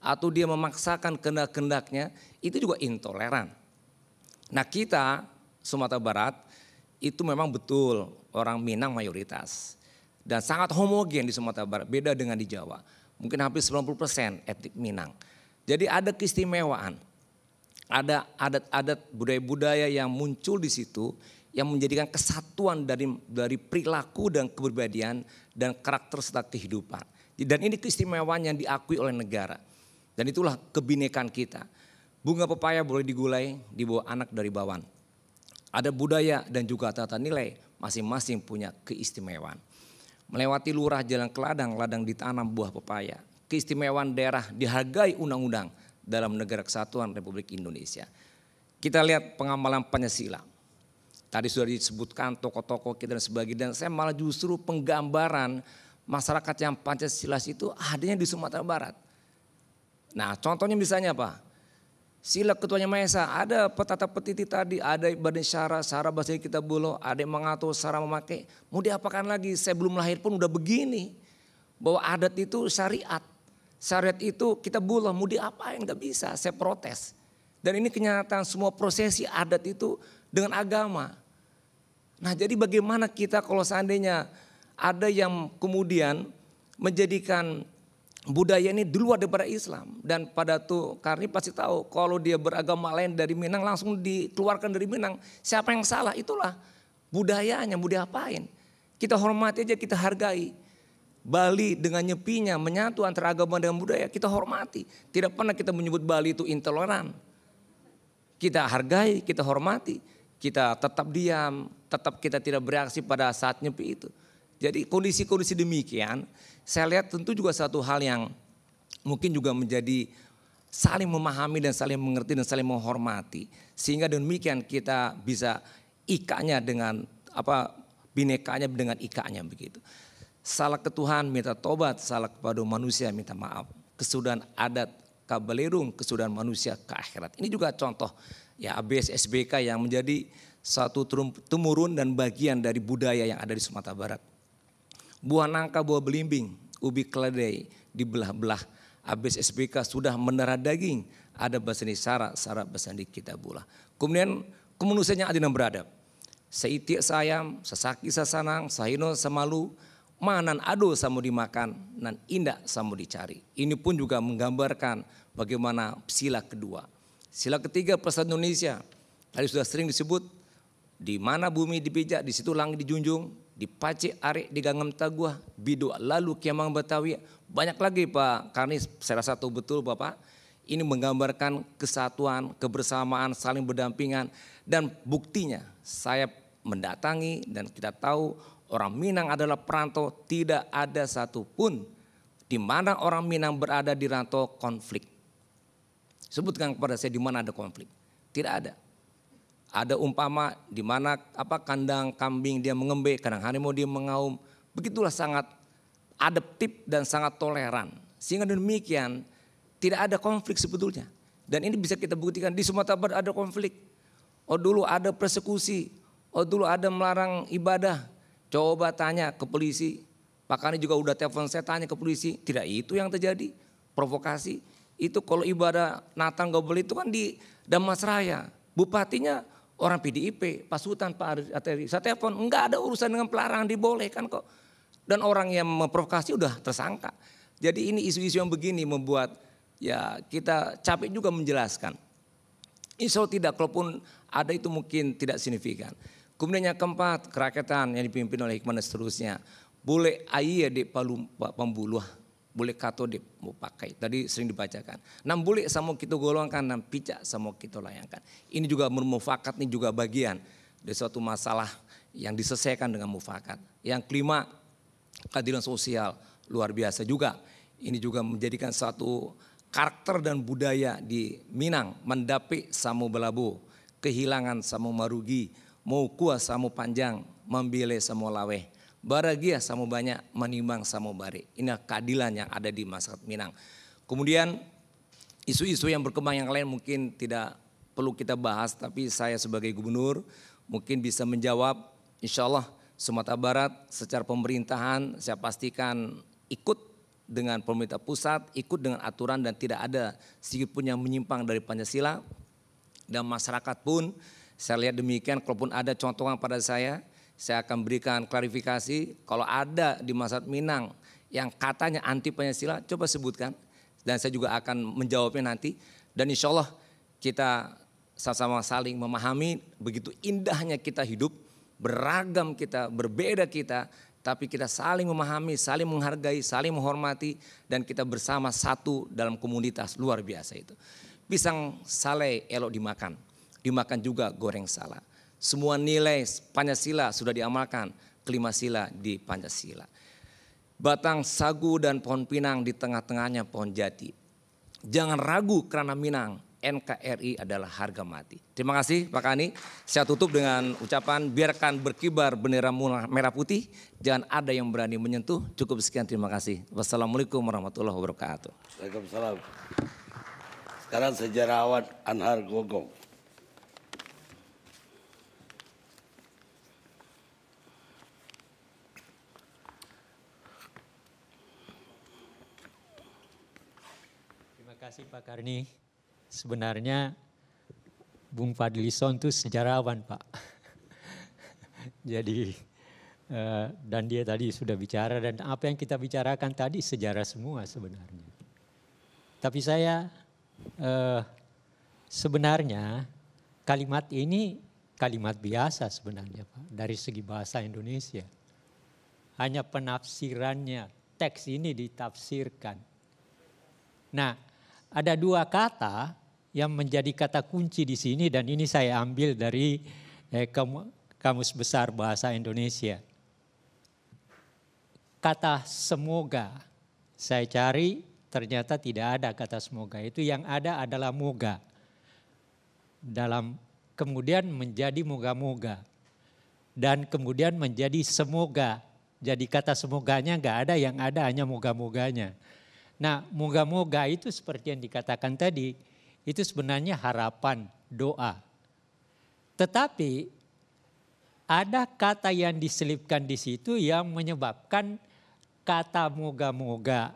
Atau dia memaksakan kehendak-kehendaknya, itu juga intoleran. Nah kita Sumatera Barat itu memang betul orang Minang mayoritas. Dan sangat homogen di Sumatera Barat, beda dengan di Jawa. Mungkin hampir 90 persen etnik Minang. Jadi ada keistimewaan, ada adat-adat budaya-budaya yang muncul di situ yang menjadikan kesatuan dari dari perilaku dan keberbedaan dan karakter serta kehidupan. Dan ini keistimewaan yang diakui oleh negara. Dan itulah kebinekaan kita. Bunga pepaya boleh digulai di bawah anak dari bawan. Ada budaya dan juga tata nilai masing-masing punya keistimewaan. Melewati lurah jalan ke ladang, ladang ditanam buah pepaya. Keistimewaan daerah dihargai undang-undang dalam negara kesatuan Republik Indonesia. Kita lihat pengamalan Pancasila. Tadi sudah disebutkan tokoh-tokoh kita dan sebagainya. Dan saya malah justru penggambaran masyarakat yang Pancasila itu adanya di Sumatera Barat. Nah contohnya misalnya apa? Sila ketuanya Maesa, ada petata petiti tadi, ada Badan Syara, Syara bahasa kita bulo, ada yang mengatur, Syara memakai. Mau diapakan lagi, saya belum lahir pun udah begini. Bahwa adat itu syariat. Syariat itu kita bulo, mau diapain, gak bisa, saya protes. Dan ini kenyataan semua prosesi adat itu dengan agama. Nah jadi bagaimana kita kalau seandainya ada yang kemudian menjadikan budaya ini dulu ada pada Islam dan pada tuh Karni pasti tahu kalau dia beragama lain dari Minang langsung dikeluarkan dari Minang siapa yang salah itulah budayanya mau diapain kita hormati aja kita hargai Bali dengan nyepinya menyatu antara agama dengan budaya kita hormati tidak pernah kita menyebut Bali itu intoleran kita hargai kita hormati kita tetap diam tetap kita tidak bereaksi pada saat nyepi itu jadi kondisi-kondisi demikian saya lihat tentu juga satu hal yang mungkin juga menjadi saling memahami dan saling mengerti dan saling menghormati sehingga demikian kita bisa ikanya dengan apa binekanya dengan ikanya begitu. Salah ke Tuhan minta tobat, salah kepada manusia minta maaf. Kesudahan adat kabelerung, kesudahan manusia ke akhirat. Ini juga contoh ya ABS SBK yang menjadi satu turun temurun dan bagian dari budaya yang ada di Sumatera Barat buah nangka, buah belimbing, ubi keledai dibelah-belah. Habis SPK sudah mendarah daging, ada bahasa ini syarat, syarat bahasa ini kita bulah. Kemudian kemanusiaan yang adil beradab. Seitik sayam, sesaki sasanang, sahino semalu, manan ado samu dimakan, nan indak samu dicari. Ini pun juga menggambarkan bagaimana sila kedua. Sila ketiga pesan Indonesia, tadi sudah sering disebut, di mana bumi dipijak, di situ langit dijunjung, di Pace Arek di Gangam Taguah, Bidu lalu Kiamang Betawi. Banyak lagi Pak karena saya rasa betul Bapak. Ini menggambarkan kesatuan, kebersamaan, saling berdampingan. Dan buktinya saya mendatangi dan kita tahu orang Minang adalah perantau tidak ada satupun di mana orang Minang berada di rantau konflik. Sebutkan kepada saya di mana ada konflik. Tidak ada. Ada umpama di mana apa kandang kambing dia mengembek, kadang harimau dia mengaum. Begitulah sangat adaptif dan sangat toleran. Sehingga demikian tidak ada konflik sebetulnya. Dan ini bisa kita buktikan di Sumatera Barat ada konflik. Oh dulu ada persekusi, oh dulu ada melarang ibadah. Coba tanya ke polisi. Pakani juga udah telepon saya tanya ke polisi, tidak itu yang terjadi. Provokasi itu kalau ibadah Natal nggak boleh itu kan di damas raya Bupatinya orang PDIP, Pak Pasutan, Pak Ateri. Saya telepon, enggak ada urusan dengan pelarangan, dibolehkan kok. Dan orang yang memprovokasi udah tersangka. Jadi ini isu-isu yang begini membuat ya kita capek juga menjelaskan. Insya Allah tidak, kalaupun ada itu mungkin tidak signifikan. Kemudian yang keempat, kerakyatan yang dipimpin oleh hikmah dan seterusnya. Boleh ayah di palu pembuluh boleh katodik mau pakai. Tadi sering dibacakan. enam boleh sama kita golongkan, enam pica sama kita layangkan. Ini juga mufakat ini juga bagian dari suatu masalah yang diselesaikan dengan mufakat. Yang kelima, keadilan sosial luar biasa juga. Ini juga menjadikan satu karakter dan budaya di Minang, mendapi samu belabu, kehilangan samu marugi, mau kuas samu panjang, membile samu laweh Baragia sama banyak menimbang sama bari. Ini keadilan yang ada di masyarakat Minang. Kemudian isu-isu yang berkembang yang lain mungkin tidak perlu kita bahas. Tapi saya sebagai gubernur mungkin bisa menjawab insya Allah Sumatera Barat secara pemerintahan saya pastikan ikut dengan pemerintah pusat, ikut dengan aturan dan tidak ada sedikit pun yang menyimpang dari Pancasila. Dan masyarakat pun saya lihat demikian, kalaupun ada contohan pada saya, saya akan berikan klarifikasi kalau ada di masyarakat Minang yang katanya anti Pancasila, coba sebutkan. Dan saya juga akan menjawabnya nanti. Dan insya Allah kita sama-sama saling memahami begitu indahnya kita hidup, beragam kita, berbeda kita, tapi kita saling memahami, saling menghargai, saling menghormati, dan kita bersama satu dalam komunitas luar biasa itu. Pisang saleh elok dimakan, dimakan juga goreng salah. Semua nilai Pancasila sudah diamalkan, kelima sila di Pancasila. Batang sagu dan pohon pinang di tengah-tengahnya pohon jati. Jangan ragu karena Minang, NKRI adalah harga mati. Terima kasih Pak Kani. Saya tutup dengan ucapan biarkan berkibar bendera merah putih. Jangan ada yang berani menyentuh. Cukup sekian terima kasih. Wassalamualaikum warahmatullahi wabarakatuh. Waalaikumsalam. Sekarang sejarawan Anhar Gogong. kasih Pak Karni. Sebenarnya Bung Fadlison itu sejarawan Pak. Jadi eh, dan dia tadi sudah bicara dan apa yang kita bicarakan tadi sejarah semua sebenarnya. Tapi saya eh, sebenarnya kalimat ini kalimat biasa sebenarnya Pak dari segi bahasa Indonesia. Hanya penafsirannya, teks ini ditafsirkan. Nah, ada dua kata yang menjadi kata kunci di sini dan ini saya ambil dari eh, kamus besar bahasa Indonesia. Kata semoga saya cari ternyata tidak ada kata semoga itu yang ada adalah moga. Dalam kemudian menjadi moga-moga dan kemudian menjadi semoga. Jadi kata semoganya nggak ada yang ada hanya moga-moganya. moga moganya Nah, moga-moga itu seperti yang dikatakan tadi, itu sebenarnya harapan, doa. Tetapi ada kata yang diselipkan di situ yang menyebabkan kata moga-moga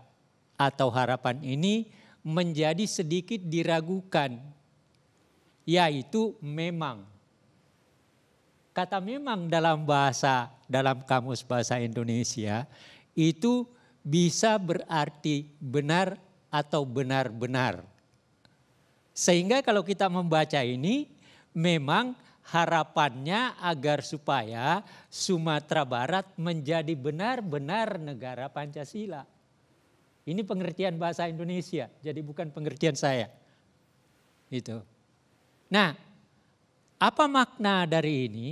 atau harapan ini menjadi sedikit diragukan, yaitu memang. Kata memang dalam bahasa, dalam kamus bahasa Indonesia, itu bisa berarti benar atau benar-benar. Sehingga kalau kita membaca ini memang harapannya agar supaya Sumatera Barat menjadi benar-benar negara Pancasila. Ini pengertian bahasa Indonesia, jadi bukan pengertian saya. Itu. Nah, apa makna dari ini?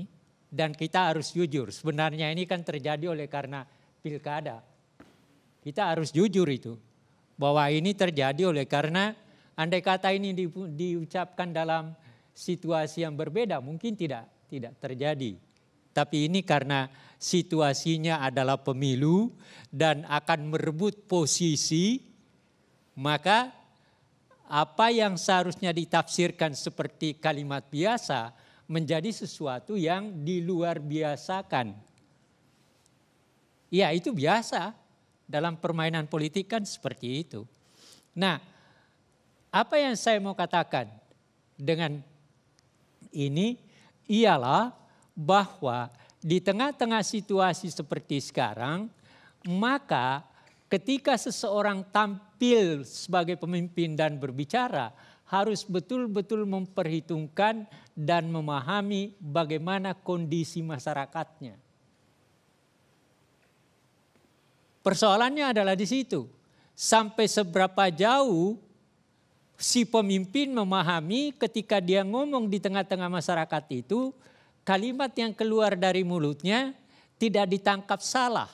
Dan kita harus jujur, sebenarnya ini kan terjadi oleh karena pilkada kita harus jujur itu. Bahwa ini terjadi oleh karena andai kata ini di, diucapkan dalam situasi yang berbeda mungkin tidak tidak terjadi. Tapi ini karena situasinya adalah pemilu dan akan merebut posisi maka apa yang seharusnya ditafsirkan seperti kalimat biasa menjadi sesuatu yang diluar biasakan. Ya itu biasa, dalam permainan politik kan seperti itu. Nah, apa yang saya mau katakan dengan ini ialah bahwa di tengah-tengah situasi seperti sekarang, maka ketika seseorang tampil sebagai pemimpin dan berbicara, harus betul-betul memperhitungkan dan memahami bagaimana kondisi masyarakatnya. Persoalannya adalah di situ. Sampai seberapa jauh si pemimpin memahami ketika dia ngomong di tengah-tengah masyarakat itu, kalimat yang keluar dari mulutnya tidak ditangkap salah.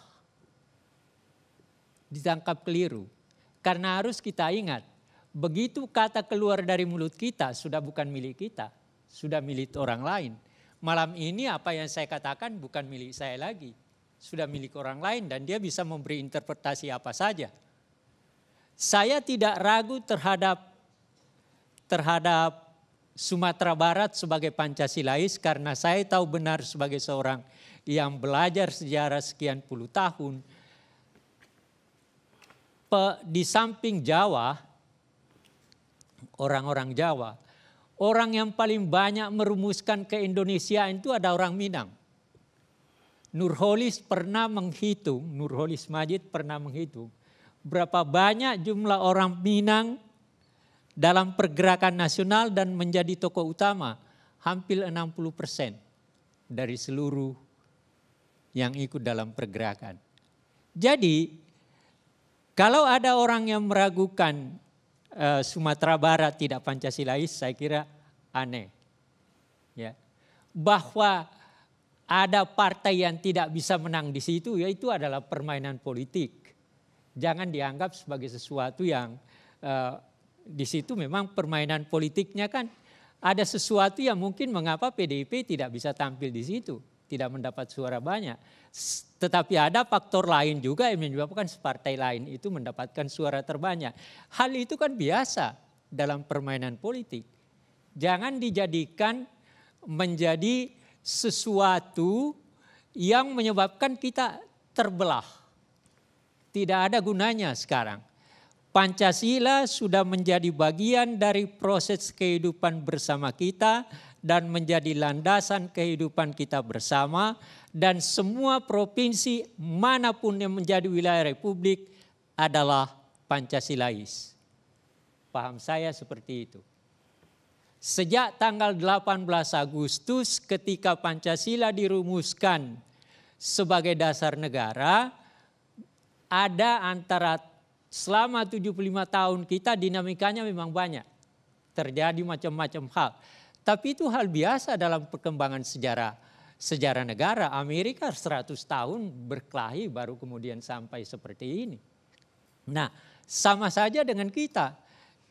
Ditangkap keliru. Karena harus kita ingat, begitu kata keluar dari mulut kita sudah bukan milik kita, sudah milik orang lain. Malam ini apa yang saya katakan bukan milik saya lagi, sudah milik orang lain dan dia bisa memberi interpretasi apa saja. Saya tidak ragu terhadap terhadap Sumatera Barat sebagai Pancasilais karena saya tahu benar sebagai seorang yang belajar sejarah sekian puluh tahun. di samping Jawa, orang-orang Jawa, orang yang paling banyak merumuskan ke Indonesia itu ada orang Minang. Nurholis pernah menghitung, Nurholis Majid pernah menghitung berapa banyak jumlah orang Minang dalam pergerakan nasional dan menjadi tokoh utama. Hampir 60 persen dari seluruh yang ikut dalam pergerakan. Jadi kalau ada orang yang meragukan eh, Sumatera Barat tidak Pancasilais, saya kira aneh. Ya. Bahwa ada partai yang tidak bisa menang di situ, yaitu adalah permainan politik. Jangan dianggap sebagai sesuatu yang uh, di situ memang permainan politiknya kan ada sesuatu yang mungkin mengapa PDIP tidak bisa tampil di situ, tidak mendapat suara banyak. Tetapi ada faktor lain juga yang menyebabkan partai lain itu mendapatkan suara terbanyak. Hal itu kan biasa dalam permainan politik. Jangan dijadikan menjadi sesuatu yang menyebabkan kita terbelah. Tidak ada gunanya sekarang. Pancasila sudah menjadi bagian dari proses kehidupan bersama kita dan menjadi landasan kehidupan kita bersama dan semua provinsi manapun yang menjadi wilayah republik adalah Pancasilais. Paham saya seperti itu. Sejak tanggal 18 Agustus ketika Pancasila dirumuskan sebagai dasar negara, ada antara selama 75 tahun kita dinamikanya memang banyak. Terjadi macam-macam hal. Tapi itu hal biasa dalam perkembangan sejarah sejarah negara. Amerika 100 tahun berkelahi baru kemudian sampai seperti ini. Nah, sama saja dengan kita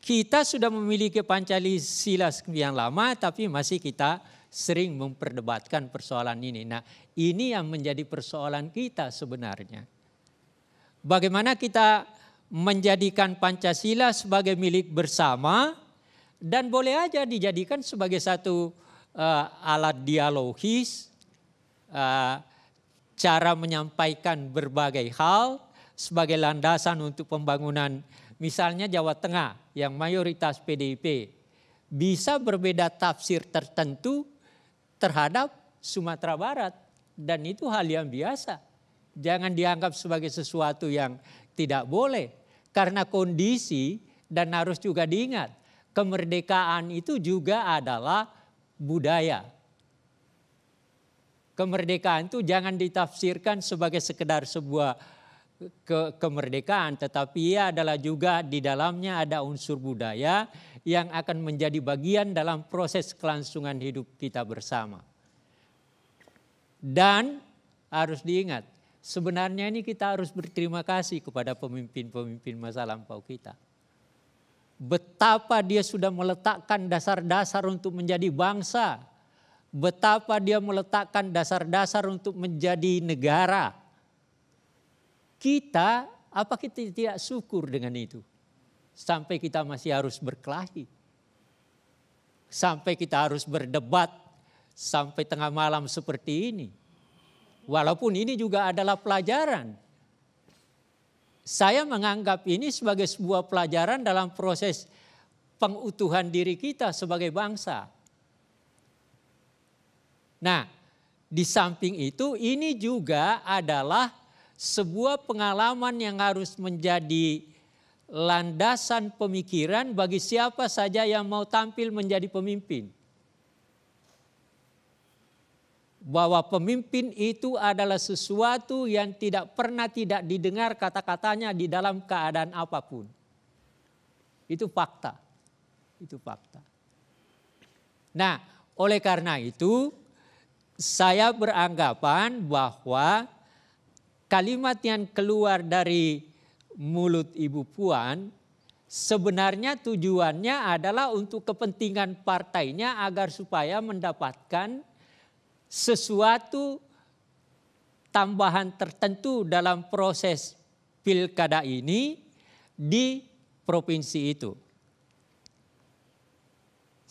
kita sudah memiliki Pancasila yang lama tapi masih kita sering memperdebatkan persoalan ini. Nah ini yang menjadi persoalan kita sebenarnya. Bagaimana kita menjadikan Pancasila sebagai milik bersama dan boleh aja dijadikan sebagai satu uh, alat dialogis, uh, cara menyampaikan berbagai hal sebagai landasan untuk pembangunan misalnya Jawa Tengah yang mayoritas PDIP, bisa berbeda tafsir tertentu terhadap Sumatera Barat dan itu hal yang biasa. Jangan dianggap sebagai sesuatu yang tidak boleh karena kondisi dan harus juga diingat kemerdekaan itu juga adalah budaya. Kemerdekaan itu jangan ditafsirkan sebagai sekedar sebuah ke kemerdekaan, tetapi ia adalah juga di dalamnya ada unsur budaya yang akan menjadi bagian dalam proses kelangsungan hidup kita bersama. Dan harus diingat, sebenarnya ini kita harus berterima kasih kepada pemimpin-pemimpin masa lampau kita. Betapa dia sudah meletakkan dasar-dasar untuk menjadi bangsa, betapa dia meletakkan dasar-dasar untuk menjadi negara kita, apa kita tidak syukur dengan itu? Sampai kita masih harus berkelahi. Sampai kita harus berdebat sampai tengah malam seperti ini. Walaupun ini juga adalah pelajaran. Saya menganggap ini sebagai sebuah pelajaran dalam proses pengutuhan diri kita sebagai bangsa. Nah, di samping itu ini juga adalah sebuah pengalaman yang harus menjadi landasan pemikiran bagi siapa saja yang mau tampil menjadi pemimpin. Bahwa pemimpin itu adalah sesuatu yang tidak pernah tidak didengar kata-katanya di dalam keadaan apapun. Itu fakta. Itu fakta. Nah, oleh karena itu saya beranggapan bahwa kalimat yang keluar dari mulut Ibu Puan sebenarnya tujuannya adalah untuk kepentingan partainya agar supaya mendapatkan sesuatu tambahan tertentu dalam proses pilkada ini di provinsi itu.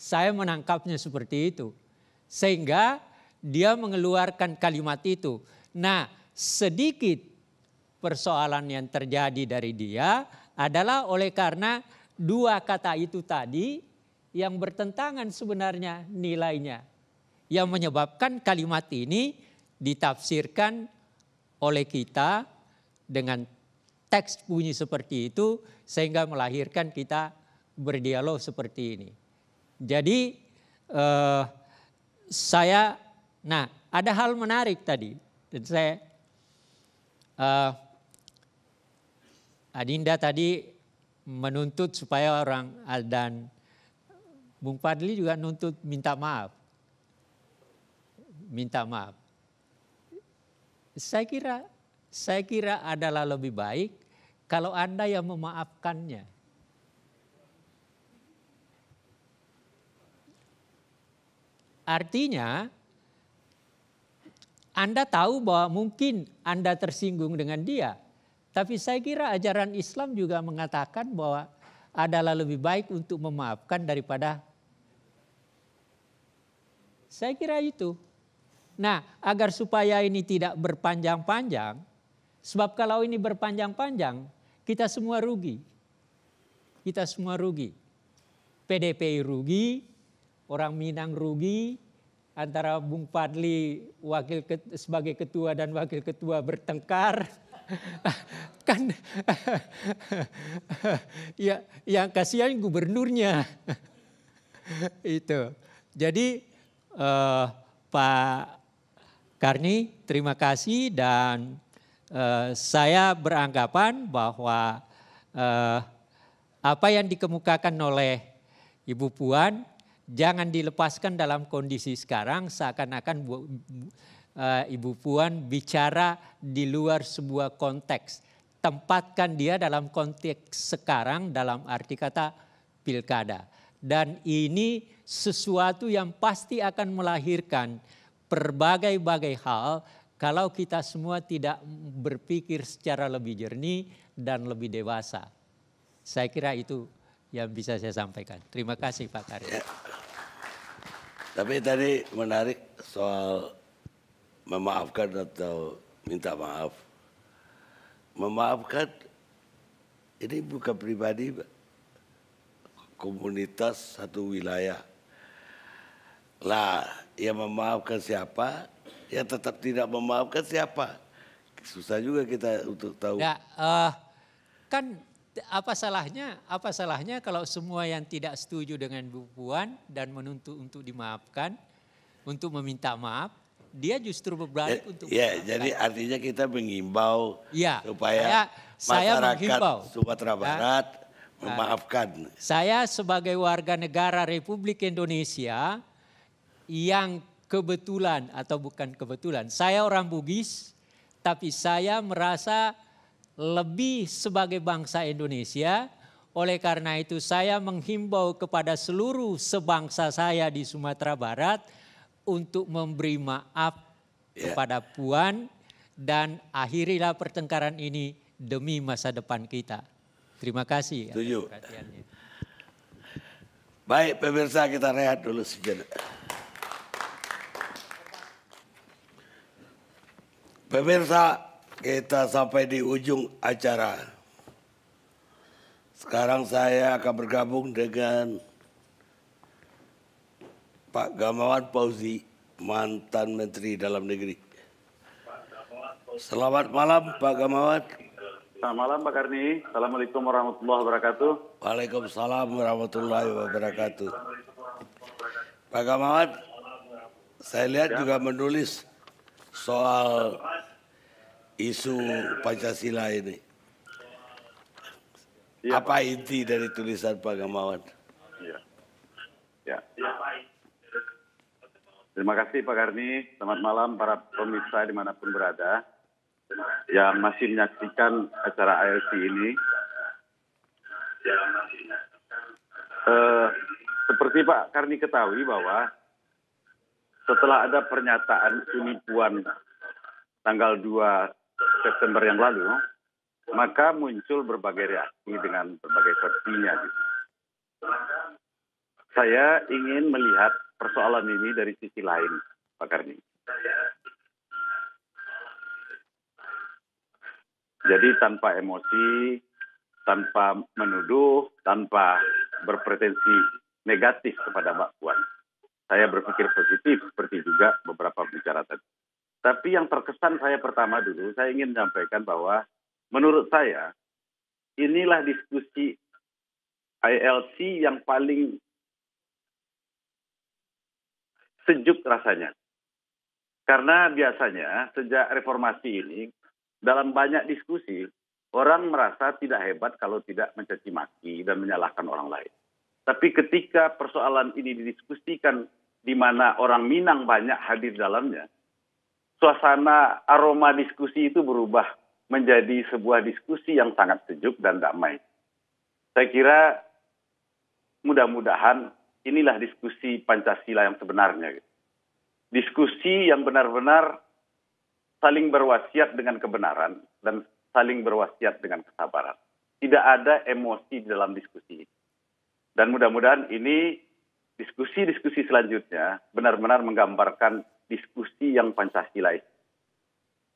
Saya menangkapnya seperti itu. Sehingga dia mengeluarkan kalimat itu. Nah, sedikit persoalan yang terjadi dari dia adalah oleh karena dua kata itu tadi yang bertentangan sebenarnya nilainya. Yang menyebabkan kalimat ini ditafsirkan oleh kita dengan teks bunyi seperti itu sehingga melahirkan kita berdialog seperti ini. Jadi eh, saya, nah ada hal menarik tadi dan saya uh, Adinda tadi menuntut supaya orang dan Bung Fadli juga nuntut minta maaf. Minta maaf. Saya kira saya kira adalah lebih baik kalau Anda yang memaafkannya. Artinya anda tahu bahwa mungkin Anda tersinggung dengan dia. Tapi saya kira ajaran Islam juga mengatakan bahwa adalah lebih baik untuk memaafkan daripada saya kira itu. Nah, agar supaya ini tidak berpanjang-panjang, sebab kalau ini berpanjang-panjang, kita semua rugi. Kita semua rugi. PDPI rugi, orang Minang rugi, antara Bung Fadli wakil sebagai ketua dan wakil ketua bertengkar kan ya yang kasihan gubernurnya itu jadi eh, Pak Karni terima kasih dan eh, saya beranggapan bahwa eh, apa yang dikemukakan oleh Ibu Puan jangan dilepaskan dalam kondisi sekarang seakan-akan eh, Ibu Puan bicara di luar sebuah konteks. Tempatkan dia dalam konteks sekarang dalam arti kata pilkada. Dan ini sesuatu yang pasti akan melahirkan berbagai-bagai hal kalau kita semua tidak berpikir secara lebih jernih dan lebih dewasa. Saya kira itu yang bisa saya sampaikan. Terima kasih Pak Karya. Tapi tadi menarik soal memaafkan atau minta maaf. Memaafkan ini bukan pribadi, komunitas satu wilayah. Lah, yang memaafkan siapa, yang tetap tidak memaafkan siapa. Susah juga kita untuk tahu. Ya, uh, kan apa salahnya? Apa salahnya kalau semua yang tidak setuju dengan Bu Puan dan menuntut untuk dimaafkan, untuk meminta maaf, dia justru berbalik ya, untuk Ya, jadi artinya kita mengimbau ya, supaya saya, saya menghimbau. Sumatera ya. Barat ya, memaafkan. Saya sebagai warga negara Republik Indonesia yang kebetulan atau bukan kebetulan, saya orang Bugis tapi saya merasa lebih sebagai bangsa Indonesia. Oleh karena itu saya menghimbau kepada seluruh sebangsa saya di Sumatera Barat untuk memberi maaf ya. kepada Puan dan akhirilah pertengkaran ini demi masa depan kita. Terima kasih. Tujuh. Baik pemirsa kita rehat dulu sejenak. Pemirsa kita sampai di ujung acara. Sekarang saya akan bergabung dengan Pak Gamawan Fauzi, mantan Menteri Dalam Negeri. Selamat malam Pak Gamawan. Selamat malam Pak Karni. Assalamualaikum warahmatullahi wabarakatuh. Waalaikumsalam warahmatullahi wabarakatuh. Pak Gamawan, saya lihat ya. juga menulis soal isu Pancasila ini? Ya, Apa Pak. inti dari tulisan Pak Gamawan? Ya. Ya. ya. Terima kasih Pak Karni. Selamat malam para pemirsa dimanapun berada yang masih menyaksikan acara ALC ini. Uh, seperti Pak Karni ketahui bahwa setelah ada pernyataan penipuan tanggal 2 September yang lalu, maka muncul berbagai reaksi dengan berbagai versinya. Gitu. Saya ingin melihat persoalan ini dari sisi lain, Pak Karni. Jadi tanpa emosi, tanpa menuduh, tanpa berpretensi negatif kepada Mbak Puan. Saya berpikir positif seperti juga beberapa bicara tadi. Tapi yang terkesan saya pertama dulu, saya ingin menyampaikan bahwa menurut saya inilah diskusi ILC yang paling sejuk rasanya. Karena biasanya sejak reformasi ini dalam banyak diskusi orang merasa tidak hebat kalau tidak mencaci maki dan menyalahkan orang lain. Tapi ketika persoalan ini didiskusikan di mana orang Minang banyak hadir dalamnya, suasana aroma diskusi itu berubah menjadi sebuah diskusi yang sangat sejuk dan damai. Saya kira mudah-mudahan inilah diskusi Pancasila yang sebenarnya. Diskusi yang benar-benar saling berwasiat dengan kebenaran dan saling berwasiat dengan kesabaran. Tidak ada emosi di dalam diskusi. Dan mudah-mudahan ini diskusi-diskusi selanjutnya benar-benar menggambarkan diskusi yang Pancasilais.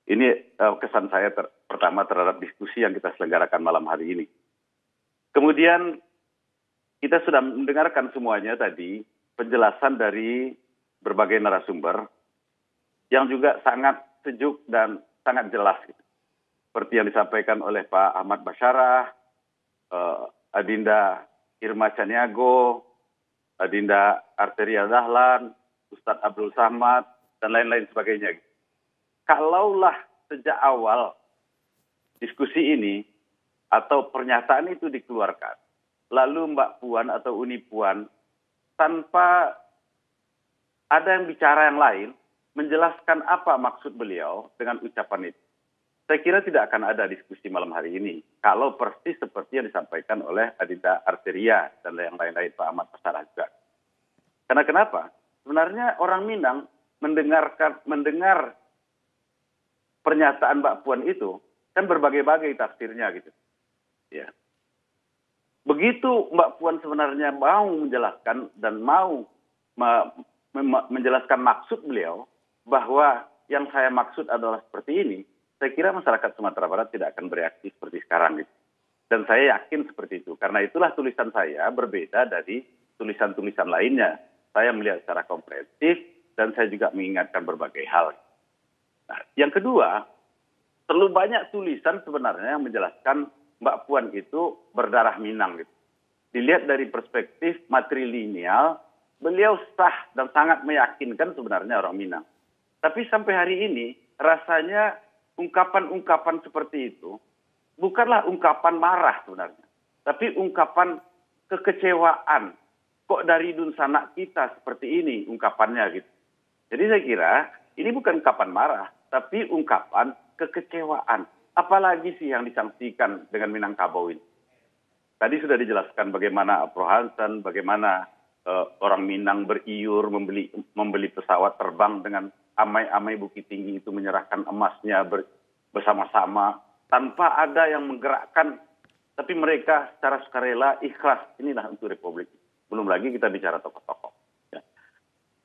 Ini uh, kesan saya ter pertama terhadap diskusi yang kita selenggarakan malam hari ini. Kemudian kita sudah mendengarkan semuanya tadi penjelasan dari berbagai narasumber yang juga sangat sejuk dan sangat jelas. Gitu. Seperti yang disampaikan oleh Pak Ahmad Basyarah, uh, eh, Adinda Irma Caniago, Adinda Arteria Dahlan, Ustadz Abdul Samad, dan lain-lain sebagainya. Kalaulah sejak awal diskusi ini atau pernyataan itu dikeluarkan, lalu Mbak Puan atau Uni Puan tanpa ada yang bicara yang lain menjelaskan apa maksud beliau dengan ucapan itu. Saya kira tidak akan ada diskusi malam hari ini kalau persis seperti yang disampaikan oleh Adinda Arteria dan yang lain-lain Pak Ahmad Pasar juga. Karena kenapa? Sebenarnya orang Minang mendengarkan mendengar pernyataan Mbak Puan itu kan berbagai-bagai tafsirnya gitu. Ya. Begitu Mbak Puan sebenarnya mau menjelaskan dan mau menjelaskan maksud beliau bahwa yang saya maksud adalah seperti ini, saya kira masyarakat Sumatera Barat tidak akan bereaksi seperti sekarang gitu. Dan saya yakin seperti itu. Karena itulah tulisan saya berbeda dari tulisan-tulisan lainnya. Saya melihat secara komprehensif, dan saya juga mengingatkan berbagai hal. Nah, yang kedua, terlalu banyak tulisan sebenarnya yang menjelaskan Mbak Puan itu berdarah Minang gitu. Dilihat dari perspektif matrilineal, beliau sah dan sangat meyakinkan sebenarnya orang Minang. Tapi sampai hari ini rasanya ungkapan-ungkapan seperti itu bukanlah ungkapan marah sebenarnya, tapi ungkapan kekecewaan. Kok dari dun sanak kita seperti ini ungkapannya gitu. Jadi saya kira ini bukan kapan marah, tapi ungkapan kekecewaan. Apalagi sih yang disangsikan dengan Minangkabau ini. Tadi sudah dijelaskan bagaimana Prohansen, bagaimana uh, orang Minang beriur membeli membeli pesawat terbang dengan amai-amai Bukit Tinggi itu menyerahkan emasnya ber, bersama-sama tanpa ada yang menggerakkan. Tapi mereka secara sukarela ikhlas. Inilah untuk Republik. Belum lagi kita bicara tokoh-tokoh. Ya.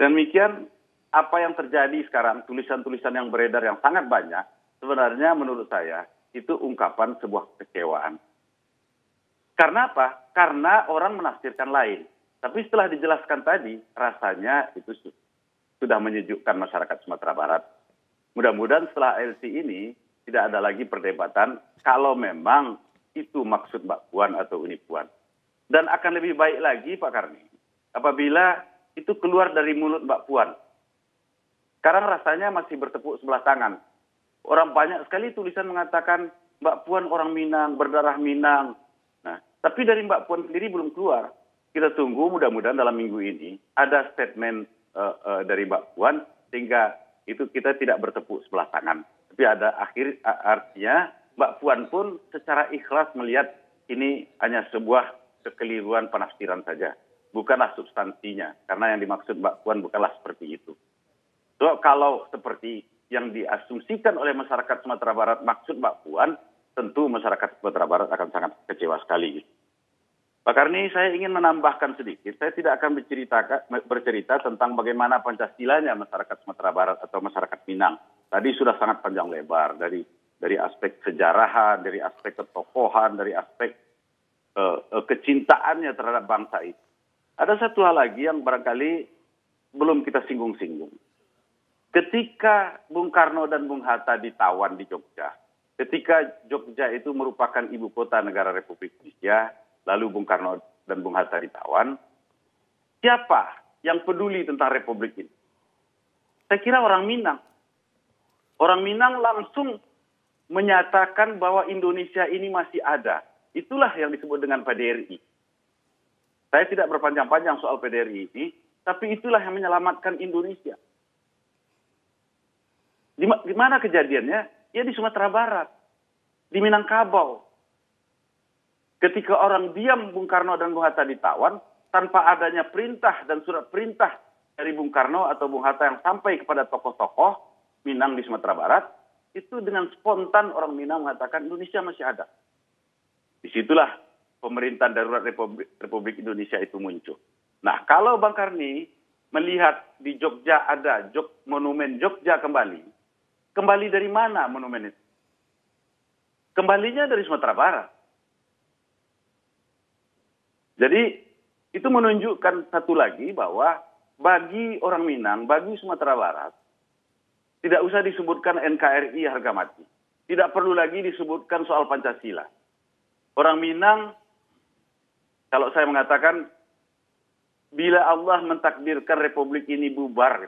Dan demikian apa yang terjadi sekarang, tulisan-tulisan yang beredar yang sangat banyak, sebenarnya menurut saya itu ungkapan sebuah kecewaan. Karena apa? Karena orang menafsirkan lain. Tapi setelah dijelaskan tadi, rasanya itu sudah menyejukkan masyarakat Sumatera Barat. Mudah-mudahan setelah LC ini tidak ada lagi perdebatan kalau memang itu maksud Mbak Puan atau Uni Puan. Dan akan lebih baik lagi Pak Karni apabila itu keluar dari mulut Mbak Puan sekarang rasanya masih bertepuk sebelah tangan. Orang banyak sekali tulisan mengatakan Mbak Puan orang Minang, berdarah Minang. Nah, tapi dari Mbak Puan sendiri belum keluar. Kita tunggu mudah-mudahan dalam minggu ini ada statement uh, uh, dari Mbak Puan sehingga itu kita tidak bertepuk sebelah tangan. Tapi ada akhir artinya Mbak Puan pun secara ikhlas melihat ini hanya sebuah kekeliruan penafsiran saja, bukanlah substansinya. Karena yang dimaksud Mbak Puan bukanlah seperti itu so, kalau seperti yang diasumsikan oleh masyarakat Sumatera Barat maksud Mbak Puan, tentu masyarakat Sumatera Barat akan sangat kecewa sekali. Pak Karni, saya ingin menambahkan sedikit. Saya tidak akan bercerita, tentang bagaimana Pancasilanya masyarakat Sumatera Barat atau masyarakat Minang. Tadi sudah sangat panjang lebar dari dari aspek sejarahan, dari aspek ketokohan, dari aspek uh, uh, kecintaannya terhadap bangsa itu. Ada satu hal lagi yang barangkali belum kita singgung-singgung ketika Bung Karno dan Bung Hatta ditawan di Jogja, ketika Jogja itu merupakan ibu kota negara Republik Indonesia, lalu Bung Karno dan Bung Hatta ditawan, siapa yang peduli tentang Republik ini? Saya kira orang Minang. Orang Minang langsung menyatakan bahwa Indonesia ini masih ada. Itulah yang disebut dengan PDRI. Saya tidak berpanjang-panjang soal PDRI ini, tapi itulah yang menyelamatkan Indonesia. Di, mana kejadiannya? Ya di Sumatera Barat, di Minangkabau. Ketika orang diam Bung Karno dan Bung Hatta ditawan, tanpa adanya perintah dan surat perintah dari Bung Karno atau Bung Hatta yang sampai kepada tokoh-tokoh Minang di Sumatera Barat, itu dengan spontan orang Minang mengatakan Indonesia masih ada. Disitulah pemerintahan darurat Republik, Republik Indonesia itu muncul. Nah, kalau Bang Karni melihat di Jogja ada Jog, monumen Jogja kembali, Kembali dari mana monumen itu? Kembalinya dari Sumatera Barat. Jadi itu menunjukkan satu lagi bahwa bagi orang Minang, bagi Sumatera Barat, tidak usah disebutkan NKRI harga mati. Tidak perlu lagi disebutkan soal Pancasila. Orang Minang, kalau saya mengatakan, bila Allah mentakdirkan Republik ini bubar,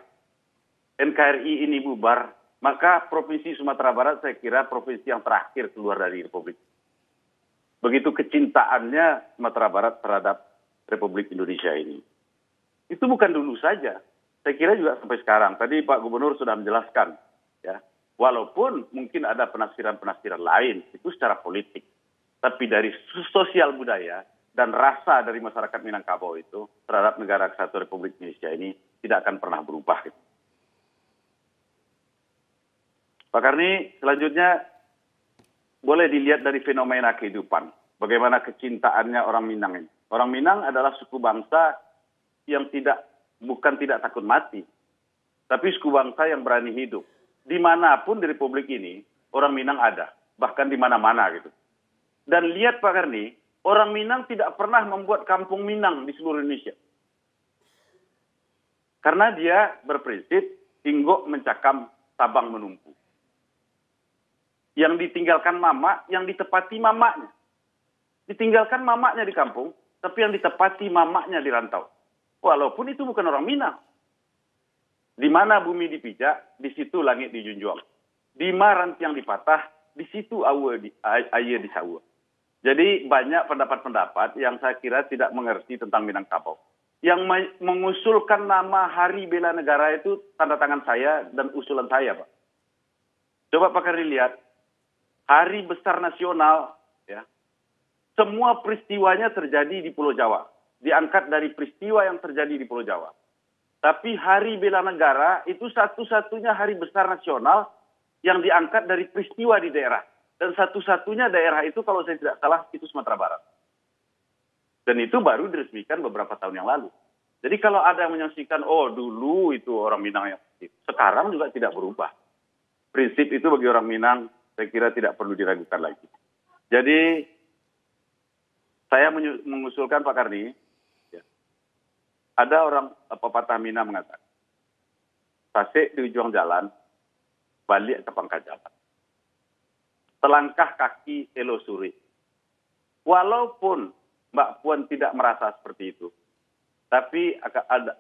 NKRI ini bubar, maka provinsi Sumatera Barat saya kira provinsi yang terakhir keluar dari Republik. Begitu kecintaannya Sumatera Barat terhadap Republik Indonesia ini. Itu bukan dulu saja. Saya kira juga sampai sekarang. Tadi Pak Gubernur sudah menjelaskan. ya Walaupun mungkin ada penafsiran-penafsiran lain, itu secara politik. Tapi dari sosial budaya dan rasa dari masyarakat Minangkabau itu terhadap negara kesatuan Republik Indonesia ini tidak akan pernah berubah. Gitu. Pak Karni, selanjutnya boleh dilihat dari fenomena kehidupan. Bagaimana kecintaannya orang Minang ini. Orang Minang adalah suku bangsa yang tidak bukan tidak takut mati, tapi suku bangsa yang berani hidup. Dimanapun di Republik ini, orang Minang ada. Bahkan di mana-mana gitu. Dan lihat Pak Karni, orang Minang tidak pernah membuat kampung Minang di seluruh Indonesia. Karena dia berprinsip, tinggok mencakam, tabang menumpu yang ditinggalkan mama, yang ditepati mamanya. Ditinggalkan mamanya di kampung, tapi yang ditepati mamanya di rantau. Walaupun itu bukan orang Minang. Di mana bumi dipijak, di situ langit dijunjung. Di marant yang dipatah, di situ awe di, air disawa. Jadi banyak pendapat-pendapat yang saya kira tidak mengerti tentang Minangkabau. Yang mengusulkan nama Hari Bela Negara itu tanda tangan saya dan usulan saya, Pak. Coba pakai Kari lihat hari besar nasional, ya, semua peristiwanya terjadi di Pulau Jawa, diangkat dari peristiwa yang terjadi di Pulau Jawa. Tapi Hari Bela Negara itu satu-satunya hari besar nasional yang diangkat dari peristiwa di daerah. Dan satu-satunya daerah itu kalau saya tidak salah itu Sumatera Barat. Dan itu baru diresmikan beberapa tahun yang lalu. Jadi kalau ada yang menyaksikan, oh dulu itu orang Minang yang sekarang juga tidak berubah. Prinsip itu bagi orang Minang saya kira tidak perlu diragukan lagi. Jadi saya mengusulkan Pak Karni, ya, ada orang eh, pepatah Mina mengatakan, Tasik di ujung jalan, balik ke pangkat jalan. Selangkah kaki elosuri. Walaupun Mbak Puan tidak merasa seperti itu, tapi akan, ada,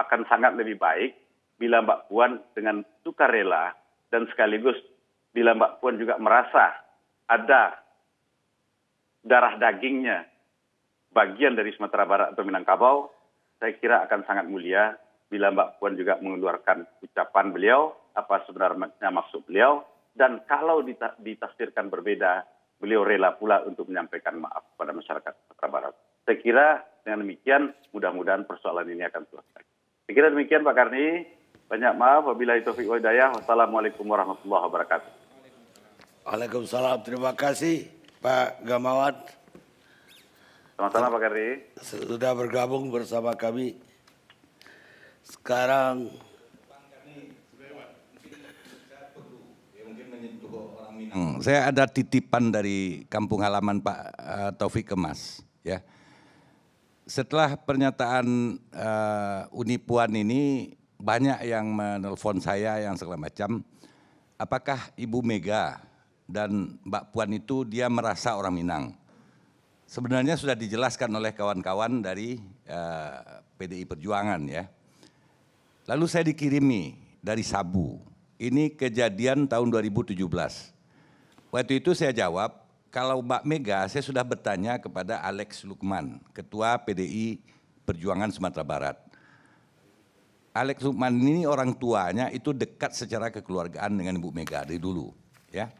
akan sangat lebih baik bila Mbak Puan dengan sukarela dan sekaligus bila Mbak Puan juga merasa ada darah dagingnya bagian dari Sumatera Barat atau Minangkabau, saya kira akan sangat mulia bila Mbak Puan juga mengeluarkan ucapan beliau, apa sebenarnya maksud beliau, dan kalau ditafsirkan berbeda, beliau rela pula untuk menyampaikan maaf kepada masyarakat Sumatera Barat. Saya kira dengan demikian, mudah-mudahan persoalan ini akan selesai. Saya kira demikian Pak Karni. Banyak maaf. Wabillahi taufiq wa hidayah. Wassalamualaikum warahmatullahi wabarakatuh. Waalaikumsalam. Terima kasih Pak Gamawan. Selamat malam Pak Kari. Sudah bergabung bersama kami. Sekarang Hmm, saya ada titipan dari kampung halaman Pak uh, Taufik Kemas ya. Setelah pernyataan uh, Unipuan ini banyak yang menelpon saya yang segala macam. Apakah Ibu Mega dan Mbak Puan itu dia merasa orang Minang. Sebenarnya sudah dijelaskan oleh kawan-kawan dari eh, PDI Perjuangan ya. Lalu saya dikirimi dari Sabu. Ini kejadian tahun 2017. Waktu itu saya jawab, kalau Mbak Mega saya sudah bertanya kepada Alex Lukman, Ketua PDI Perjuangan Sumatera Barat. Alex Lukman ini orang tuanya itu dekat secara kekeluargaan dengan Ibu Mega dari dulu, ya.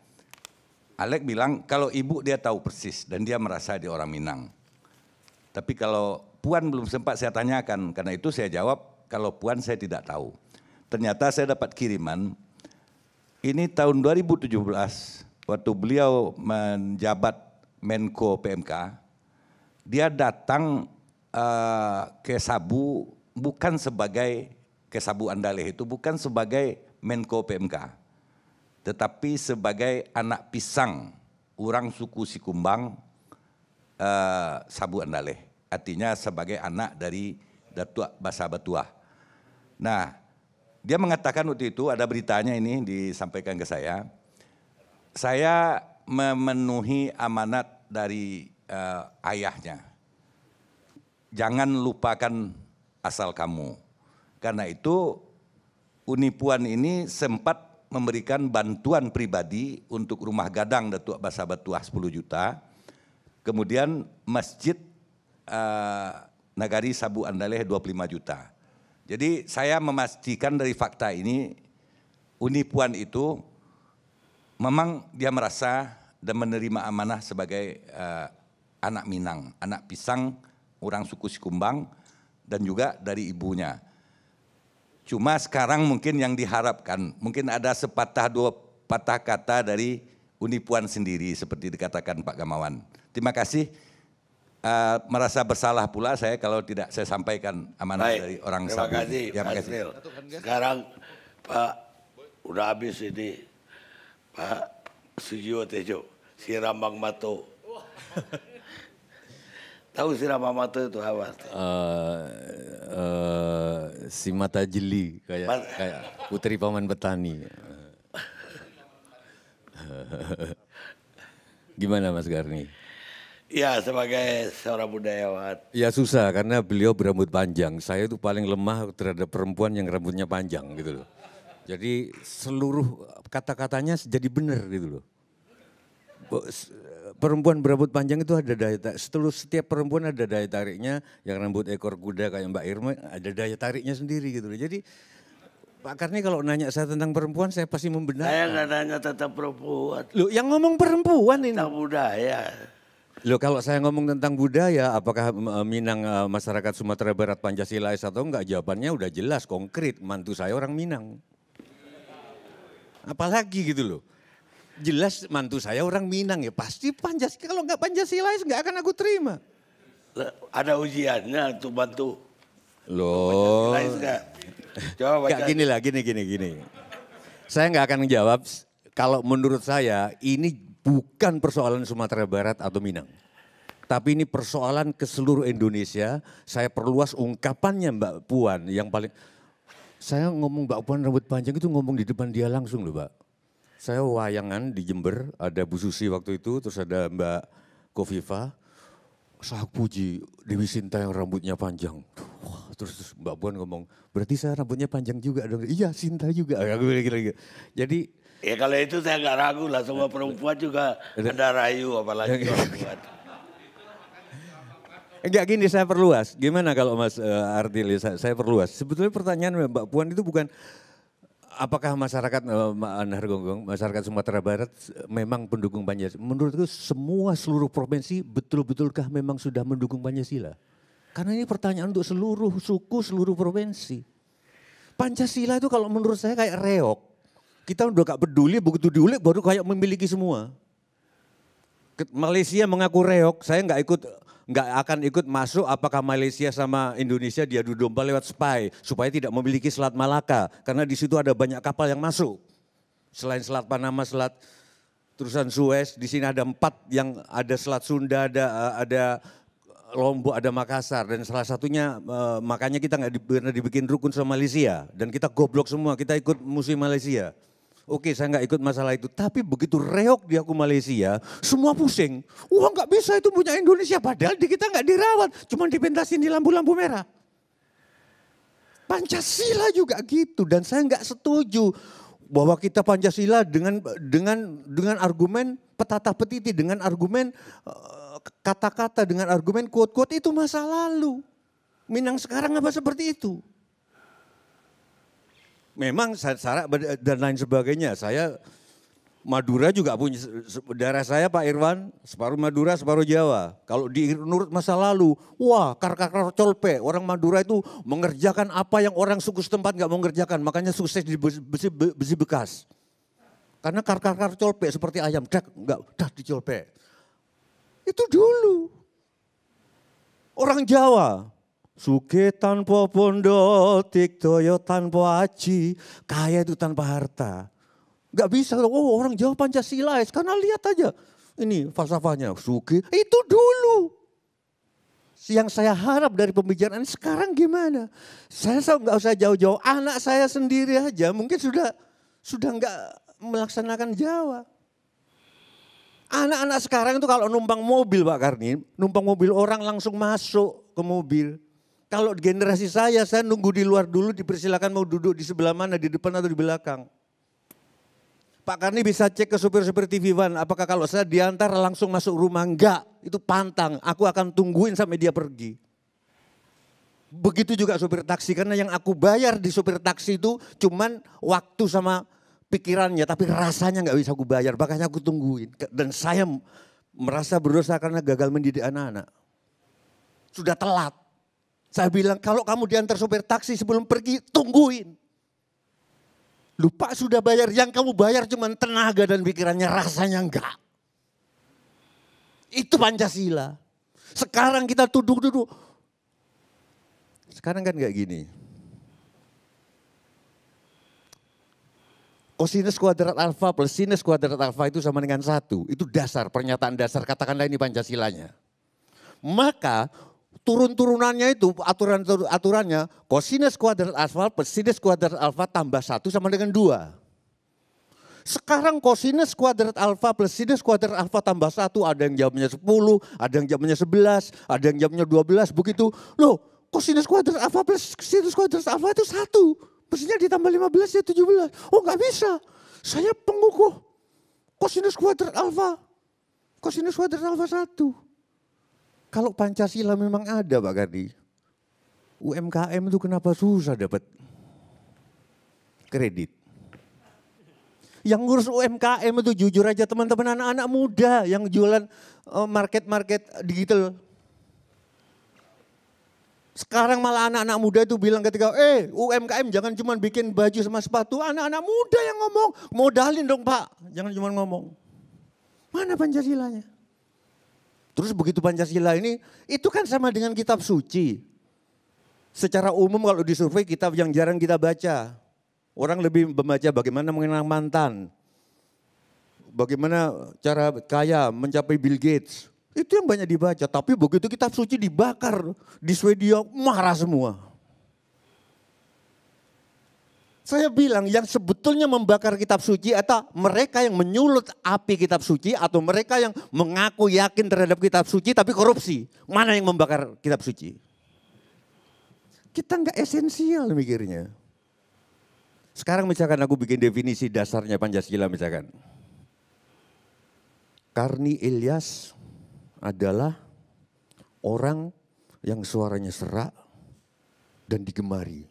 Alek bilang kalau ibu dia tahu persis dan dia merasa dia orang Minang. Tapi kalau Puan belum sempat saya tanyakan karena itu saya jawab kalau Puan saya tidak tahu. Ternyata saya dapat kiriman ini tahun 2017 waktu beliau menjabat Menko PMK dia datang uh, ke Sabu bukan sebagai ke Sabu Andaleh itu bukan sebagai Menko PMK tetapi sebagai anak pisang orang suku Sikumbang uh, Sabu Andaleh. Artinya sebagai anak dari Datuk Basa Batua. Nah, dia mengatakan waktu itu ada beritanya ini disampaikan ke saya. Saya memenuhi amanat dari uh, ayahnya. Jangan lupakan asal kamu. Karena itu Unipuan ini sempat memberikan bantuan pribadi untuk rumah gadang Datuk Basah Batuah 10 juta. Kemudian Masjid uh, Nagari Sabu Andaleh 25 juta. Jadi saya memastikan dari fakta ini Unipuan itu memang dia merasa dan menerima amanah sebagai uh, anak Minang, anak Pisang, orang suku Sikumbang dan juga dari ibunya. Cuma sekarang mungkin yang diharapkan, mungkin ada sepatah dua patah kata dari Unipuan sendiri seperti dikatakan Pak Gamawan. Terima kasih. Uh, merasa bersalah pula saya kalau tidak saya sampaikan amanah Baik. dari orang Terima kasih. Ya, Pak kasih. Sekarang Pak udah habis ini Pak Sujiwo Tejo, si Rambang Mato. Tahu siapa mata itu apa? Uh, uh, si mata jeli kayak Mas, kayak Putri Paman petani. Gimana Mas Garni? Ya sebagai seorang budayawan. Ya susah karena beliau berambut panjang. Saya itu paling lemah terhadap perempuan yang rambutnya panjang gitu loh. Jadi seluruh kata-katanya jadi benar gitu loh perempuan berambut panjang itu ada daya tarik. Setelah setiap perempuan ada daya tariknya. Yang rambut ekor kuda kayak Mbak Irma ada daya tariknya sendiri gitu. loh. Jadi Pak Karni kalau nanya saya tentang perempuan saya pasti membenarkan. Saya nggak nanya tentang perempuan. Loh yang ngomong perempuan ini. Tentang budaya. Loh kalau saya ngomong tentang budaya apakah Minang e, masyarakat Sumatera Barat Pancasila atau enggak jawabannya udah jelas konkret. Mantu saya orang Minang. Apalagi gitu loh jelas mantu saya orang Minang ya pasti Pancasila. Kalau nggak Pancasila ya nggak akan aku terima. Ada ujiannya untuk bantu. Loh. Ya gak? Coba gak gini lah, gini, gini, gini. Saya nggak akan menjawab kalau menurut saya ini bukan persoalan Sumatera Barat atau Minang. Tapi ini persoalan ke seluruh Indonesia. Saya perluas ungkapannya Mbak Puan yang paling... Saya ngomong Mbak Puan rambut panjang itu ngomong di depan dia langsung loh Mbak. Saya wayangan di Jember, ada Bu Susi waktu itu, terus ada Mbak Kofifa, Saya Puji, Dewi Sinta yang rambutnya panjang. terus, terus Mbak Puan ngomong, berarti saya rambutnya panjang juga dong. Iya, Sinta juga. Gitu, gitu. Jadi Ya kalau itu saya nggak ragu lah semua perempuan juga ada rayu apalagi perempuan. Enggak gini saya perluas. Gimana kalau Mas uh, saya perluas. Sebetulnya pertanyaan Mbak Puan itu bukan apakah masyarakat eh, Anar Gonggong, masyarakat Sumatera Barat eh, memang pendukung Pancasila? Menurutku semua seluruh provinsi betul-betulkah memang sudah mendukung Pancasila? Karena ini pertanyaan untuk seluruh suku, seluruh provinsi. Pancasila itu kalau menurut saya kayak reok. Kita udah gak peduli, begitu diulik baru kayak memiliki semua. Malaysia mengaku reok, saya nggak ikut nggak akan ikut masuk apakah Malaysia sama Indonesia dia domba lewat spy supaya tidak memiliki Selat Malaka karena di situ ada banyak kapal yang masuk. Selain Selat Panama, Selat terusan Suez, di sini ada empat yang ada Selat Sunda, ada eh, ada Lombok, ada Makassar dan salah satunya eh, makanya kita nggak pernah dibikin rukun sama Malaysia dan kita goblok semua, kita ikut musim Malaysia. Oke saya nggak ikut masalah itu. Tapi begitu reok di aku Malaysia, semua pusing. Wah nggak bisa itu punya Indonesia. Padahal di kita nggak dirawat. Cuman dipintasin di lampu-lampu merah. Pancasila juga gitu. Dan saya nggak setuju bahwa kita Pancasila dengan dengan dengan argumen petata petiti dengan argumen eh, kata-kata dengan argumen quote-quote itu masa lalu. Minang sekarang apa seperti itu? memang Sarak eh, dan lain sebagainya. Saya Madura juga punya daerah saya Pak Irwan separuh Madura separuh Jawa. Kalau di nurut masa lalu, wah karkar colpe orang Madura itu mengerjakan apa yang orang suku setempat nggak mau ngerjakan, makanya sukses di besi, besi, bekas. Karena karkar colpe seperti ayam, dah nggak dah dicolpe. Itu dulu orang Jawa Suge tanpa bondo, doyo tanpa aji, kaya itu tanpa harta. Gak bisa, oh orang Jawa Pancasila, karena lihat aja. Ini falsafahnya, suge, itu dulu. Yang saya harap dari pembicaraan sekarang gimana? Saya gak usah jauh-jauh, anak saya sendiri aja mungkin sudah sudah gak melaksanakan Jawa. Anak-anak sekarang itu kalau numpang mobil Pak Karni, numpang mobil orang langsung masuk ke mobil kalau generasi saya, saya nunggu di luar dulu dipersilakan mau duduk di sebelah mana, di depan atau di belakang. Pak Karni bisa cek ke supir-supir TV One, apakah kalau saya diantar langsung masuk rumah? Enggak, itu pantang. Aku akan tungguin sampai dia pergi. Begitu juga supir taksi, karena yang aku bayar di supir taksi itu cuman waktu sama pikirannya, tapi rasanya nggak bisa aku bayar, makanya aku tungguin. Dan saya merasa berdosa karena gagal mendidik anak-anak. Sudah telat. Saya bilang kalau kamu diantar sopir taksi sebelum pergi tungguin. Lupa sudah bayar, yang kamu bayar cuma tenaga dan pikirannya rasanya enggak. Itu Pancasila. Sekarang kita tuduh-tuduh. Sekarang kan enggak gini. Kosinus kuadrat alfa plus sinus kuadrat alfa itu sama dengan satu. Itu dasar, pernyataan dasar. Katakanlah ini Pancasilanya. Maka turun-turunannya itu aturan aturannya kosinus kuadrat alfa plus sinus kuadrat alfa tambah satu sama dengan dua. Sekarang kosinus kuadrat alfa plus sinus kuadrat alfa tambah satu ada yang jawabnya sepuluh, ada yang jawabnya sebelas, ada yang jawabnya dua belas, begitu. Loh, kosinus kuadrat alfa plus sinus kuadrat alfa itu satu. Mestinya ditambah lima belas ya tujuh belas. Oh nggak bisa. Saya pengukuh kosinus kuadrat alfa. Kosinus kuadrat alfa satu. Kalau Pancasila memang ada Pak Gadi, UMKM itu kenapa susah dapat kredit? Yang ngurus UMKM itu jujur aja teman-teman anak-anak muda yang jualan eh, market-market digital. Sekarang malah anak-anak muda itu bilang ketika, eh UMKM jangan cuma bikin baju sama sepatu, anak-anak muda yang ngomong, modalin dong pak. Jangan cuma ngomong. Mana Pancasilanya? Terus begitu Pancasila ini, itu kan sama dengan kitab suci. Secara umum kalau disurvei kitab yang jarang kita baca. Orang lebih membaca bagaimana mengenang mantan. Bagaimana cara kaya mencapai Bill Gates. Itu yang banyak dibaca. Tapi begitu kitab suci dibakar di Swedia marah semua. Saya bilang yang sebetulnya membakar kitab suci atau mereka yang menyulut api kitab suci atau mereka yang mengaku yakin terhadap kitab suci tapi korupsi. Mana yang membakar kitab suci? Kita nggak esensial mikirnya. Sekarang misalkan aku bikin definisi dasarnya Pancasila misalkan. Karni Ilyas adalah orang yang suaranya serak dan digemari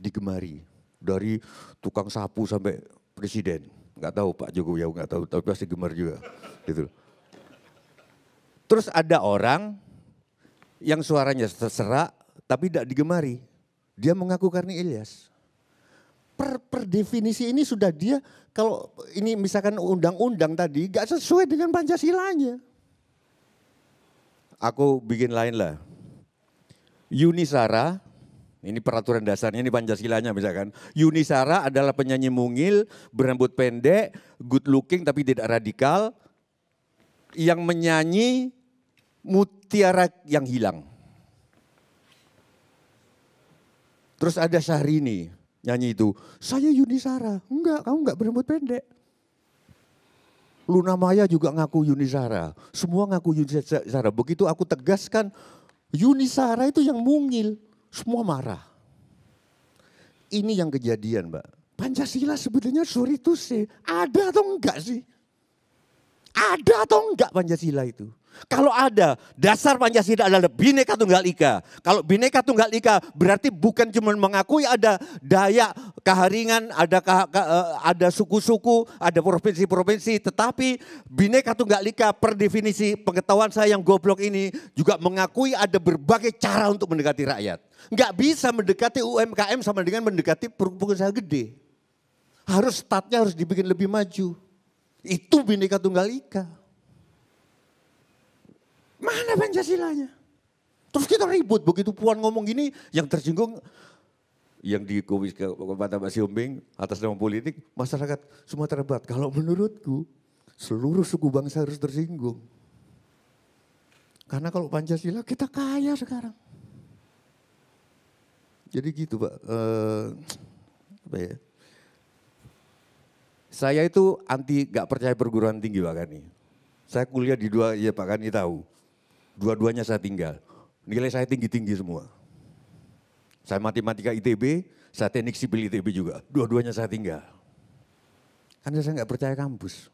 digemari dari tukang sapu sampai presiden. Nggak tahu Pak Jokowi, ya nggak tahu, tapi pasti gemar juga. Gitu. Terus ada orang yang suaranya terserak tapi tidak digemari. Dia mengaku karena Ilyas. Per, per definisi ini sudah dia kalau ini misalkan undang-undang tadi nggak sesuai dengan Pancasilanya. Aku bikin lain lah. Yuni Sarah ini peraturan dasarnya, ini Pancasilanya misalkan. Yuni Sara adalah penyanyi mungil, berambut pendek, good looking tapi tidak radikal. Yang menyanyi mutiara yang hilang. Terus ada Syahrini nyanyi itu. Saya Yuni Sara. Enggak, kamu enggak berambut pendek. Luna Maya juga ngaku Yuni Sara. Semua ngaku Yuni Sara. Begitu aku tegaskan Yuni Sara itu yang mungil semua marah. Ini yang kejadian mbak. Pancasila sebetulnya suri itu sih ada atau enggak sih? Ada atau enggak Pancasila itu? Kalau ada, dasar Pancasila adalah bineka tunggal ika. Kalau bineka tunggal ika berarti bukan cuma mengakui ada daya keharingan, ada ke, eh, ada suku-suku, ada provinsi-provinsi, tetapi bineka tunggal ika per definisi pengetahuan saya yang goblok ini juga mengakui ada berbagai cara untuk mendekati rakyat. Gak bisa mendekati UMKM sama dengan mendekati pengusaha gede. Harus statnya harus dibikin lebih maju. Itu bineka tunggal ika. Mana Pancasilanya? Terus kita ribut begitu Puan ngomong gini yang tersinggung, yang di komisi kepala Mbak Siombing atas nama politik masyarakat Sumatera Barat kalau menurutku seluruh suku bangsa harus tersinggung. Karena kalau Pancasila kita kaya sekarang. Jadi gitu Pak. Eh, ya? Saya itu anti gak percaya perguruan tinggi Pak Kani. Saya kuliah di dua, ya Pak Kani tahu. Dua-duanya saya tinggal. Nilai saya tinggi-tinggi semua. Saya matematika ITB, saya teknik sipil ITB juga. Dua-duanya saya tinggal. Karena saya nggak percaya kampus.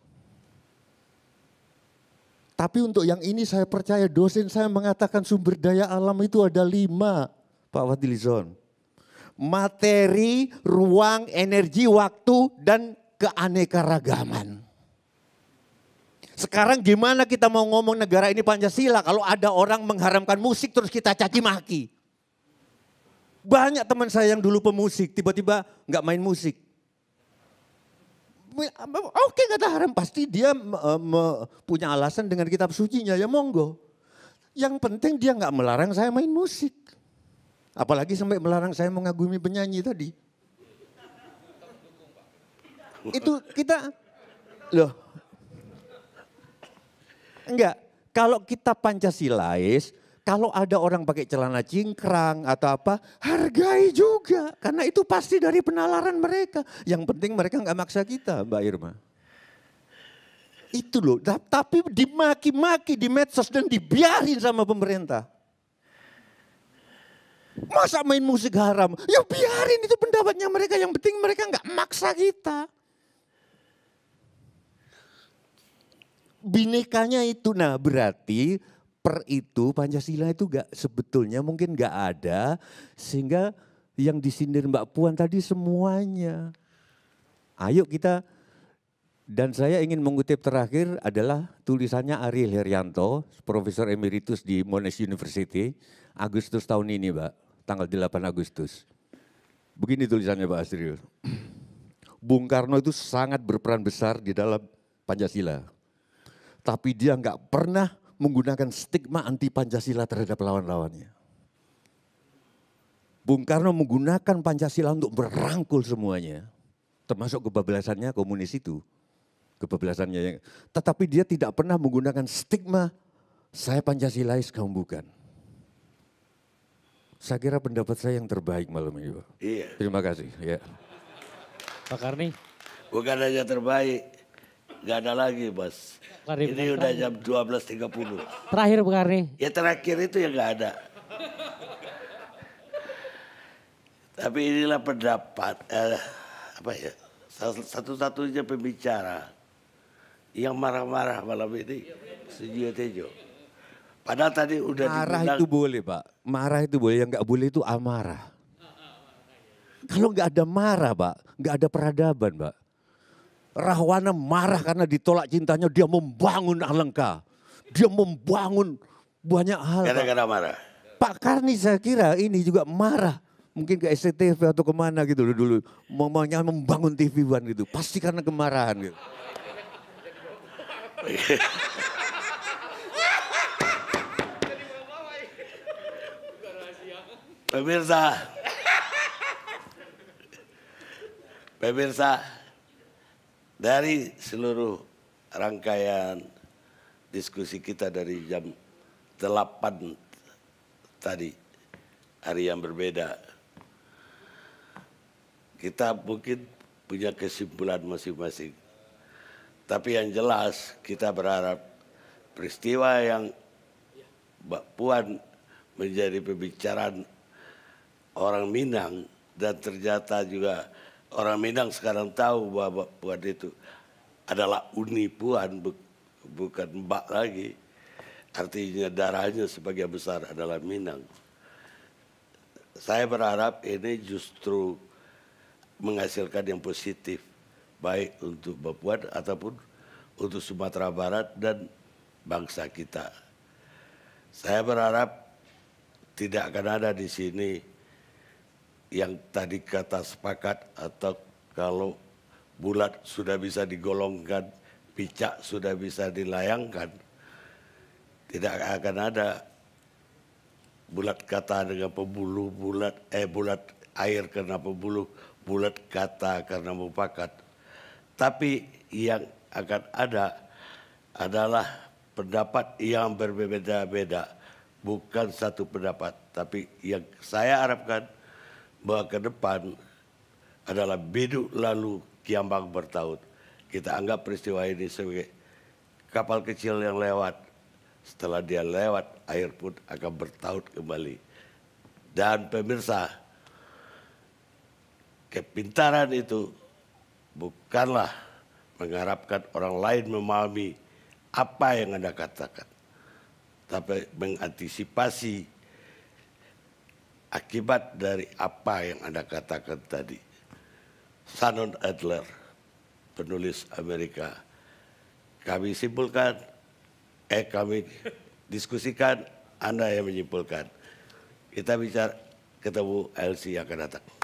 Tapi untuk yang ini saya percaya dosen saya mengatakan sumber daya alam itu ada lima. Pak Wadilizon. Materi, ruang, energi, waktu, dan keanekaragaman. Sekarang gimana kita mau ngomong negara ini Pancasila kalau ada orang mengharamkan musik terus kita caci maki. Banyak teman saya yang dulu pemusik tiba-tiba nggak main musik. Oke nggak ada haram pasti dia eh, punya alasan dengan kitab sucinya ya monggo. Yang penting dia nggak melarang saya main musik. Apalagi sampai melarang saya mengagumi penyanyi tadi. Itu kita loh Enggak. Kalau kita Pancasilais, kalau ada orang pakai celana cingkrang atau apa, hargai juga. Karena itu pasti dari penalaran mereka. Yang penting mereka nggak maksa kita, Mbak Irma. Itu loh, tapi dimaki-maki di medsos dan dibiarin sama pemerintah. Masa main musik haram? Ya biarin itu pendapatnya mereka. Yang penting mereka nggak maksa kita. binekanya itu. Nah berarti per itu Pancasila itu gak, sebetulnya mungkin gak ada sehingga yang disindir Mbak Puan tadi semuanya. Ayo kita dan saya ingin mengutip terakhir adalah tulisannya Ariel Herianto, Profesor Emeritus di Monash University, Agustus tahun ini Mbak, tanggal 8 Agustus. Begini tulisannya Pak Asriul. Bung Karno itu sangat berperan besar di dalam Pancasila. Tapi dia nggak pernah menggunakan stigma anti Pancasila terhadap lawan-lawannya. Bung Karno menggunakan Pancasila untuk merangkul semuanya, termasuk kebablasannya komunis itu, kebablasannya yang. Tetapi dia tidak pernah menggunakan stigma saya Pancasilais kamu bukan. Saya kira pendapat saya yang terbaik malam ini, Iya. Terima kasih. Ya. Pak Karni. Bukan hanya terbaik, Gak ada lagi bos. Ini udah terakhir. jam 12.30. Terakhir Bung Karni. Ya terakhir itu ya gak ada. Tapi inilah pendapat, eh, apa ya, satu-satunya pembicara yang marah-marah malam ini, Sejujurnya Tejo. Padahal tadi udah Marah itu boleh Pak, marah itu boleh, yang gak boleh itu amarah. Kalau nggak ada marah Pak, nggak ada peradaban Pak. Rahwana marah karena ditolak cintanya, dia membangun Alengka. Dia membangun banyak hal. Gara-gara marah. Pak Karni saya kira ini juga marah. Mungkin ke SCTV atau kemana gitu loh dulu. Mamanya membangun TV ban gitu. Pasti karena kemarahan gitu. Pemirsa. Pemirsa dari seluruh rangkaian diskusi kita dari jam 8 tadi hari yang berbeda kita mungkin punya kesimpulan masing-masing tapi yang jelas kita berharap peristiwa yang Mbak Puan menjadi pembicaraan orang Minang dan ternyata juga orang Minang sekarang tahu bahwa buat itu adalah uni Puan bukan Mbak lagi. Artinya darahnya sebagian besar adalah Minang. Saya berharap ini justru menghasilkan yang positif baik untuk Bapuan ataupun untuk Sumatera Barat dan bangsa kita. Saya berharap tidak akan ada di sini yang tadi kata sepakat atau kalau bulat sudah bisa digolongkan, picak sudah bisa dilayangkan, tidak akan ada bulat kata dengan pembulu bulat eh bulat air karena pembulu bulat kata karena mufakat. Tapi yang akan ada adalah pendapat yang berbeda-beda, bukan satu pendapat, tapi yang saya harapkan bahwa ke depan adalah biduk lalu kiambang bertaut. Kita anggap peristiwa ini sebagai kapal kecil yang lewat. Setelah dia lewat, air pun akan bertaut kembali. Dan pemirsa, kepintaran itu bukanlah mengharapkan orang lain memahami apa yang Anda katakan. Tapi mengantisipasi akibat dari apa yang Anda katakan tadi. Shannon Adler, penulis Amerika, kami simpulkan, eh kami diskusikan, Anda yang menyimpulkan. Kita bicara ketemu LC yang akan datang.